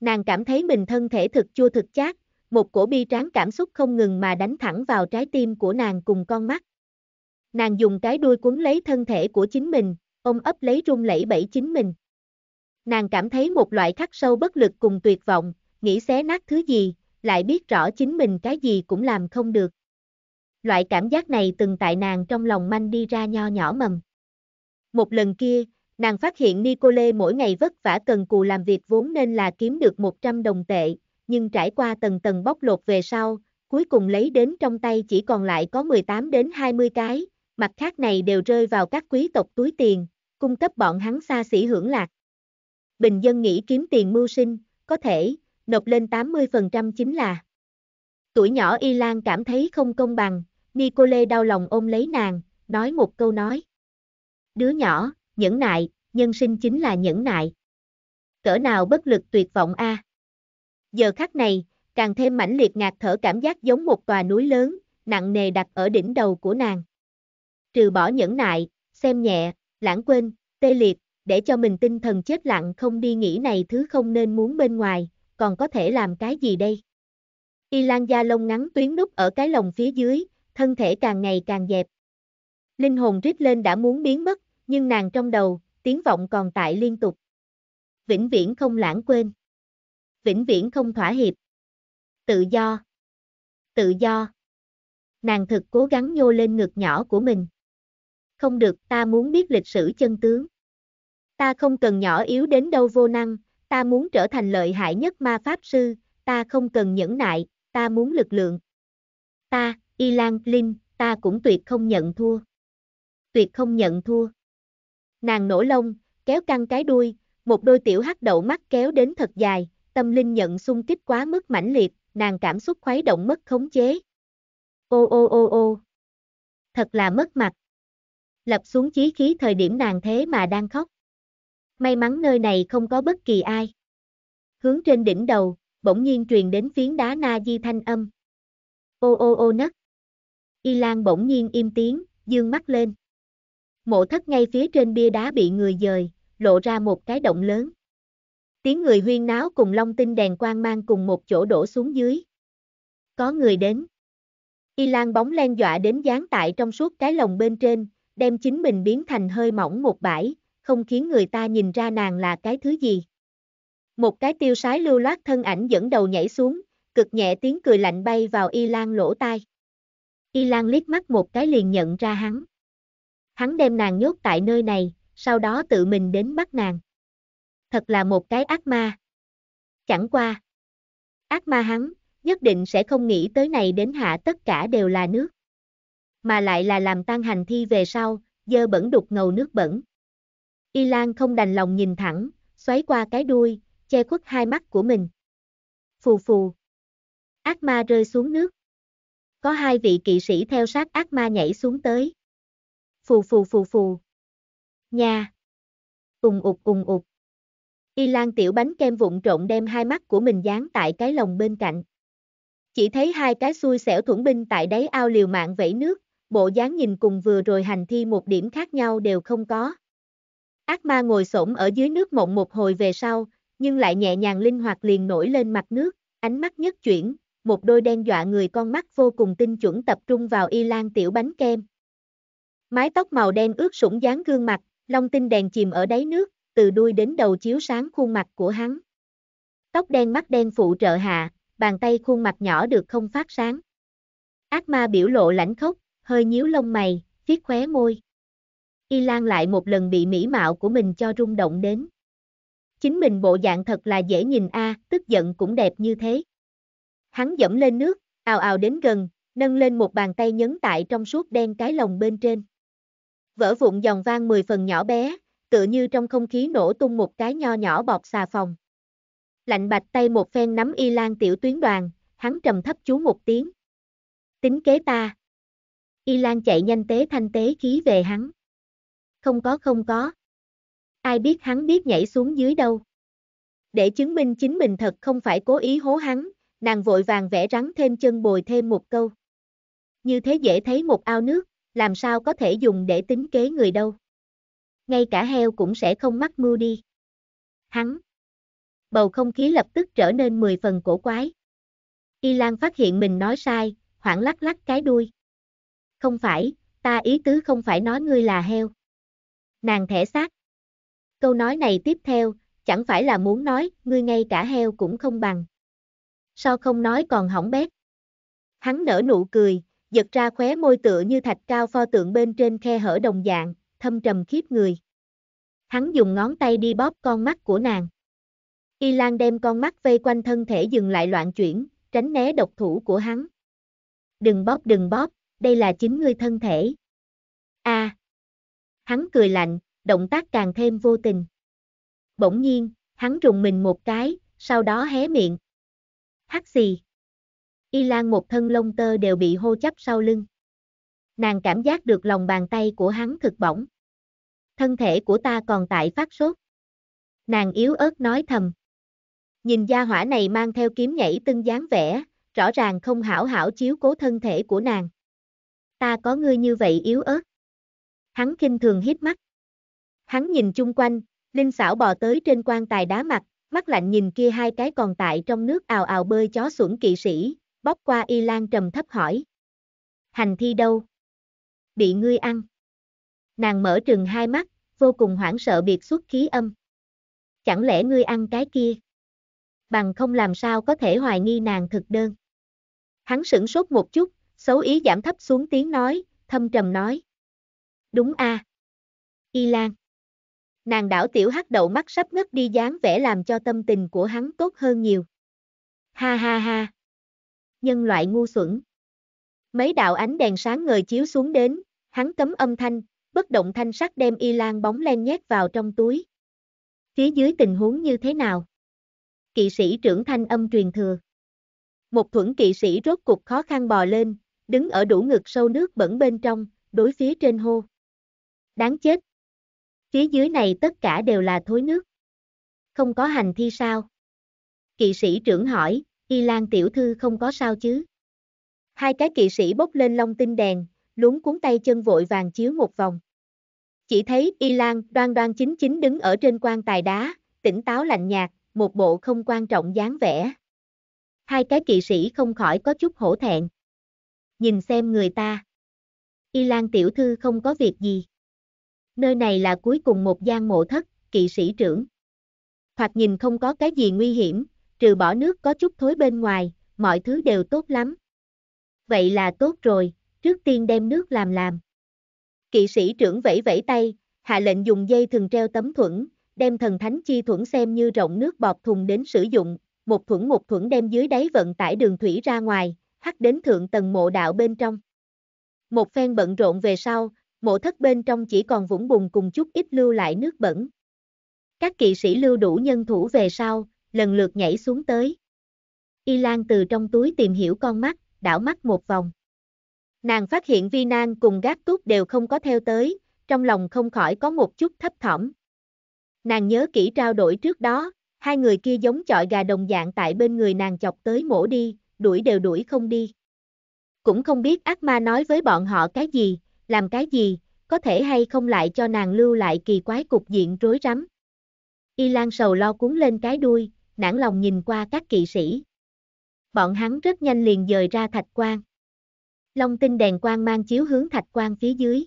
Nàng cảm thấy mình thân thể thực chua thực chát, một cổ bi tráng cảm xúc không ngừng mà đánh thẳng vào trái tim của nàng cùng con mắt. Nàng dùng cái đuôi cuốn lấy thân thể của chính mình, ôm ấp lấy rung lẫy bẫy chính mình. Nàng cảm thấy một loại khắc sâu bất lực cùng tuyệt vọng, nghĩ xé nát thứ gì, lại biết rõ chính mình cái gì cũng làm không được loại cảm giác này từng tại nàng trong lòng manh đi ra nho nhỏ mầm. Một lần kia, nàng phát hiện Nicole mỗi ngày vất vả cần cù làm việc vốn nên là kiếm được 100 đồng tệ, nhưng trải qua tầng tầng bóc lột về sau, cuối cùng lấy đến trong tay chỉ còn lại có 18 đến 20 cái, mặt khác này đều rơi vào các quý tộc túi tiền, cung cấp bọn hắn xa xỉ hưởng lạc. Bình dân nghĩ kiếm tiền mưu sinh, có thể, nộp lên 80% chính là. Tuổi nhỏ Y Lan cảm thấy không công bằng, Nicole đau lòng ôm lấy nàng, nói một câu nói. Đứa nhỏ, nhẫn nại, nhân sinh chính là nhẫn nại. Cỡ nào bất lực tuyệt vọng a. À? Giờ khắc này, càng thêm mãnh liệt ngạt thở cảm giác giống một tòa núi lớn, nặng nề đặt ở đỉnh đầu của nàng. Trừ bỏ nhẫn nại, xem nhẹ, lãng quên, tê liệt, để cho mình tinh thần chết lặng không đi nghĩ này thứ không nên muốn bên ngoài, còn có thể làm cái gì đây? Y lan da lông ngắn tuyến đúc ở cái lồng phía dưới, thân thể càng ngày càng dẹp. Linh hồn rít lên đã muốn biến mất, nhưng nàng trong đầu, tiếng vọng còn tại liên tục. Vĩnh viễn không lãng quên. Vĩnh viễn không thỏa hiệp. Tự do. Tự do. Nàng thực cố gắng nhô lên ngực nhỏ của mình. Không được, ta muốn biết lịch sử chân tướng. Ta không cần nhỏ yếu đến đâu vô năng, ta muốn trở thành lợi hại nhất ma pháp sư, ta không cần nhẫn nại, ta muốn lực lượng. Ta, Y Lan Linh, ta cũng tuyệt không nhận thua. Tuyệt không nhận thua. Nàng nổ lông, kéo căng cái đuôi, một đôi tiểu hắc đậu mắt kéo đến thật dài, tâm linh nhận xung kích quá mức mãnh liệt, nàng cảm xúc khuấy động mất khống chế. Ô ô ô ô. Thật là mất mặt. Lập xuống chí khí thời điểm nàng thế mà đang khóc. May mắn nơi này không có bất kỳ ai. Hướng trên đỉnh đầu, bỗng nhiên truyền đến phiến đá na di thanh âm. Ô ô ô nấc. Y Lan bỗng nhiên im tiếng, dương mắt lên. Mộ thất ngay phía trên bia đá bị người dời, lộ ra một cái động lớn. Tiếng người huyên náo cùng long tinh đèn quang mang cùng một chỗ đổ xuống dưới. Có người đến. Y Lan bóng len dọa đến dán tại trong suốt cái lồng bên trên, đem chính mình biến thành hơi mỏng một bãi, không khiến người ta nhìn ra nàng là cái thứ gì. Một cái tiêu sái lưu loát thân ảnh dẫn đầu nhảy xuống, cực nhẹ tiếng cười lạnh bay vào Y Lan lỗ tai. Y Lan liếc mắt một cái liền nhận ra hắn. Hắn đem nàng nhốt tại nơi này, sau đó tự mình đến bắt nàng. Thật là một cái ác ma. Chẳng qua. Ác ma hắn, nhất định sẽ không nghĩ tới này đến hạ tất cả đều là nước. Mà lại là làm tan hành thi về sau, dơ bẩn đục ngầu nước bẩn. Y Lan không đành lòng nhìn thẳng, xoáy qua cái đuôi, che khuất hai mắt của mình. Phù phù. Ác ma rơi xuống nước. Có hai vị kỵ sĩ theo sát ác ma nhảy xuống tới. Phù phù phù phù. Nha. Ùng ụt ùng ụt. Y Lan tiểu bánh kem vụn trộn đem hai mắt của mình dán tại cái lồng bên cạnh. Chỉ thấy hai cái xui xẻo thủng binh tại đáy ao liều mạng vẫy nước, bộ dáng nhìn cùng vừa rồi hành thi một điểm khác nhau đều không có. Ác ma ngồi xổm ở dưới nước mộng một hồi về sau, nhưng lại nhẹ nhàng linh hoạt liền nổi lên mặt nước, ánh mắt nhất chuyển, một đôi đen dọa người con mắt vô cùng tinh chuẩn tập trung vào y lan tiểu bánh kem. Mái tóc màu đen ướt sũng dáng gương mặt, long tinh đèn chìm ở đáy nước, từ đuôi đến đầu chiếu sáng khuôn mặt của hắn. Tóc đen mắt đen phụ trợ hạ, bàn tay khuôn mặt nhỏ được không phát sáng. Ác ma biểu lộ lãnh khốc, hơi nhíu lông mày, viết khóe môi. Y Lan lại một lần bị mỹ mạo của mình cho rung động đến. Chính mình bộ dạng thật là dễ nhìn a, à, tức giận cũng đẹp như thế. Hắn dẫm lên nước, ào ào đến gần, nâng lên một bàn tay nhấn tại trong suốt đen cái lồng bên trên. Vỡ vụn dòng vang mười phần nhỏ bé, tựa như trong không khí nổ tung một cái nho nhỏ bọt xà phòng. Lạnh bạch tay một phen nắm y lan tiểu tuyến đoàn, hắn trầm thấp chú một tiếng. Tính kế ta. Y lan chạy nhanh tế thanh tế khí về hắn. Không có không có. Ai biết hắn biết nhảy xuống dưới đâu. Để chứng minh chính mình thật không phải cố ý hố hắn, nàng vội vàng vẽ rắn thêm chân bồi thêm một câu. Như thế dễ thấy một ao nước, làm sao có thể dùng để tính kế người đâu. Ngay cả heo cũng sẽ không mắc mưu đi. Hắn. Bầu không khí lập tức trở nên 10 phần cổ quái. Y Lan phát hiện mình nói sai, hoảng lắc lắc cái đuôi. Không phải, ta ý tứ không phải nói ngươi là heo. Nàng thẻ xác. Câu nói này tiếp theo, chẳng phải là muốn nói, ngươi ngay cả heo cũng không bằng sao không nói còn hỏng bét. Hắn nở nụ cười, giật ra khóe môi tựa như thạch cao pho tượng bên trên khe hở đồng dạng, thâm trầm khiếp người. Hắn dùng ngón tay đi bóp con mắt của nàng. Y Lan đem con mắt vây quanh thân thể dừng lại loạn chuyển, tránh né độc thủ của hắn. Đừng bóp đừng bóp, đây là chính ngươi thân thể. a à. Hắn cười lạnh, động tác càng thêm vô tình. Bỗng nhiên, hắn rùng mình một cái, sau đó hé miệng, hắc xì. Y Lan một thân lông tơ đều bị hô chấp sau lưng. Nàng cảm giác được lòng bàn tay của hắn thực bỏng. Thân thể của ta còn tại phát sốt. Nàng yếu ớt nói thầm. Nhìn gia hỏa này mang theo kiếm nhảy tưng dáng vẻ, rõ ràng không hảo hảo chiếu cố thân thể của nàng. Ta có ngươi như vậy yếu ớt. Hắn kinh thường hít mắt. Hắn nhìn chung quanh, Linh xảo bò tới trên quan tài đá mặt, mắt lạnh nhìn kia hai cái còn tại trong nước ào ào bơi chó xuẩn kỵ sĩ, bóc qua y lan trầm thấp hỏi. Hành thi đâu? Bị ngươi ăn. Nàng mở trừng hai mắt, vô cùng hoảng sợ biệt xuất khí âm. Chẳng lẽ ngươi ăn cái kia? Bằng không làm sao có thể hoài nghi nàng thực đơn. Hắn sửng sốt một chút, xấu ý giảm thấp xuống tiếng nói, thâm trầm nói. Đúng a à. Y Lan. Nàng đảo tiểu hắc đậu mắt sắp ngất đi dáng vẻ làm cho tâm tình của hắn tốt hơn nhiều. Ha ha ha. Nhân loại ngu xuẩn. Mấy đạo ánh đèn sáng ngời chiếu xuống đến, hắn cấm âm thanh, bất động thanh sắc đem y lan bóng len nhét vào trong túi. Phía dưới tình huống như thế nào? Kỵ sĩ trưởng thanh âm truyền thừa. Một thuẫn kỵ sĩ rốt cục khó khăn bò lên, đứng ở đủ ngực sâu nước bẩn bên trong, đối phía trên hô. Đáng chết, Phía dưới này tất cả đều là thối nước. Không có hành thi sao? Kỵ sĩ trưởng hỏi, Y Lan tiểu thư không có sao chứ? Hai cái kỵ sĩ bốc lên long tinh đèn, luống cuốn tay chân vội vàng chiếu một vòng. Chỉ thấy Y Lan đoan đoan chính chính đứng ở trên quan tài đá, tỉnh táo lạnh nhạt, một bộ không quan trọng dáng vẻ. Hai cái kỵ sĩ không khỏi có chút hổ thẹn. Nhìn xem người ta. Y Lan tiểu thư không có việc gì nơi này là cuối cùng một gian mộ thất, kỵ sĩ trưởng. Thoạt nhìn không có cái gì nguy hiểm, trừ bỏ nước có chút thối bên ngoài, mọi thứ đều tốt lắm. Vậy là tốt rồi, trước tiên đem nước làm làm. Kỵ sĩ trưởng vẫy vẫy tay, hạ lệnh dùng dây thường treo tấm thuẫn, đem thần thánh chi thuẫn xem như rộng nước bọt thùng đến sử dụng, một thuẫn một thuẫn đem dưới đáy vận tải đường thủy ra ngoài, hắt đến thượng tầng mộ đạo bên trong. Một phen bận rộn về sau, mộ thất bên trong chỉ còn vũng bùn cùng chút ít lưu lại nước bẩn. Các kỵ sĩ lưu đủ nhân thủ về sau, lần lượt nhảy xuống tới. Y Lan từ trong túi tìm hiểu con mắt, đảo mắt một vòng. Nàng phát hiện Vi Nan cùng Gác Túc đều không có theo tới, trong lòng không khỏi có một chút thấp thỏm. Nàng nhớ kỹ trao đổi trước đó, hai người kia giống chọi gà đồng dạng tại bên người nàng chọc tới mổ đi, đuổi đều đuổi không đi. Cũng không biết ác ma nói với bọn họ cái gì, làm cái gì, có thể hay không lại cho nàng lưu lại kỳ quái cục diện rối rắm. Y Lan sầu lo cuốn lên cái đuôi, nản lòng nhìn qua các kỵ sĩ. Bọn hắn rất nhanh liền dời ra thạch quan. Long tinh đèn quang mang chiếu hướng thạch quan phía dưới.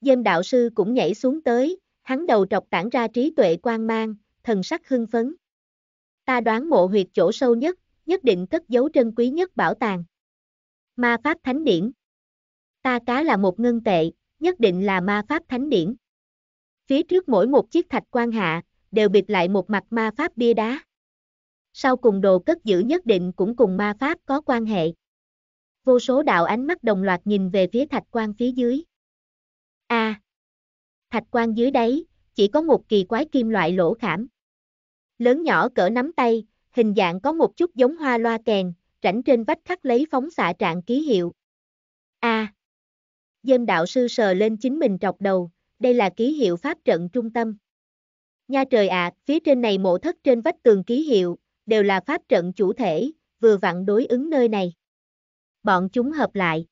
Dêm đạo sư cũng nhảy xuống tới, hắn đầu trọc tản ra trí tuệ quang mang, thần sắc hưng phấn. Ta đoán mộ huyệt chỗ sâu nhất, nhất định cất giấu trân quý nhất bảo tàng. Ma Pháp Thánh Điển ta cá là một ngân tệ, nhất định là ma pháp thánh điển. Phía trước mỗi một chiếc thạch quan hạ, đều bịt lại một mặt ma pháp bia đá. Sau cùng đồ cất giữ nhất định cũng cùng ma pháp có quan hệ. Vô số đạo ánh mắt đồng loạt nhìn về phía thạch quan phía dưới. A. À, thạch quan dưới đấy chỉ có một kỳ quái kim loại lỗ khảm. Lớn nhỏ cỡ nắm tay, hình dạng có một chút giống hoa loa kèn, rảnh trên vách khắc lấy phóng xạ trạng ký hiệu. A. À, Dân đạo sư sờ lên chính mình trọc đầu, đây là ký hiệu pháp trận trung tâm. Nha trời ạ, à, phía trên này mộ thất trên vách tường ký hiệu, đều là pháp trận chủ thể, vừa vặn đối ứng nơi này. Bọn chúng hợp lại.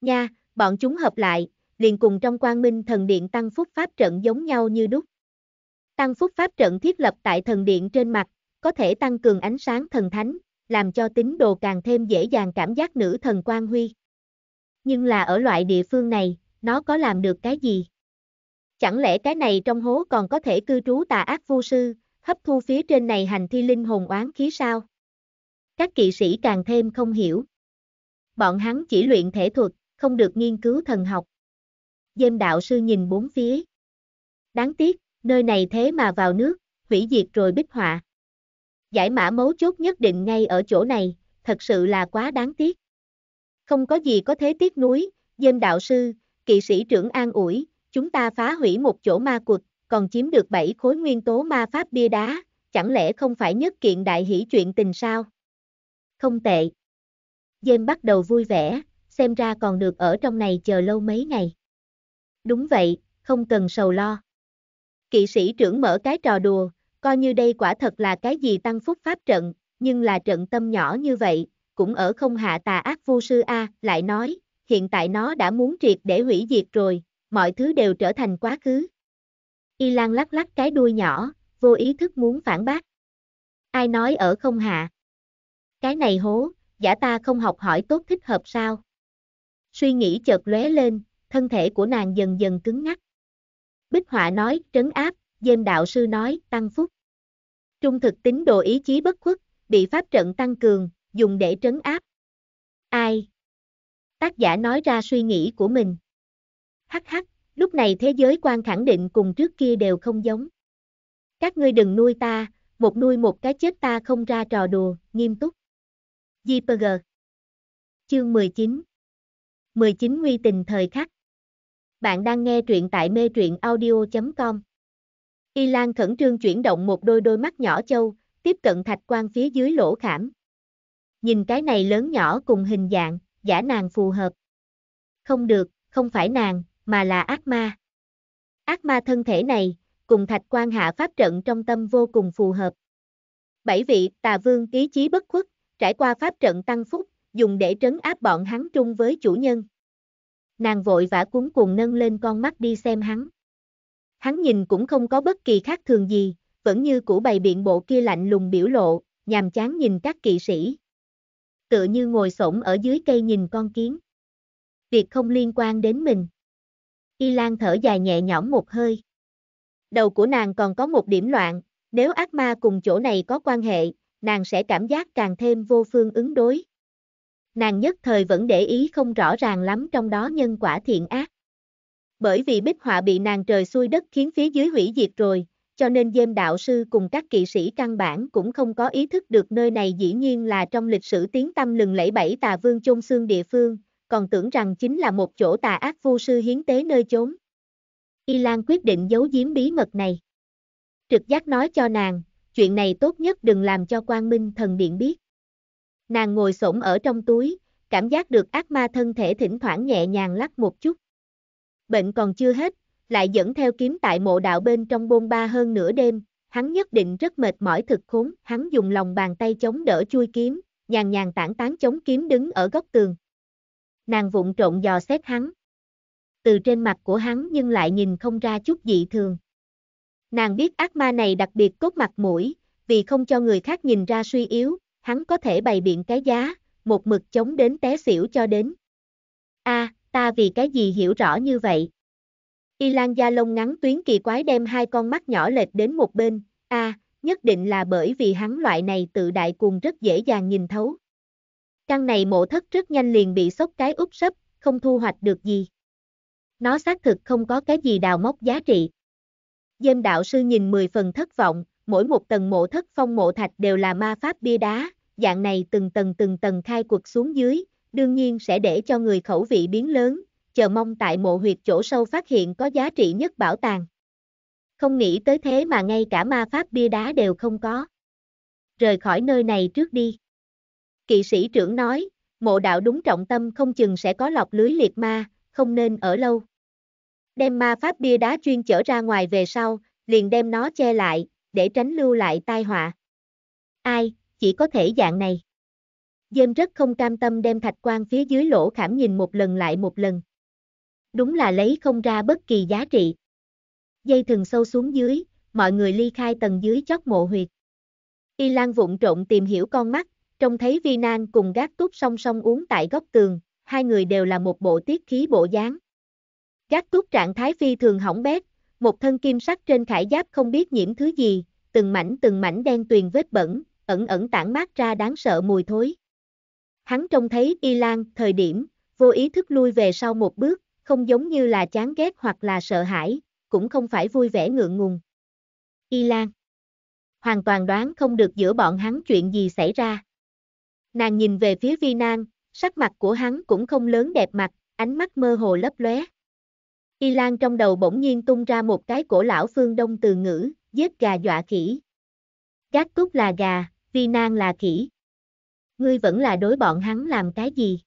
Nha, bọn chúng hợp lại, liền cùng trong quang minh thần điện tăng phúc pháp trận giống nhau như đúc. Tăng phúc pháp trận thiết lập tại thần điện trên mặt, có thể tăng cường ánh sáng thần thánh, làm cho tín đồ càng thêm dễ dàng cảm giác nữ thần quang huy nhưng là ở loại địa phương này, nó có làm được cái gì? Chẳng lẽ cái này trong hố còn có thể cư trú tà ác vô sư, hấp thu phía trên này hành thi linh hồn oán khí sao? Các kỵ sĩ càng thêm không hiểu. Bọn hắn chỉ luyện thể thuật, không được nghiên cứu thần học. Dêm đạo sư nhìn bốn phía. Đáng tiếc, nơi này thế mà vào nước, hủy diệt rồi bích họa. Giải mã mấu chốt nhất định ngay ở chỗ này, thật sự là quá đáng tiếc. Không có gì có thế tiếc nuối, dêm đạo sư, kỵ sĩ trưởng an ủi, chúng ta phá hủy một chỗ ma cục, còn chiếm được bảy khối nguyên tố ma pháp bia đá, chẳng lẽ không phải nhất kiện đại hỷ chuyện tình sao? Không tệ. Dêm bắt đầu vui vẻ, xem ra còn được ở trong này chờ lâu mấy ngày. Đúng vậy, không cần sầu lo. Kỵ sĩ trưởng mở cái trò đùa, coi như đây quả thật là cái gì tăng phúc pháp trận, nhưng là trận tâm nhỏ như vậy, cũng ở không hạ tà ác vu sư A, lại nói, hiện tại nó đã muốn triệt để hủy diệt rồi, mọi thứ đều trở thành quá khứ. Y Lan lắc lắc cái đuôi nhỏ, vô ý thức muốn phản bác. Ai nói ở không hạ? Cái này hố, giả ta không học hỏi tốt thích hợp sao? Suy nghĩ chợt lóe lên, thân thể của nàng dần dần cứng ngắc. Bích họa nói, trấn áp, dêm đạo sư nói, tăng phúc. Trung thực tính đồ ý chí bất khuất, bị pháp trận tăng cường, dùng để trấn áp. Ai? Tác giả nói ra suy nghĩ của mình. Hắc hắc, lúc này thế giới quan khẳng định cùng trước kia đều không giống. Các ngươi đừng nuôi ta, một nuôi một cái chết ta không ra trò đùa, nghiêm túc. JPG Chương 19 19 Nguy tình thời khắc Bạn đang nghe truyện tại mê truyện audio.com Y Lan khẩn trương chuyển động một đôi đôi mắt nhỏ châu, tiếp cận thạch quan phía dưới lỗ khảm, Nhìn cái này lớn nhỏ cùng hình dạng, giả nàng phù hợp. Không được, không phải nàng, mà là ác ma. Ác ma thân thể này, cùng thạch quan hạ pháp trận trong tâm vô cùng phù hợp. Bảy vị tà vương ký chí bất khuất, trải qua pháp trận tăng phúc, dùng để trấn áp bọn hắn trung với chủ nhân. Nàng vội vã cuốn cuồng nâng lên con mắt đi xem hắn. Hắn nhìn cũng không có bất kỳ khác thường gì, vẫn như cũ bày biện bộ kia lạnh lùng biểu lộ, nhàm chán nhìn các kỵ sĩ tựa như ngồi sổng ở dưới cây nhìn con kiến. Việc không liên quan đến mình. Y Lan thở dài nhẹ nhõm một hơi. Đầu của nàng còn có một điểm loạn, nếu ác ma cùng chỗ này có quan hệ, nàng sẽ cảm giác càng thêm vô phương ứng đối. Nàng nhất thời vẫn để ý không rõ ràng lắm trong đó nhân quả thiện ác. Bởi vì bích họa bị nàng trời xuôi đất khiến phía dưới hủy diệt rồi, cho nên Dêm đạo sư cùng các kỵ sĩ căn bản cũng không có ý thức được nơi này dĩ nhiên là trong lịch sử tiếng tâm lừng lẫy bảy tà vương chôn xương địa phương, còn tưởng rằng chính là một chỗ tà ác vô sư hiến tế nơi chốn. Y Lan quyết định giấu giếm bí mật này. Trực giác nói cho nàng, chuyện này tốt nhất đừng làm cho Quang Minh thần điện biết. Nàng ngồi xổm ở trong túi, cảm giác được ác ma thân thể thỉnh thoảng nhẹ nhàng lắc một chút. Bệnh còn chưa hết, lại dẫn theo kiếm tại mộ đạo bên trong bôn ba hơn nửa đêm, hắn nhất định rất mệt mỏi thực khốn, hắn dùng lòng bàn tay chống đỡ chui kiếm, nhàn nhàn tản tán chống kiếm đứng ở góc tường. Nàng vụng trộn dò xét hắn. Từ trên mặt của hắn nhưng lại nhìn không ra chút dị thường. Nàng biết ác ma này đặc biệt cốt mặt mũi, vì không cho người khác nhìn ra suy yếu, hắn có thể bày biện cái giá, một mực chống đến té xỉu cho đến. a ta vì cái gì hiểu rõ như vậy? Y Lan da lông ngắn tuyến kỳ quái đem hai con mắt nhỏ lệch đến một bên, a, à, nhất định là bởi vì hắn loại này tự đại cùng rất dễ dàng nhìn thấu. Căn này mộ thất rất nhanh liền bị sốc cái úp sấp, không thu hoạch được gì. Nó xác thực không có cái gì đào móc giá trị. Dêm đạo sư nhìn 10 phần thất vọng, mỗi một tầng mộ thất phong mộ thạch đều là ma pháp bia đá, dạng này từng tầng từng tầng khai quật xuống dưới, đương nhiên sẽ để cho người khẩu vị biến lớn, chờ mong tại mộ huyệt chỗ sâu phát hiện có giá trị nhất bảo tàng. Không nghĩ tới thế mà ngay cả ma pháp bia đá đều không có. Rời khỏi nơi này trước đi. Kỵ sĩ trưởng nói, mộ đạo đúng trọng tâm không chừng sẽ có lọc lưới liệt ma, không nên ở lâu. Đem ma pháp bia đá chuyên chở ra ngoài về sau, liền đem nó che lại, để tránh lưu lại tai họa. Ai, chỉ có thể dạng này. Dêm rất không cam tâm đem thạch quan phía dưới lỗ khảm nhìn một lần lại một lần đúng là lấy không ra bất kỳ giá trị. Dây thừng sâu xuống dưới, mọi người ly khai tầng dưới chót mộ huyệt. Y Lan vụng trộn tìm hiểu con mắt, trông thấy Vi Nan cùng gác túc song song uống tại góc tường, hai người đều là một bộ tiết khí bộ dáng. Gác túc trạng thái phi thường hỏng bét, một thân kim sắc trên khải giáp không biết nhiễm thứ gì, từng mảnh từng mảnh đen tuyền vết bẩn, ẩn ẩn tản mát ra đáng sợ mùi thối. Hắn trông thấy Y Lan thời điểm, vô ý thức lui về sau một bước, không giống như là chán ghét hoặc là sợ hãi, cũng không phải vui vẻ ngượng ngùng. Y Lan Hoàn toàn đoán không được giữa bọn hắn chuyện gì xảy ra. Nàng nhìn về phía Vi Nan, sắc mặt của hắn cũng không lớn đẹp mặt, ánh mắt mơ hồ lấp lóe. Y Lan trong đầu bỗng nhiên tung ra một cái cổ lão phương đông từ ngữ, giết gà dọa khỉ. Gác túc là gà, Vi Nan là khỉ. Ngươi vẫn là đối bọn hắn làm cái gì?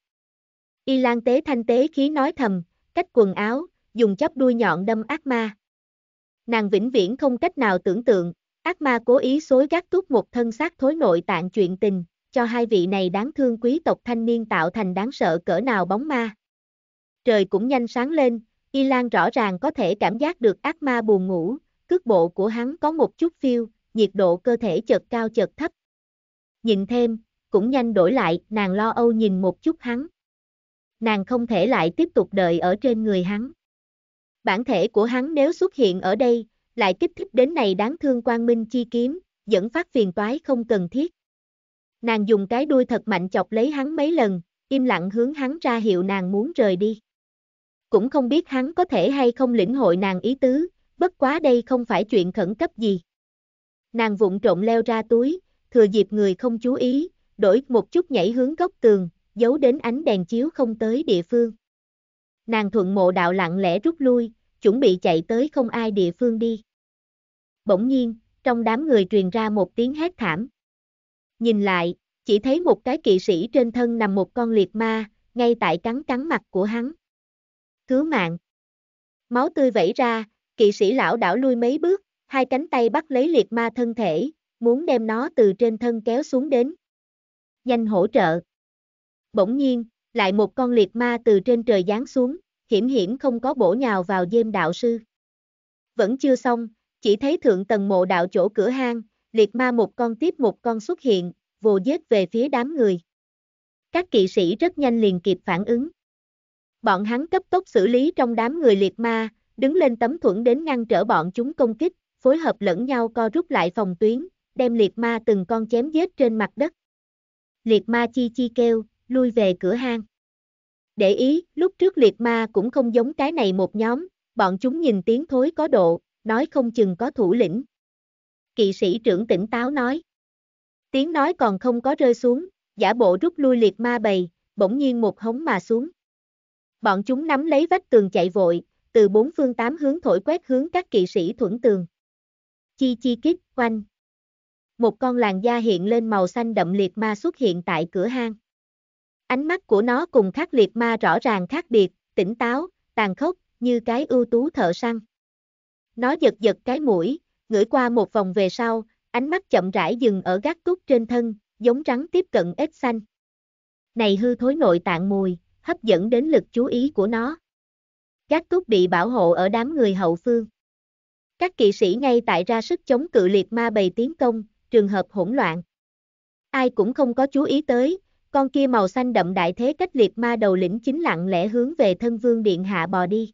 Y Lan tế thanh tế khí nói thầm, cách quần áo, dùng chóp đuôi nhọn đâm ác ma. Nàng vĩnh viễn không cách nào tưởng tượng, ác ma cố ý xối gác thuốc một thân xác thối nội tạng chuyện tình, cho hai vị này đáng thương quý tộc thanh niên tạo thành đáng sợ cỡ nào bóng ma. Trời cũng nhanh sáng lên, Y Lan rõ ràng có thể cảm giác được ác ma buồn ngủ, cước bộ của hắn có một chút phiêu, nhiệt độ cơ thể chợt cao chợt thấp. Nhìn thêm, cũng nhanh đổi lại, nàng lo âu nhìn một chút hắn nàng không thể lại tiếp tục đợi ở trên người hắn. Bản thể của hắn nếu xuất hiện ở đây, lại kích thích đến này đáng thương quang minh chi kiếm, dẫn phát phiền toái không cần thiết. Nàng dùng cái đuôi thật mạnh chọc lấy hắn mấy lần, im lặng hướng hắn ra hiệu nàng muốn rời đi. Cũng không biết hắn có thể hay không lĩnh hội nàng ý tứ, bất quá đây không phải chuyện khẩn cấp gì. Nàng vụng trộn leo ra túi, thừa dịp người không chú ý, đổi một chút nhảy hướng góc tường, giấu đến ánh đèn chiếu không tới địa phương. Nàng thuận mộ đạo lặng lẽ rút lui, chuẩn bị chạy tới không ai địa phương đi. Bỗng nhiên, trong đám người truyền ra một tiếng hét thảm. Nhìn lại, chỉ thấy một cái kỵ sĩ trên thân nằm một con liệt ma, ngay tại cắn cắn mặt của hắn. Cứu mạng. Máu tươi vẩy ra, kỵ sĩ lão đảo lui mấy bước, hai cánh tay bắt lấy liệt ma thân thể, muốn đem nó từ trên thân kéo xuống đến. Nhanh hỗ trợ. Bỗng nhiên, lại một con liệt ma từ trên trời giáng xuống, hiểm hiểm không có bổ nhào vào dêm đạo sư. Vẫn chưa xong, chỉ thấy thượng tầng mộ đạo chỗ cửa hang, liệt ma một con tiếp một con xuất hiện, vồ giết về phía đám người. Các kỵ sĩ rất nhanh liền kịp phản ứng. Bọn hắn cấp tốc xử lý trong đám người liệt ma, đứng lên tấm thuẫn đến ngăn trở bọn chúng công kích, phối hợp lẫn nhau co rút lại phòng tuyến, đem liệt ma từng con chém giết trên mặt đất. Liệt ma chi chi kêu, lui về cửa hang. Để ý, lúc trước liệt ma cũng không giống cái này một nhóm, bọn chúng nhìn tiếng thối có độ, nói không chừng có thủ lĩnh. Kỵ sĩ trưởng tỉnh táo nói. Tiếng nói còn không có rơi xuống, giả bộ rút lui liệt ma bầy, bỗng nhiên một hống mà xuống. Bọn chúng nắm lấy vách tường chạy vội, từ bốn phương tám hướng thổi quét hướng các kỵ sĩ thuẫn tường. Chi chi kích, quanh. Một con làn da hiện lên màu xanh đậm liệt ma xuất hiện tại cửa hang. Ánh mắt của nó cùng khắc liệt ma rõ ràng khác biệt, tỉnh táo, tàn khốc, như cái ưu tú thợ săn. Nó giật giật cái mũi, ngửi qua một vòng về sau, ánh mắt chậm rãi dừng ở gác túc trên thân, giống rắn tiếp cận ếch xanh. Này hư thối nội tạng mùi, hấp dẫn đến lực chú ý của nó. Gác túc bị bảo hộ ở đám người hậu phương. Các kỵ sĩ ngay tại ra sức chống cự liệt ma bày tiến công, trường hợp hỗn loạn. Ai cũng không có chú ý tới, con kia màu xanh đậm đại thế cách liệt ma đầu lĩnh chính lặng lẽ hướng về thân vương điện hạ bò đi.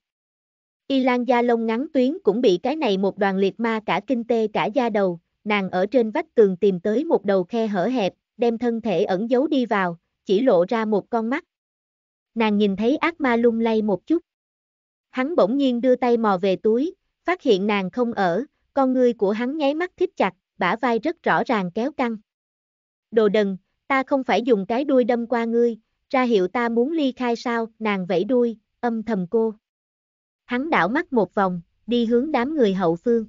Y Lan da lông ngắn tuyến cũng bị cái này một đoàn liệt ma cả kinh tê cả da đầu, nàng ở trên vách tường tìm tới một đầu khe hở hẹp, đem thân thể ẩn giấu đi vào, chỉ lộ ra một con mắt. Nàng nhìn thấy ác ma lung lay một chút. Hắn bỗng nhiên đưa tay mò về túi, phát hiện nàng không ở, con ngươi của hắn nháy mắt thích chặt, bả vai rất rõ ràng kéo căng. Đồ đần, ta không phải dùng cái đuôi đâm qua ngươi, ra hiệu ta muốn ly khai sao, nàng vẫy đuôi, âm thầm cô. Hắn đảo mắt một vòng, đi hướng đám người hậu phương.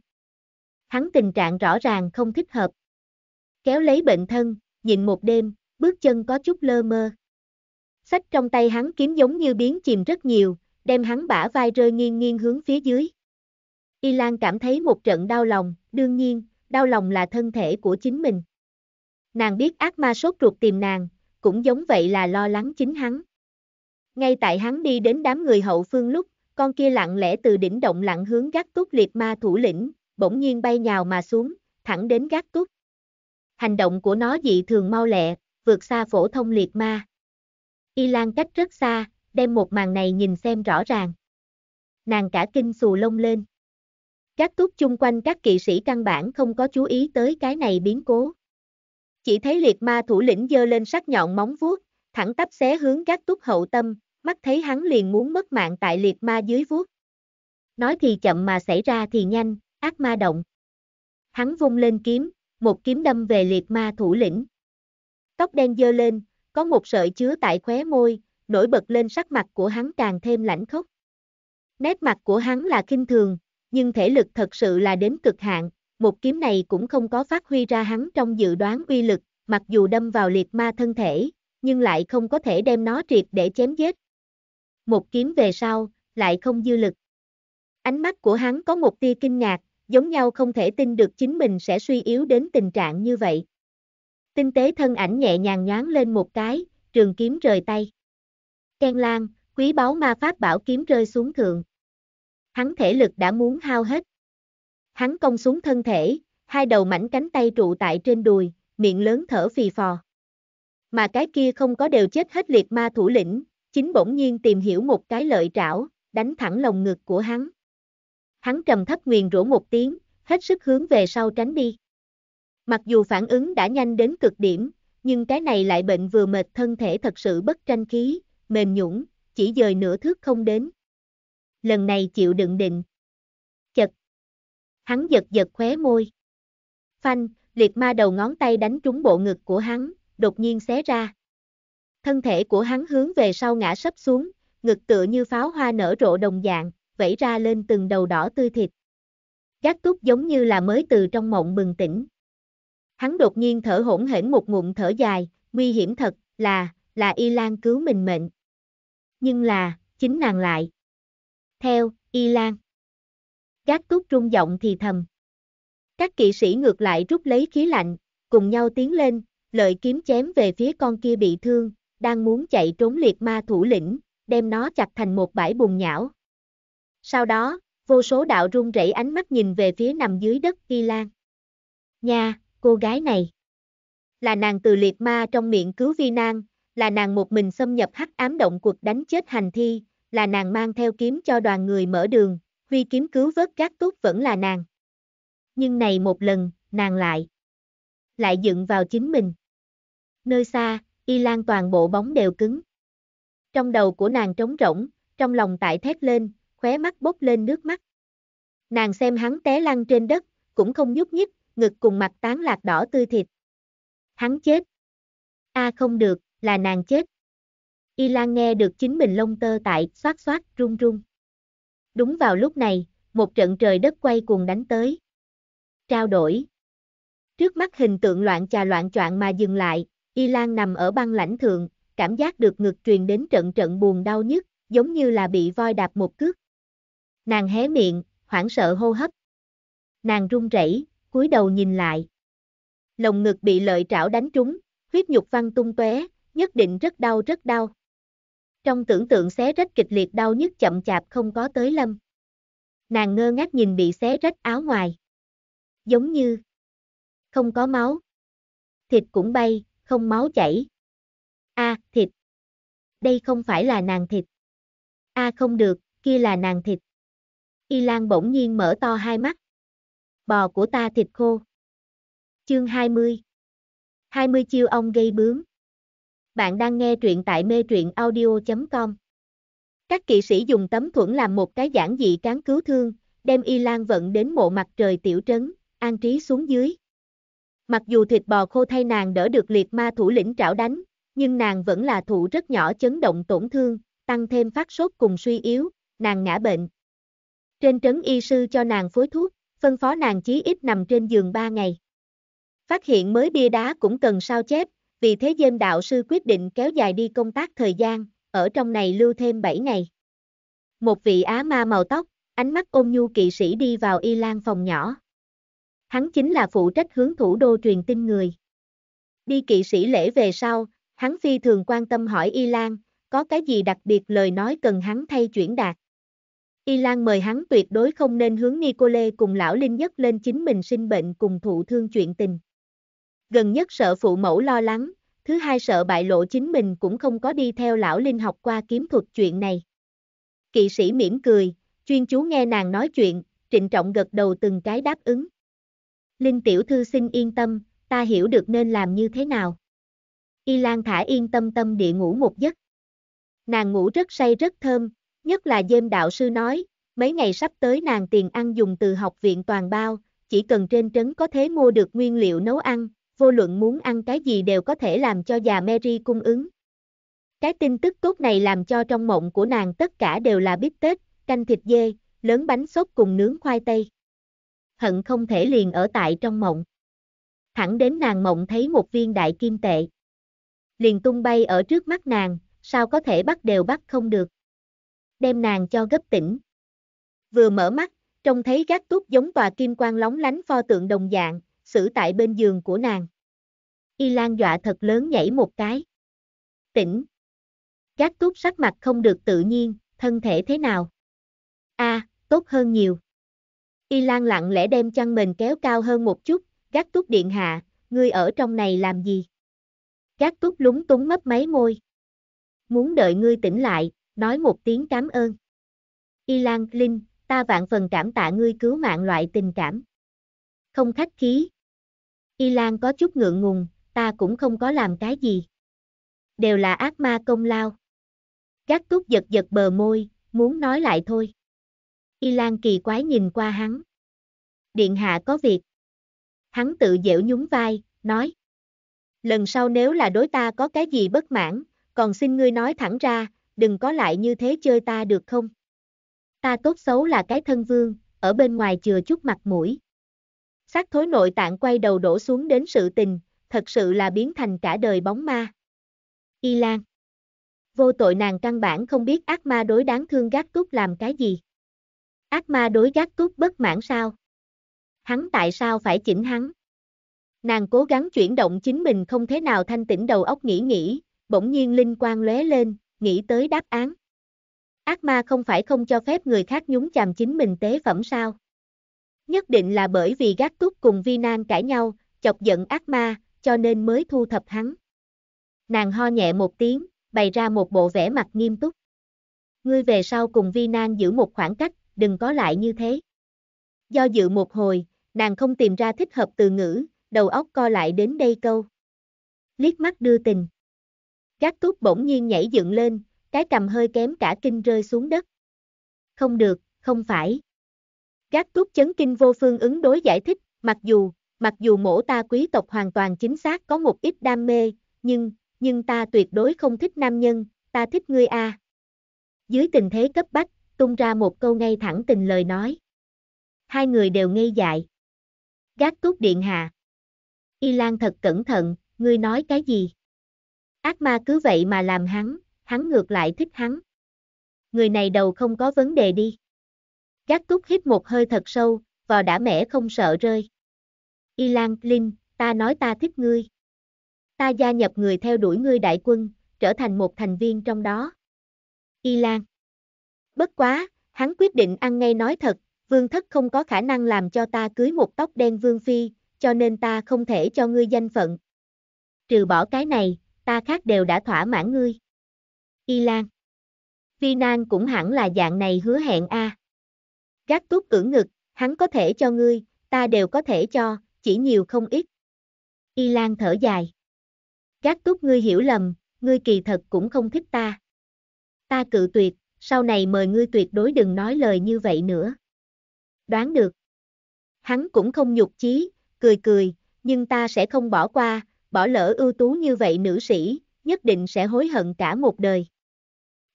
Hắn tình trạng rõ ràng không thích hợp. Kéo lấy bệnh thân, nhịn một đêm, bước chân có chút lơ mơ. Sách trong tay hắn kiếm giống như biến chìm rất nhiều, đem hắn bả vai rơi nghiêng nghiêng hướng phía dưới. Y Lan cảm thấy một trận đau lòng, đương nhiên, đau lòng là thân thể của chính mình. Nàng biết ác ma sốt ruột tìm nàng, cũng giống vậy là lo lắng chính hắn. Ngay tại hắn đi đến đám người hậu phương lúc, con kia lặng lẽ từ đỉnh động lặng hướng gác túc liệt ma thủ lĩnh, bỗng nhiên bay nhào mà xuống, thẳng đến gác túc. Hành động của nó dị thường mau lẹ, vượt xa phổ thông liệt ma. Y Lan cách rất xa, đem một màn này nhìn xem rõ ràng. Nàng cả kinh xù lông lên. Các túc chung quanh các kỵ sĩ căn bản không có chú ý tới cái này biến cố. Chỉ thấy liệt ma thủ lĩnh giơ lên sắc nhọn móng vuốt, thẳng tắp xé hướng gác túc hậu tâm, mắt thấy hắn liền muốn mất mạng tại liệt ma dưới vuốt. Nói thì chậm mà xảy ra thì nhanh, ác ma động. Hắn vung lên kiếm, một kiếm đâm về liệt ma thủ lĩnh. Tóc đen dơ lên, có một sợi chứa tại khóe môi, nổi bật lên sắc mặt của hắn càng thêm lãnh khốc. Nét mặt của hắn là kinh thường, nhưng thể lực thật sự là đến cực hạn, một kiếm này cũng không có phát huy ra hắn trong dự đoán uy lực, mặc dù đâm vào liệt ma thân thể, nhưng lại không có thể đem nó triệt để chém giết. Một kiếm về sau, lại không dư lực. Ánh mắt của hắn có một tia kinh ngạc, giống nhau không thể tin được chính mình sẽ suy yếu đến tình trạng như vậy. Tinh tế thân ảnh nhẹ nhàng nhoáng lên một cái, trường kiếm rời tay. Ken Lang, quý báu ma pháp bảo kiếm rơi xuống thượng. Hắn thể lực đã muốn hao hết hắn cong xuống thân thể, hai đầu mảnh cánh tay trụ tại trên đùi, miệng lớn thở phì phò. Mà cái kia không có đều chết hết liệt ma thủ lĩnh, chính bỗng nhiên tìm hiểu một cái lợi trảo, đánh thẳng lồng ngực của hắn. Hắn trầm thất nguyền rủa một tiếng, hết sức hướng về sau tránh đi. Mặc dù phản ứng đã nhanh đến cực điểm, nhưng cái này lại bệnh vừa mệt thân thể thật sự bất tranh khí, mềm nhũng, chỉ dời nửa thước không đến. Lần này chịu đựng định, hắn giật giật khóe môi. Phanh, liệt ma đầu ngón tay đánh trúng bộ ngực của hắn, đột nhiên xé ra. Thân thể của hắn hướng về sau ngã sấp xuống, ngực tựa như pháo hoa nở rộ đồng dạng, vẫy ra lên từng đầu đỏ tươi thịt. Gác túc giống như là mới từ trong mộng bừng tỉnh. Hắn đột nhiên thở hổn hển một ngụm thở dài, nguy hiểm thật, là, là Y Lan cứu mình mệnh. Nhưng là, chính nàng lại. Theo, Y Lan. Gác túc rung giọng thì thầm. Các kỵ sĩ ngược lại rút lấy khí lạnh, cùng nhau tiến lên, lợi kiếm chém về phía con kia bị thương, đang muốn chạy trốn liệt ma thủ lĩnh, đem nó chặt thành một bãi bùn nhão. Sau đó, vô số đạo rung rẩy ánh mắt nhìn về phía nằm dưới đất Y Lan. Nha, cô gái này. Là nàng từ liệt ma trong miệng cứu vi nan, là nàng một mình xâm nhập hắc ám động cuộc đánh chết hành thi, là nàng mang theo kiếm cho đoàn người mở đường, Huy kiếm cứu vớt gác túc vẫn là nàng. Nhưng này một lần, nàng lại. Lại dựng vào chính mình. Nơi xa, y lan toàn bộ bóng đều cứng. Trong đầu của nàng trống rỗng, trong lòng tại thét lên, khóe mắt bốc lên nước mắt. Nàng xem hắn té lăn trên đất, cũng không nhúc nhích, ngực cùng mặt tán lạc đỏ tươi thịt. Hắn chết. A à không được, là nàng chết. Y Lan nghe được chính mình lông tơ tại, xoát xoát, run run. Đúng vào lúc này, một trận trời đất quay cuồng đánh tới. Trao đổi. Trước mắt hình tượng loạn trà loạn choạng mà dừng lại, Y Lan nằm ở băng lãnh thượng, cảm giác được ngực truyền đến trận trận buồn đau nhất, giống như là bị voi đạp một cước. Nàng hé miệng, hoảng sợ hô hấp. Nàng run rẩy, cúi đầu nhìn lại. Lồng ngực bị lợi trảo đánh trúng, huyết nhục văng tung tóe, nhất định rất đau rất đau trong tưởng tượng xé rách kịch liệt đau nhức chậm chạp không có tới lâm. Nàng ngơ ngác nhìn bị xé rách áo ngoài. Giống như không có máu. Thịt cũng bay, không máu chảy. A, à, thịt. Đây không phải là nàng thịt. A à, không được, kia là nàng thịt. Y Lan bỗng nhiên mở to hai mắt. Bò của ta thịt khô. Chương 20. 20 chiêu ông gây bướng. Bạn đang nghe truyện tại mê truyện audio.com. Các kỵ sĩ dùng tấm thuẫn làm một cái giản dị cán cứu thương, đem y lan vận đến mộ mặt trời tiểu trấn, an trí xuống dưới. Mặc dù thịt bò khô thay nàng đỡ được liệt ma thủ lĩnh trảo đánh, nhưng nàng vẫn là thủ rất nhỏ chấn động tổn thương, tăng thêm phát sốt cùng suy yếu, nàng ngã bệnh. Trên trấn y sư cho nàng phối thuốc, phân phó nàng chí ít nằm trên giường 3 ngày. Phát hiện mới bia đá cũng cần sao chép, vì thế Dêm đạo sư quyết định kéo dài đi công tác thời gian, ở trong này lưu thêm 7 ngày. Một vị á ma màu tóc, ánh mắt ôn nhu kỵ sĩ đi vào y lan phòng nhỏ. Hắn chính là phụ trách hướng thủ đô truyền tin người. Đi kỵ sĩ lễ về sau, hắn phi thường quan tâm hỏi y lan, có cái gì đặc biệt lời nói cần hắn thay chuyển đạt. Y Lan mời hắn tuyệt đối không nên hướng Nicole cùng lão Linh nhất lên chính mình sinh bệnh cùng thụ thương chuyện tình. Gần nhất sợ phụ mẫu lo lắng, thứ hai sợ bại lộ chính mình cũng không có đi theo lão Linh học qua kiếm thuật chuyện này. Kỵ sĩ mỉm cười, chuyên chú nghe nàng nói chuyện, trịnh trọng gật đầu từng cái đáp ứng. Linh tiểu thư xin yên tâm, ta hiểu được nên làm như thế nào. Y Lan thả yên tâm tâm địa ngủ một giấc. Nàng ngủ rất say rất thơm, nhất là dêm đạo sư nói, mấy ngày sắp tới nàng tiền ăn dùng từ học viện toàn bao, chỉ cần trên trấn có thế mua được nguyên liệu nấu ăn, vô luận muốn ăn cái gì đều có thể làm cho già Mary cung ứng. Cái tin tức tốt này làm cho trong mộng của nàng tất cả đều là bít tết, canh thịt dê, lớn bánh sốt cùng nướng khoai tây. Hận không thể liền ở tại trong mộng. Thẳng đến nàng mộng thấy một viên đại kim tệ. Liền tung bay ở trước mắt nàng, sao có thể bắt đều bắt không được. Đem nàng cho gấp tỉnh. Vừa mở mắt, trông thấy gác túp giống tòa kim quang lóng lánh pho tượng đồng dạng xử tại bên giường của nàng. Y Lan dọa thật lớn nhảy một cái. Tỉnh. Gác túc sắc mặt không được tự nhiên, thân thể thế nào? a à, tốt hơn nhiều. Y Lan lặng lẽ đem chăn mình kéo cao hơn một chút, gác túc điện hạ, ngươi ở trong này làm gì? Gác túc lúng túng mấp máy môi. Muốn đợi ngươi tỉnh lại, nói một tiếng cảm ơn. Y Lan, Linh, ta vạn phần cảm tạ ngươi cứu mạng loại tình cảm. Không khách khí, Y Lan có chút ngượng ngùng, ta cũng không có làm cái gì. Đều là ác ma công lao. Gác túc giật giật bờ môi, muốn nói lại thôi. Y Lan kỳ quái nhìn qua hắn. Điện hạ có việc. Hắn tự dẻo nhún vai, nói. Lần sau nếu là đối ta có cái gì bất mãn, còn xin ngươi nói thẳng ra, đừng có lại như thế chơi ta được không? Ta tốt xấu là cái thân vương, ở bên ngoài chừa chút mặt mũi, sát thối nội tạng quay đầu đổ xuống đến sự tình, thật sự là biến thành cả đời bóng ma. Y Lan Vô tội nàng căn bản không biết ác ma đối đáng thương gác túc làm cái gì. Ác ma đối gác túc bất mãn sao? Hắn tại sao phải chỉnh hắn? Nàng cố gắng chuyển động chính mình không thế nào thanh tĩnh đầu óc nghĩ nghĩ, bỗng nhiên linh quang lóe lên, nghĩ tới đáp án. Ác ma không phải không cho phép người khác nhúng chàm chính mình tế phẩm sao? Nhất định là bởi vì gác túc cùng vi nan cãi nhau, chọc giận ác ma, cho nên mới thu thập hắn. Nàng ho nhẹ một tiếng, bày ra một bộ vẻ mặt nghiêm túc. Ngươi về sau cùng vi nan giữ một khoảng cách, đừng có lại như thế. Do dự một hồi, nàng không tìm ra thích hợp từ ngữ, đầu óc co lại đến đây câu. Liếc mắt đưa tình. Gác túc bỗng nhiên nhảy dựng lên, cái cầm hơi kém cả kinh rơi xuống đất. Không được, không phải. Gác túc chấn kinh vô phương ứng đối giải thích, mặc dù, mặc dù mổ ta quý tộc hoàn toàn chính xác có một ít đam mê, nhưng, nhưng ta tuyệt đối không thích nam nhân, ta thích ngươi a. Dưới tình thế cấp bách, tung ra một câu ngay thẳng tình lời nói. Hai người đều ngây dại. Gác túc điện hạ. Y Lan thật cẩn thận, ngươi nói cái gì? Ác ma cứ vậy mà làm hắn, hắn ngược lại thích hắn. Người này đầu không có vấn đề đi. Gác túc hít một hơi thật sâu, vò đã mẻ không sợ rơi. Ilan, Linh, ta nói ta thích ngươi. Ta gia nhập người theo đuổi ngươi đại quân, trở thành một thành viên trong đó. Ilan. Bất quá, hắn quyết định ăn ngay nói thật, vương thất không có khả năng làm cho ta cưới một tóc đen vương phi, cho nên ta không thể cho ngươi danh phận. Trừ bỏ cái này, ta khác đều đã thỏa mãn ngươi. Ilan. Vi Nan cũng hẳn là dạng này hứa hẹn a. À. Gác túc ưỡn ngực, hắn có thể cho ngươi, ta đều có thể cho, chỉ nhiều không ít. Y Lan thở dài. Gác túc ngươi hiểu lầm, ngươi kỳ thật cũng không thích ta. Ta cự tuyệt, sau này mời ngươi tuyệt đối đừng nói lời như vậy nữa. Đoán được. Hắn cũng không nhục chí, cười cười, nhưng ta sẽ không bỏ qua, bỏ lỡ ưu tú như vậy nữ sĩ, nhất định sẽ hối hận cả một đời.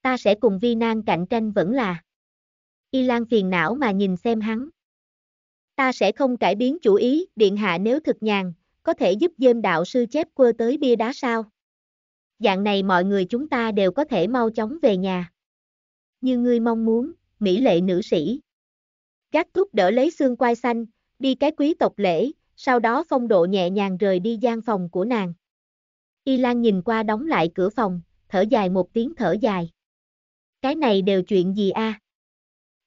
Ta sẽ cùng vi nan cạnh tranh vẫn là. Y Lan phiền não mà nhìn xem hắn. Ta sẽ không cải biến chủ ý, điện hạ nếu thực nhàn, có thể giúp dêm đạo sư chép quơ tới bia đá sao. Dạng này mọi người chúng ta đều có thể mau chóng về nhà. Như ngươi mong muốn, mỹ lệ nữ sĩ. Gác thúc đỡ lấy xương quai xanh, đi cái quý tộc lễ, sau đó phong độ nhẹ nhàng rời đi gian phòng của nàng. Y Lan nhìn qua đóng lại cửa phòng, thở dài một tiếng thở dài. Cái này đều chuyện gì a? À?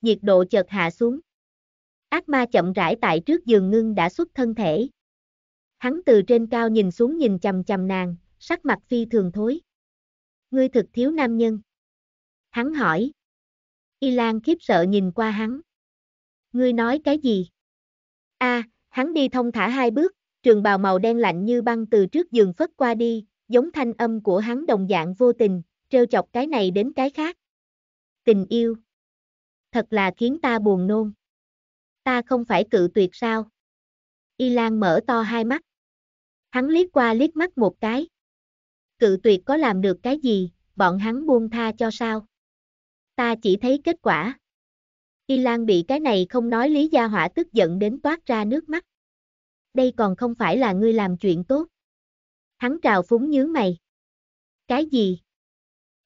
nhiệt độ chợt hạ xuống. Ác ma chậm rãi tại trước giường ngưng đã xuất thân thể. Hắn từ trên cao nhìn xuống nhìn chầm chầm nàng, sắc mặt phi thường thối. Ngươi thực thiếu nam nhân. Hắn hỏi. Y Lan khiếp sợ nhìn qua hắn. Ngươi nói cái gì? A, hắn đi thông thả hai bước, trường bào màu đen lạnh như băng từ trước giường phất qua đi, giống thanh âm của hắn đồng dạng vô tình, trêu chọc cái này đến cái khác. Tình yêu thật là khiến ta buồn nôn. Ta không phải cự tuyệt sao? Y Lan mở to hai mắt. Hắn liếc qua liếc mắt một cái. Cự tuyệt có làm được cái gì, bọn hắn buông tha cho sao? Ta chỉ thấy kết quả. Y Lan bị cái này không nói lý gia hỏa tức giận đến toát ra nước mắt. Đây còn không phải là ngươi làm chuyện tốt. Hắn trào phúng nhướng mày. Cái gì?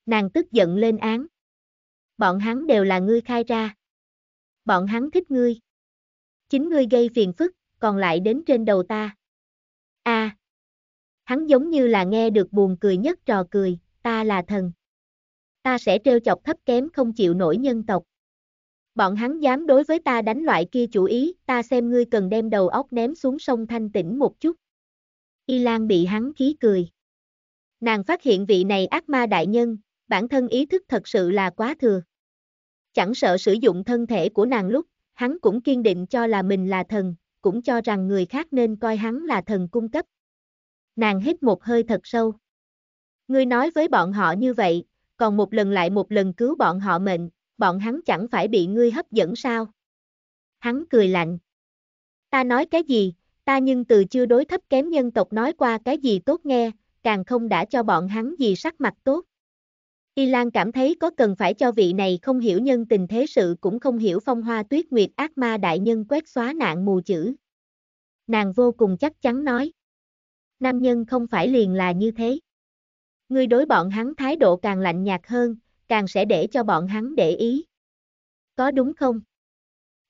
Nàng tức giận lên án bọn hắn đều là ngươi khai ra. Bọn hắn thích ngươi. Chính ngươi gây phiền phức, còn lại đến trên đầu ta. a à, Hắn giống như là nghe được buồn cười nhất trò cười, ta là thần. Ta sẽ trêu chọc thấp kém không chịu nổi nhân tộc. Bọn hắn dám đối với ta đánh loại kia chủ ý, ta xem ngươi cần đem đầu óc ném xuống sông thanh tĩnh một chút. Y Lan bị hắn khí cười. Nàng phát hiện vị này ác ma đại nhân, bản thân ý thức thật sự là quá thừa. Chẳng sợ sử dụng thân thể của nàng lúc, hắn cũng kiên định cho là mình là thần, cũng cho rằng người khác nên coi hắn là thần cung cấp. Nàng hít một hơi thật sâu. Ngươi nói với bọn họ như vậy, còn một lần lại một lần cứu bọn họ mệnh, bọn hắn chẳng phải bị ngươi hấp dẫn sao? Hắn cười lạnh. Ta nói cái gì, ta nhưng từ chưa đối thấp kém nhân tộc nói qua cái gì tốt nghe, càng không đã cho bọn hắn gì sắc mặt tốt. Y Lan cảm thấy có cần phải cho vị này không hiểu nhân tình thế sự cũng không hiểu phong hoa tuyết nguyệt ác ma đại nhân quét xóa nạn mù chữ. Nàng vô cùng chắc chắn nói. Nam nhân không phải liền là như thế. Ngươi đối bọn hắn thái độ càng lạnh nhạt hơn, càng sẽ để cho bọn hắn để ý. Có đúng không?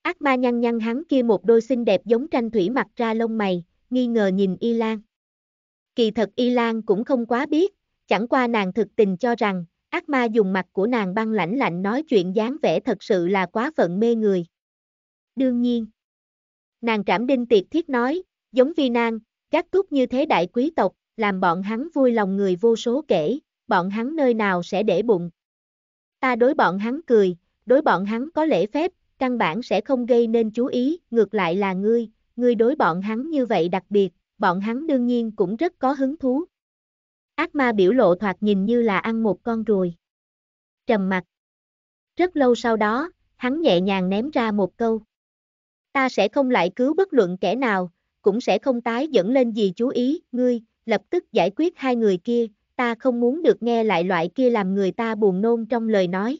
Ác ma nhăn nhăn hắn kia một đôi xinh đẹp giống tranh thủy mặt ra lông mày, nghi ngờ nhìn Y Lan. Kỳ thật Y Lan cũng không quá biết, chẳng qua nàng thực tình cho rằng, ác ma dùng mặt của nàng băng lãnh lạnh nói chuyện dáng vẻ thật sự là quá phận mê người. Đương nhiên, nàng trảm đinh Tiệt thiết nói, giống vi nàng, các túc như thế đại quý tộc, làm bọn hắn vui lòng người vô số kể, bọn hắn nơi nào sẽ để bụng. Ta đối bọn hắn cười, đối bọn hắn có lễ phép, căn bản sẽ không gây nên chú ý, ngược lại là ngươi, ngươi đối bọn hắn như vậy đặc biệt, bọn hắn đương nhiên cũng rất có hứng thú. Ác ma biểu lộ thoạt nhìn như là ăn một con ruồi. Trầm mặt. Rất lâu sau đó, hắn nhẹ nhàng ném ra một câu. Ta sẽ không lại cứu bất luận kẻ nào, cũng sẽ không tái dẫn lên gì chú ý, ngươi, lập tức giải quyết hai người kia, ta không muốn được nghe lại loại kia làm người ta buồn nôn trong lời nói.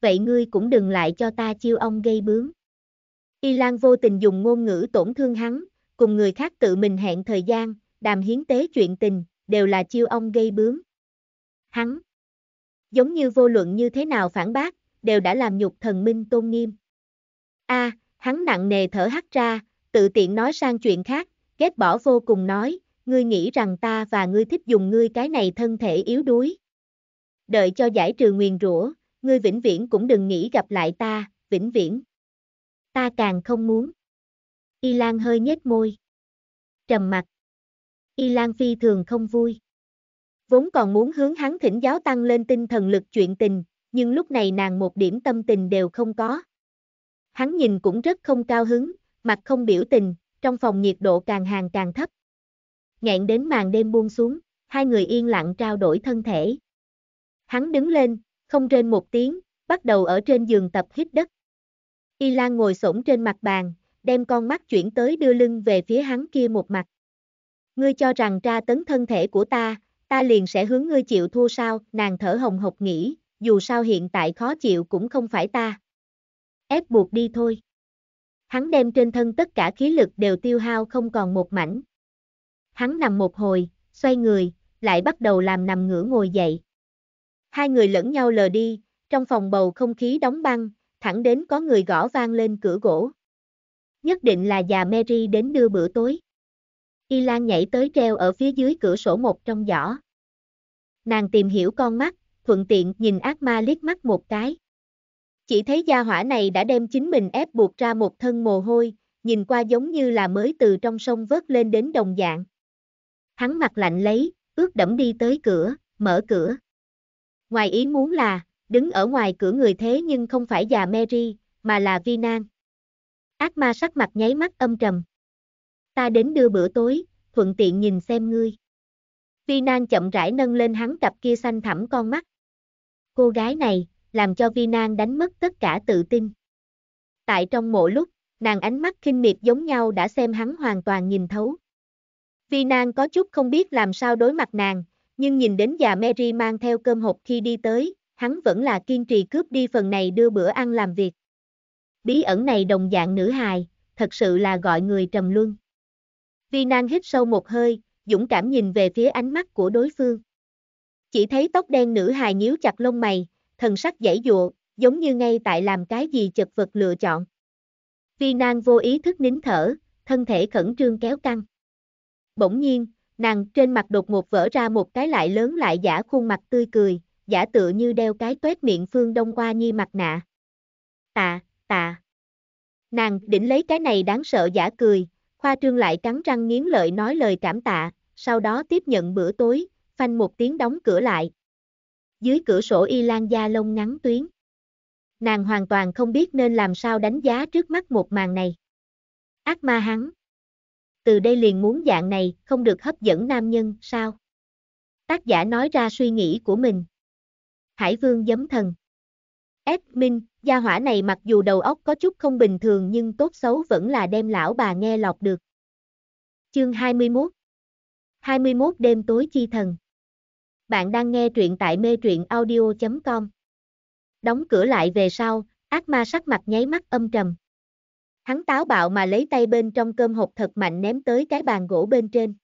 Vậy ngươi cũng đừng lại cho ta chiêu ông gây bướm. Y Lan vô tình dùng ngôn ngữ tổn thương hắn, cùng người khác tự mình hẹn thời gian, đàm hiến tế chuyện tình, đều là chiêu ông gây bướm. Hắn, giống như vô luận như thế nào phản bác, đều đã làm nhục thần minh tôn nghiêm. A, à, hắn nặng nề thở hắt ra, tự tiện nói sang chuyện khác, ghét bỏ vô cùng nói, ngươi nghĩ rằng ta và ngươi thích dùng ngươi cái này thân thể yếu đuối. Đợi cho giải trừ nguyền rủa, ngươi vĩnh viễn cũng đừng nghĩ gặp lại ta, vĩnh viễn. Ta càng không muốn. Y Lan hơi nhếch môi. Trầm mặt. Y Lan phi thường không vui. Vốn còn muốn hướng hắn thỉnh giáo tăng lên tinh thần lực chuyện tình, nhưng lúc này nàng một điểm tâm tình đều không có. Hắn nhìn cũng rất không cao hứng, mặt không biểu tình, trong phòng nhiệt độ càng hàng càng thấp. Ngạn đến màn đêm buông xuống, hai người yên lặng trao đổi thân thể. Hắn đứng lên, không trên một tiếng, bắt đầu ở trên giường tập hít đất. Y Lan ngồi xổm trên mặt bàn, đem con mắt chuyển tới đưa lưng về phía hắn kia một mặt. Ngươi cho rằng tra tấn thân thể của ta, ta liền sẽ hướng ngươi chịu thua sao, nàng thở hồng hộc nghĩ, dù sao hiện tại khó chịu cũng không phải ta. Ép buộc đi thôi. Hắn đem trên thân tất cả khí lực đều tiêu hao không còn một mảnh. Hắn nằm một hồi, xoay người, lại bắt đầu làm nằm ngửa ngồi dậy. Hai người lẫn nhau lờ đi, trong phòng bầu không khí đóng băng, thẳng đến có người gõ vang lên cửa gỗ. Nhất định là già Mary đến đưa bữa tối. Y Lan nhảy tới treo ở phía dưới cửa sổ một trong giỏ. Nàng tìm hiểu con mắt, thuận tiện nhìn ác ma liếc mắt một cái. Chỉ thấy gia hỏa này đã đem chính mình ép buộc ra một thân mồ hôi, nhìn qua giống như là mới từ trong sông vớt lên đến đồng dạng. Hắn mặt lạnh lấy, ướt đẫm đi tới cửa, mở cửa. Ngoài ý muốn là, đứng ở ngoài cửa người thế nhưng không phải già Mary, mà là Vi Nan. Ác ma sắc mặt nháy mắt âm trầm ta đến đưa bữa tối, thuận tiện nhìn xem ngươi. Vi Nan chậm rãi nâng lên hắn cặp kia xanh thẳm con mắt. Cô gái này, làm cho Vi Nan đánh mất tất cả tự tin. Tại trong mộ lúc, nàng ánh mắt khinh miệt giống nhau đã xem hắn hoàn toàn nhìn thấu. Vi Nan có chút không biết làm sao đối mặt nàng, nhưng nhìn đến già Mary mang theo cơm hộp khi đi tới, hắn vẫn là kiên trì cướp đi phần này đưa bữa ăn làm việc. Bí ẩn này đồng dạng nữ hài, thật sự là gọi người trầm luân. Vi Nan hít sâu một hơi, dũng cảm nhìn về phía ánh mắt của đối phương. Chỉ thấy tóc đen nữ hài nhíu chặt lông mày, thần sắc dãy dụa, giống như ngay tại làm cái gì chật vật lựa chọn. Vi Nan vô ý thức nín thở, thân thể khẩn trương kéo căng. Bỗng nhiên, nàng trên mặt đột ngột vỡ ra một cái lại lớn lại giả khuôn mặt tươi cười, giả tựa như đeo cái tuét miệng phương đông qua nhi mặt nạ. Tạ, tạ. Nàng định lấy cái này đáng sợ giả cười, Khoa trương lại cắn răng nghiến lợi nói lời cảm tạ, sau đó tiếp nhận bữa tối, phanh một tiếng đóng cửa lại. Dưới cửa sổ y lan da lông ngắn tuyến. Nàng hoàn toàn không biết nên làm sao đánh giá trước mắt một màn này. Ác ma hắn. Từ đây liền muốn dạng này, không được hấp dẫn nam nhân, sao? Tác giả nói ra suy nghĩ của mình. Hải vương giấm thần. Admin, gia hỏa này mặc dù đầu óc có chút không bình thường nhưng tốt xấu vẫn là đem lão bà nghe lọt được. Chương 21 21 đêm tối chi thần Bạn đang nghe truyện tại mê truyện audio.com Đóng cửa lại về sau, ác ma sắc mặt nháy mắt âm trầm. Hắn táo bạo mà lấy tay bên trong cơm hộp thật mạnh ném tới cái bàn gỗ bên trên.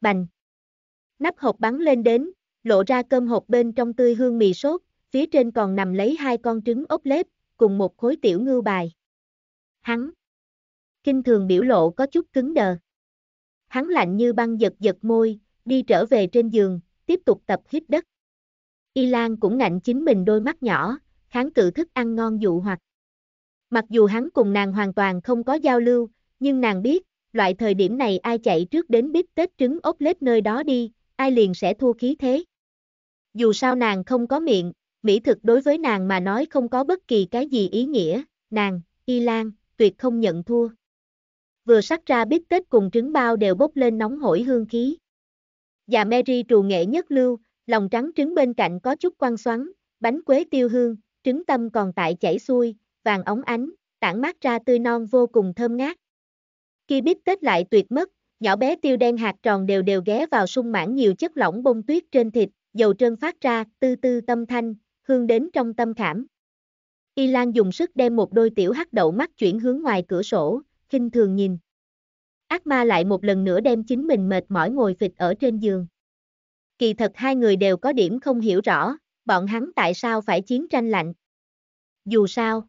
Bành! Nắp hộp bắn lên đến, lộ ra cơm hộp bên trong tươi hương mì sốt, phía trên còn nằm lấy hai con trứng ốc lép, cùng một khối tiểu ngưu bài. Hắn. Kinh thường biểu lộ có chút cứng đờ. Hắn lạnh như băng giật giật môi, đi trở về trên giường, tiếp tục tập hít đất. Y Lan cũng ngạnh chính mình đôi mắt nhỏ, kháng cự thức ăn ngon dụ hoặc. Mặc dù hắn cùng nàng hoàn toàn không có giao lưu, nhưng nàng biết, loại thời điểm này ai chạy trước đến bít tết trứng ốc lết nơi đó đi, ai liền sẽ thua khí thế. Dù sao nàng không có miệng, Mỹ thực đối với nàng mà nói không có bất kỳ cái gì ý nghĩa, nàng, Y Lan, tuyệt không nhận thua. Vừa sắc ra bít tết cùng trứng bao đều bốc lên nóng hổi hương khí. Và Mary trù nghệ nhất lưu, lòng trắng trứng bên cạnh có chút quan xoắn, bánh quế tiêu hương, trứng tâm còn tại chảy xuôi, vàng óng ánh, tản mát ra tươi non vô cùng thơm ngát. Khi bít tết lại tuyệt mất, nhỏ bé tiêu đen hạt tròn đều đều ghé vào sung mãn nhiều chất lỏng bông tuyết trên thịt, dầu trơn phát ra, tư tư tâm thanh, hương đến trong tâm khảm. Y Lan dùng sức đem một đôi tiểu hắc đậu mắt chuyển hướng ngoài cửa sổ, khinh thường nhìn. Ác ma lại một lần nữa đem chính mình mệt mỏi ngồi phịch ở trên giường. Kỳ thật hai người đều có điểm không hiểu rõ, bọn hắn tại sao phải chiến tranh lạnh. Dù sao,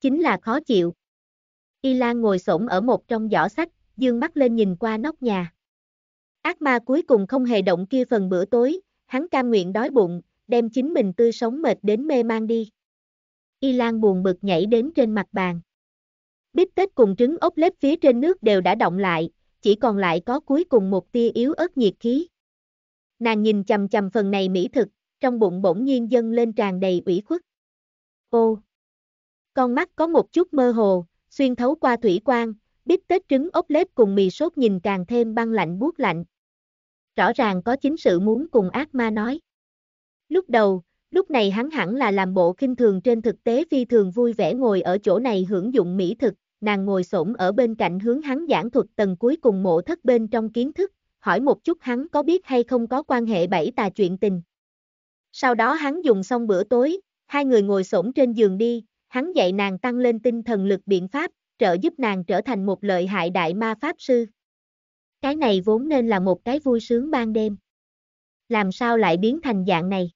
chính là khó chịu. Y Lan ngồi xổm ở một trong giỏ sách, dương mắt lên nhìn qua nóc nhà. Ác ma cuối cùng không hề động kia phần bữa tối, hắn cam nguyện đói bụng, đem chính mình tươi sống mệt đến mê mang đi. Y Lan buồn bực nhảy đến trên mặt bàn. Bít tết cùng trứng ốc lép phía trên nước đều đã động lại, chỉ còn lại có cuối cùng một tia yếu ớt nhiệt khí. Nàng nhìn chầm chầm phần này mỹ thực, trong bụng bỗng nhiên dâng lên tràn đầy ủy khuất. Ô! Con mắt có một chút mơ hồ, xuyên thấu qua thủy quang, bít tết trứng ốc lép cùng mì sốt nhìn càng thêm băng lạnh buốt lạnh. Rõ ràng có chính sự muốn cùng ác ma nói. Lúc đầu, lúc này hắn hẳn là làm bộ kinh thường trên thực tế phi thường vui vẻ ngồi ở chỗ này hưởng dụng mỹ thực, nàng ngồi xổm ở bên cạnh hướng hắn giảng thuật tầng cuối cùng mộ thất bên trong kiến thức, hỏi một chút hắn có biết hay không có quan hệ bảy tà chuyện tình. Sau đó hắn dùng xong bữa tối, hai người ngồi xổm trên giường đi, hắn dạy nàng tăng lên tinh thần lực biện pháp, trợ giúp nàng trở thành một lợi hại đại ma pháp sư. Cái này vốn nên là một cái vui sướng ban đêm. Làm sao lại biến thành dạng này?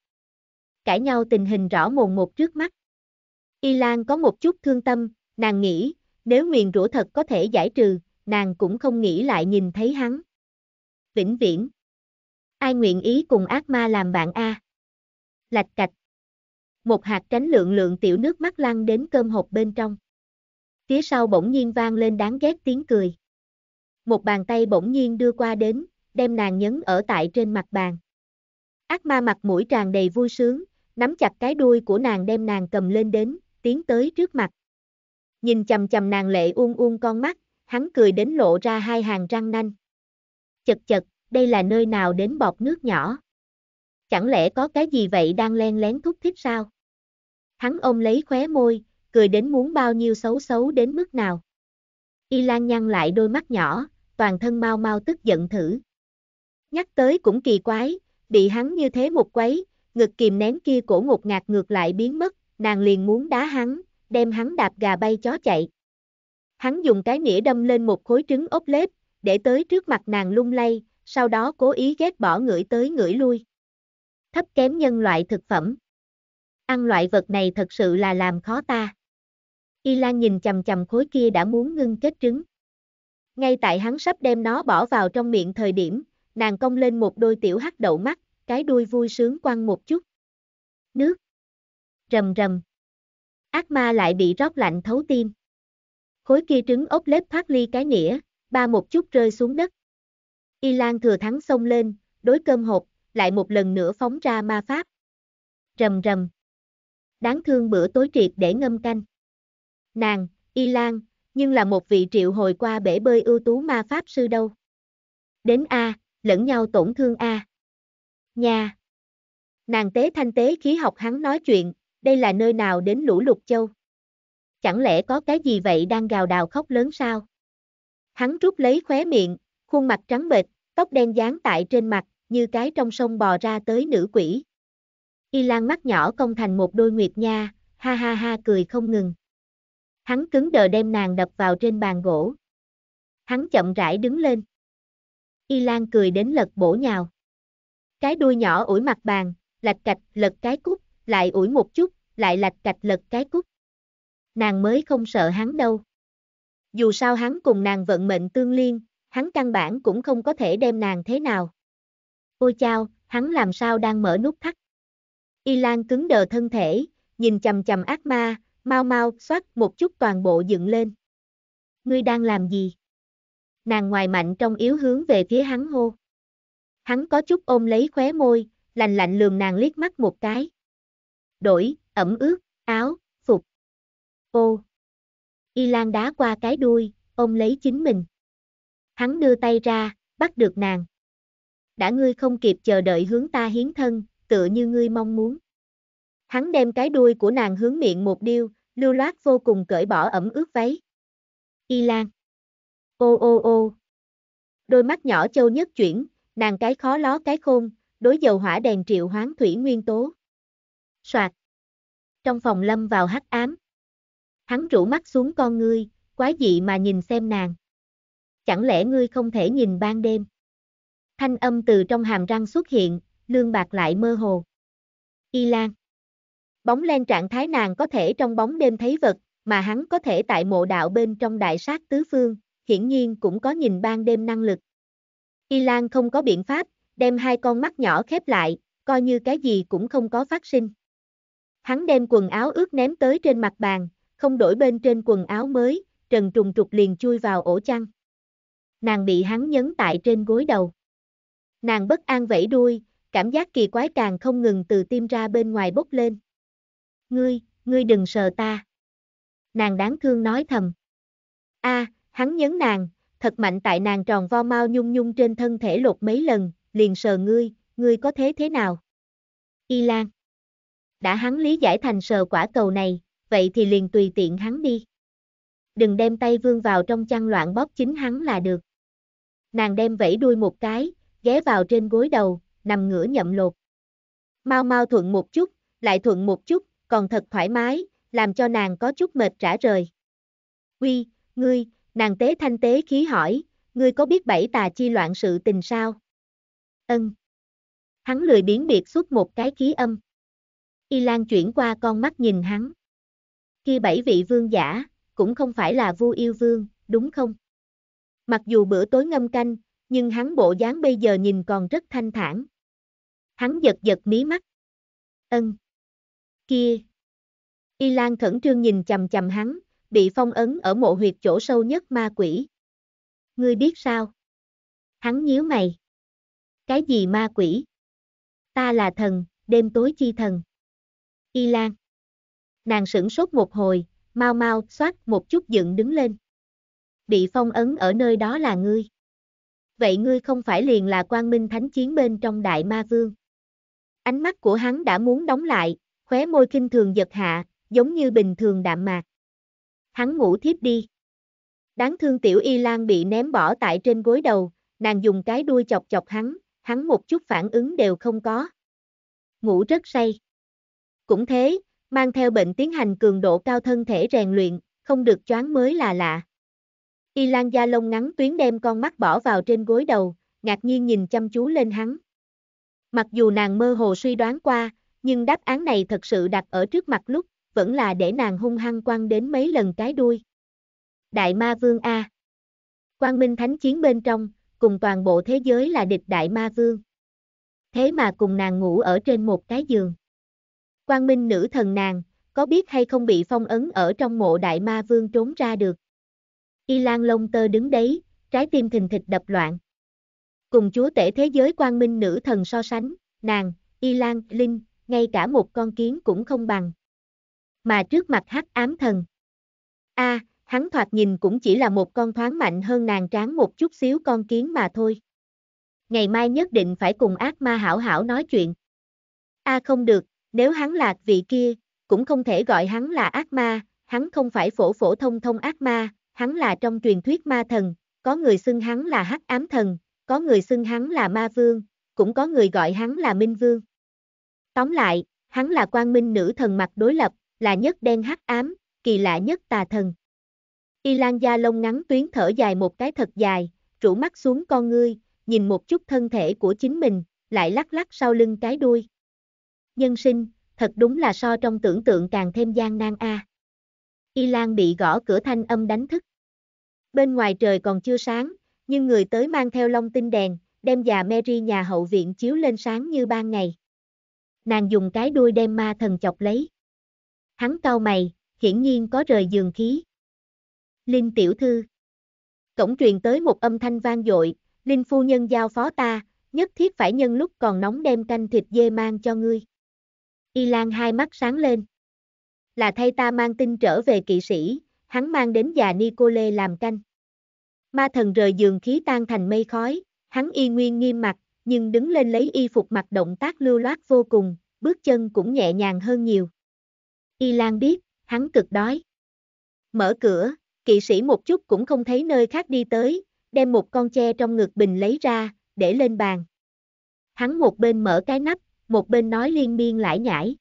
cãi nhau tình hình rõ mồn một trước mắt. Y Lan có một chút thương tâm, nàng nghĩ, nếu nguyền rủa thật có thể giải trừ, nàng cũng không nghĩ lại nhìn thấy hắn. Vĩnh viễn. Ai nguyện ý cùng ác ma làm bạn a? Lạch cạch. Một hạt tránh lượng lượng tiểu nước mắt lăn đến cơm hộp bên trong. Phía sau bỗng nhiên vang lên đáng ghét tiếng cười. Một bàn tay bỗng nhiên đưa qua đến, đem nàng nhấn ở tại trên mặt bàn. Ác ma mặt mũi tràn đầy vui sướng, nắm chặt cái đuôi của nàng đem nàng cầm lên đến, tiến tới trước mặt. Nhìn chầm chầm nàng lệ uông uông con mắt, hắn cười đến lộ ra hai hàng răng nanh. Chật chật, đây là nơi nào đến bọt nước nhỏ. Chẳng lẽ có cái gì vậy đang len lén thúc thích sao? Hắn ôm lấy khóe môi, cười đến muốn bao nhiêu xấu xấu đến mức nào. Y Lan nhăn lại đôi mắt nhỏ, toàn thân mau mau tức giận thử. Nhắc tới cũng kỳ quái, bị hắn như thế một quấy, ngực kìm nén kia cổ ngột ngạt ngược lại biến mất, nàng liền muốn đá hắn, đem hắn đạp gà bay chó chạy. Hắn dùng cái nĩa đâm lên một khối trứng ốp lết, để tới trước mặt nàng lung lay, sau đó cố ý ghét bỏ ngửi tới ngửi lui. Thấp kém nhân loại thực phẩm. Ăn loại vật này thật sự là làm khó ta. Y Lan nhìn chầm chầm khối kia đã muốn ngưng kết trứng. Ngay tại hắn sắp đem nó bỏ vào trong miệng thời điểm, nàng cong lên một đôi tiểu hắc đậu mắt, cái đuôi vui sướng quăng một chút. Nước. Rầm rầm. Ác ma lại bị rót lạnh thấu tim. Khối kia trứng ốc lép thoát ly cái nĩa, ba một chút rơi xuống đất. Y Lan thừa thắng xông lên, đối cơm hộp, lại một lần nữa phóng ra ma pháp. Rầm rầm. Đáng thương bữa tối triệt để ngâm canh. Nàng, Y Lan, nhưng là một vị triệu hồi qua bể bơi ưu tú ma pháp sư đâu. Đến A, lẫn nhau tổn thương A. Nha! Nàng tế thanh tế khí học hắn nói chuyện, đây là nơi nào đến lũ lục châu? Chẳng lẽ có cái gì vậy đang gào đào khóc lớn sao? Hắn rút lấy khóe miệng, khuôn mặt trắng bệch, tóc đen dán tại trên mặt, như cái trong sông bò ra tới nữ quỷ. Y Lan mắt nhỏ công thành một đôi nguyệt nha, ha ha ha cười không ngừng. Hắn cứng đờ đem nàng đập vào trên bàn gỗ. Hắn chậm rãi đứng lên. Y Lan cười đến lật bổ nhào cái đuôi nhỏ ủi mặt bàn, lạch cạch, lật cái cúc, lại ủi một chút, lại lạch cạch lật cái cúc. Nàng mới không sợ hắn đâu. Dù sao hắn cùng nàng vận mệnh tương liên, hắn căn bản cũng không có thể đem nàng thế nào. Ôi chao, hắn làm sao đang mở nút thắt. Y Lan cứng đờ thân thể, nhìn chầm chầm ác ma, mau mau, xoát một chút toàn bộ dựng lên. Ngươi đang làm gì? Nàng ngoài mạnh trong yếu hướng về phía hắn hô. Hắn có chút ôm lấy khóe môi, lành lạnh lường nàng liếc mắt một cái. Đổi, ẩm ướt, áo, phục. Ô. Y Lan đá qua cái đuôi, ôm lấy chính mình. Hắn đưa tay ra, bắt được nàng. Đã ngươi không kịp chờ đợi hướng ta hiến thân, tựa như ngươi mong muốn. Hắn đem cái đuôi của nàng hướng miệng một điêu, lưu loát vô cùng cởi bỏ ẩm ướt váy. Y Lan. Ô ô ô. Đôi mắt nhỏ châu nhất chuyển, nàng cái khó ló cái khôn, đối dầu hỏa đèn triệu hoán thủy nguyên tố. Soạt. Trong phòng lâm vào hắc ám. Hắn rủ mắt xuống con ngươi, quái dị mà nhìn xem nàng. Chẳng lẽ ngươi không thể nhìn ban đêm? Thanh âm từ trong hàm răng xuất hiện, lương bạc lại mơ hồ. Y Lan. Bóng len trạng thái nàng có thể trong bóng đêm thấy vật, mà hắn có thể tại mộ đạo bên trong đại sát tứ phương, hiển nhiên cũng có nhìn ban đêm năng lực. Y Lan không có biện pháp, đem hai con mắt nhỏ khép lại, coi như cái gì cũng không có phát sinh. Hắn đem quần áo ướt ném tới trên mặt bàn, không đổi bên trên quần áo mới, trần trùng trục liền chui vào ổ chăn. Nàng bị hắn nhấn tại trên gối đầu. Nàng bất an vẫy đuôi, cảm giác kỳ quái càng không ngừng từ tim ra bên ngoài bốc lên. Ngươi, ngươi đừng sờ ta. Nàng đáng thương nói thầm. a à, hắn nhấn nàng, thật mạnh tại nàng tròn vo mau nhung nhung trên thân thể lột mấy lần, liền sờ ngươi, ngươi có thế thế nào? Y Lan. Đã hắn lý giải thành sờ quả cầu này, vậy thì liền tùy tiện hắn đi. Đừng đem tay vương vào trong chăn loạn bóp chính hắn là được. Nàng đem vẫy đuôi một cái, ghé vào trên gối đầu, nằm ngửa nhậm lột. Mau mau thuận một chút, lại thuận một chút, còn thật thoải mái, làm cho nàng có chút mệt trả rời. Uy, ngươi, Nàng tế thanh tế khí hỏi, ngươi có biết bảy tà chi loạn sự tình sao? Ân. Hắn lười biến biệt xuất một cái khí âm. Y Lan chuyển qua con mắt nhìn hắn. khi bảy vị vương giả, cũng không phải là vua yêu vương, đúng không? Mặc dù bữa tối ngâm canh, nhưng hắn bộ dáng bây giờ nhìn còn rất thanh thản. Hắn giật giật mí mắt. Ân. Kia. Y Lan khẩn trương nhìn chầm chầm hắn, bị phong ấn ở mộ huyệt chỗ sâu nhất ma quỷ. Ngươi biết sao? Hắn nhíu mày. Cái gì ma quỷ? Ta là thần, đêm tối chi thần. Y Lan. Nàng sửng sốt một hồi, mau mau, xoát một chút dựng đứng lên. Bị phong ấn ở nơi đó là ngươi. Vậy ngươi không phải liền là quang minh thánh chiến bên trong đại ma vương. Ánh mắt của hắn đã muốn đóng lại, khóe môi kinh thường giật hạ, giống như bình thường đạm mạc hắn ngủ thiếp đi. Đáng thương tiểu y lan bị ném bỏ tại trên gối đầu, nàng dùng cái đuôi chọc chọc hắn, hắn một chút phản ứng đều không có. Ngủ rất say. Cũng thế, mang theo bệnh tiến hành cường độ cao thân thể rèn luyện, không được choáng mới là lạ. Y Lan da lông ngắn tuyến đem con mắt bỏ vào trên gối đầu, ngạc nhiên nhìn chăm chú lên hắn. Mặc dù nàng mơ hồ suy đoán qua, nhưng đáp án này thật sự đặt ở trước mặt lúc, vẫn là để nàng hung hăng quăng đến mấy lần cái đuôi. Đại ma vương A. Quang minh thánh chiến bên trong, cùng toàn bộ thế giới là địch đại ma vương. Thế mà cùng nàng ngủ ở trên một cái giường. Quang minh nữ thần nàng, có biết hay không bị phong ấn ở trong mộ đại ma vương trốn ra được. Y Lan Long Tơ đứng đấy, trái tim thình thịch đập loạn. Cùng chúa tể thế giới quang minh nữ thần so sánh, nàng, Y Lan, Linh, ngay cả một con kiến cũng không bằng mà trước mặt hắc ám thần. A, à, hắn thoạt nhìn cũng chỉ là một con thoáng mạnh hơn nàng tráng một chút xíu con kiến mà thôi. Ngày mai nhất định phải cùng ác ma hảo hảo nói chuyện. A à không được, nếu hắn là vị kia, cũng không thể gọi hắn là ác ma, hắn không phải phổ phổ thông thông ác ma, hắn là trong truyền thuyết ma thần, có người xưng hắn là hắc ám thần, có người xưng hắn là ma vương, cũng có người gọi hắn là minh vương. Tóm lại, hắn là quang minh nữ thần mặt đối lập, là nhất đen hắc ám, kỳ lạ nhất tà thần. Y Lan Gia lông ngắn tuyến thở dài một cái thật dài, rủ mắt xuống con ngươi, nhìn một chút thân thể của chính mình, lại lắc lắc sau lưng cái đuôi. Nhân sinh, thật đúng là so trong tưởng tượng càng thêm gian nan a. Y Lan bị gõ cửa thanh âm đánh thức. Bên ngoài trời còn chưa sáng, nhưng người tới mang theo long tinh đèn, đem già Mary nhà hậu viện chiếu lên sáng như ban ngày. Nàng dùng cái đuôi đem ma thần chọc lấy. Hắn cau mày, hiển nhiên có rời giường khí. Linh tiểu thư. Cổng truyền tới một âm thanh vang dội, Linh phu nhân giao phó ta, nhất thiết phải nhân lúc còn nóng đem canh thịt dê mang cho ngươi. Y Lan hai mắt sáng lên. Là thay ta mang tin trở về kỵ sĩ, hắn mang đến già Nicole làm canh. Ma thần rời giường khí tan thành mây khói, hắn y nguyên nghiêm mặt, nhưng đứng lên lấy y phục mặc động tác lưu loát vô cùng, bước chân cũng nhẹ nhàng hơn nhiều. Y Lan biết, hắn cực đói. Mở cửa, kỵ sĩ một chút cũng không thấy nơi khác đi tới, đem một con tre trong ngực bình lấy ra, để lên bàn. Hắn một bên mở cái nắp, một bên nói liên miên lải nhải.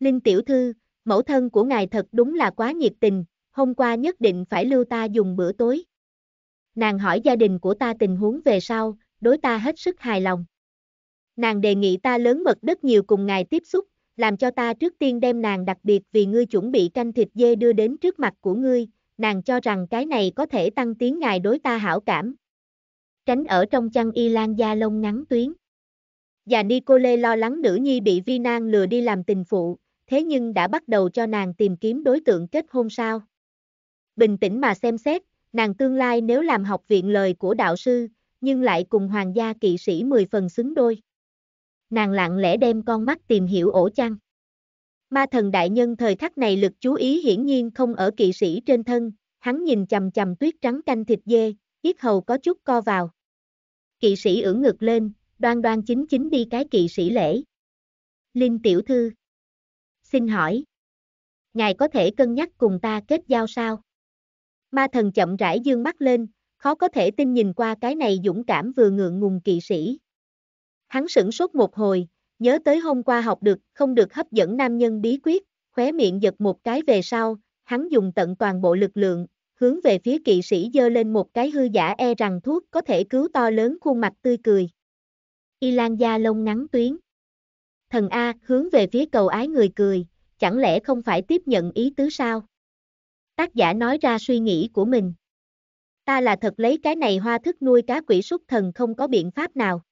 Linh tiểu thư, mẫu thân của ngài thật đúng là quá nhiệt tình, hôm qua nhất định phải lưu ta dùng bữa tối. Nàng hỏi gia đình của ta tình huống về sau, đối ta hết sức hài lòng. Nàng đề nghị ta lớn mật đất nhiều cùng ngài tiếp xúc, làm cho ta trước tiên đem nàng đặc biệt vì ngươi chuẩn bị canh thịt dê đưa đến trước mặt của ngươi, nàng cho rằng cái này có thể tăng tiếng ngài đối ta hảo cảm. Tránh ở trong chăn y lan da lông ngắn tuyến. Và Nicole lo lắng nữ nhi bị vi nan lừa đi làm tình phụ, thế nhưng đã bắt đầu cho nàng tìm kiếm đối tượng kết hôn sao. Bình tĩnh mà xem xét, nàng tương lai nếu làm học viện lời của đạo sư, nhưng lại cùng hoàng gia kỵ sĩ mười phần xứng đôi nàng lặng lẽ đem con mắt tìm hiểu ổ chăn. Ma thần đại nhân thời khắc này lực chú ý hiển nhiên không ở kỵ sĩ trên thân, hắn nhìn chầm chầm tuyết trắng canh thịt dê, yết hầu có chút co vào. Kỵ sĩ ưỡn ngực lên, đoan đoan chính chính đi cái kỵ sĩ lễ. Linh tiểu thư. Xin hỏi. Ngài có thể cân nhắc cùng ta kết giao sao? Ma thần chậm rãi dương mắt lên, khó có thể tin nhìn qua cái này dũng cảm vừa ngượng ngùng kỵ sĩ, Hắn sửng sốt một hồi, nhớ tới hôm qua học được không được hấp dẫn nam nhân bí quyết, khóe miệng giật một cái về sau, hắn dùng tận toàn bộ lực lượng, hướng về phía kỵ sĩ dơ lên một cái hư giả e rằng thuốc có thể cứu to lớn khuôn mặt tươi cười. Y Lan da lông ngắn tuyến. Thần A hướng về phía cầu ái người cười, chẳng lẽ không phải tiếp nhận ý tứ sao? Tác giả nói ra suy nghĩ của mình. Ta là thật lấy cái này hoa thức nuôi cá quỷ súc thần không có biện pháp nào.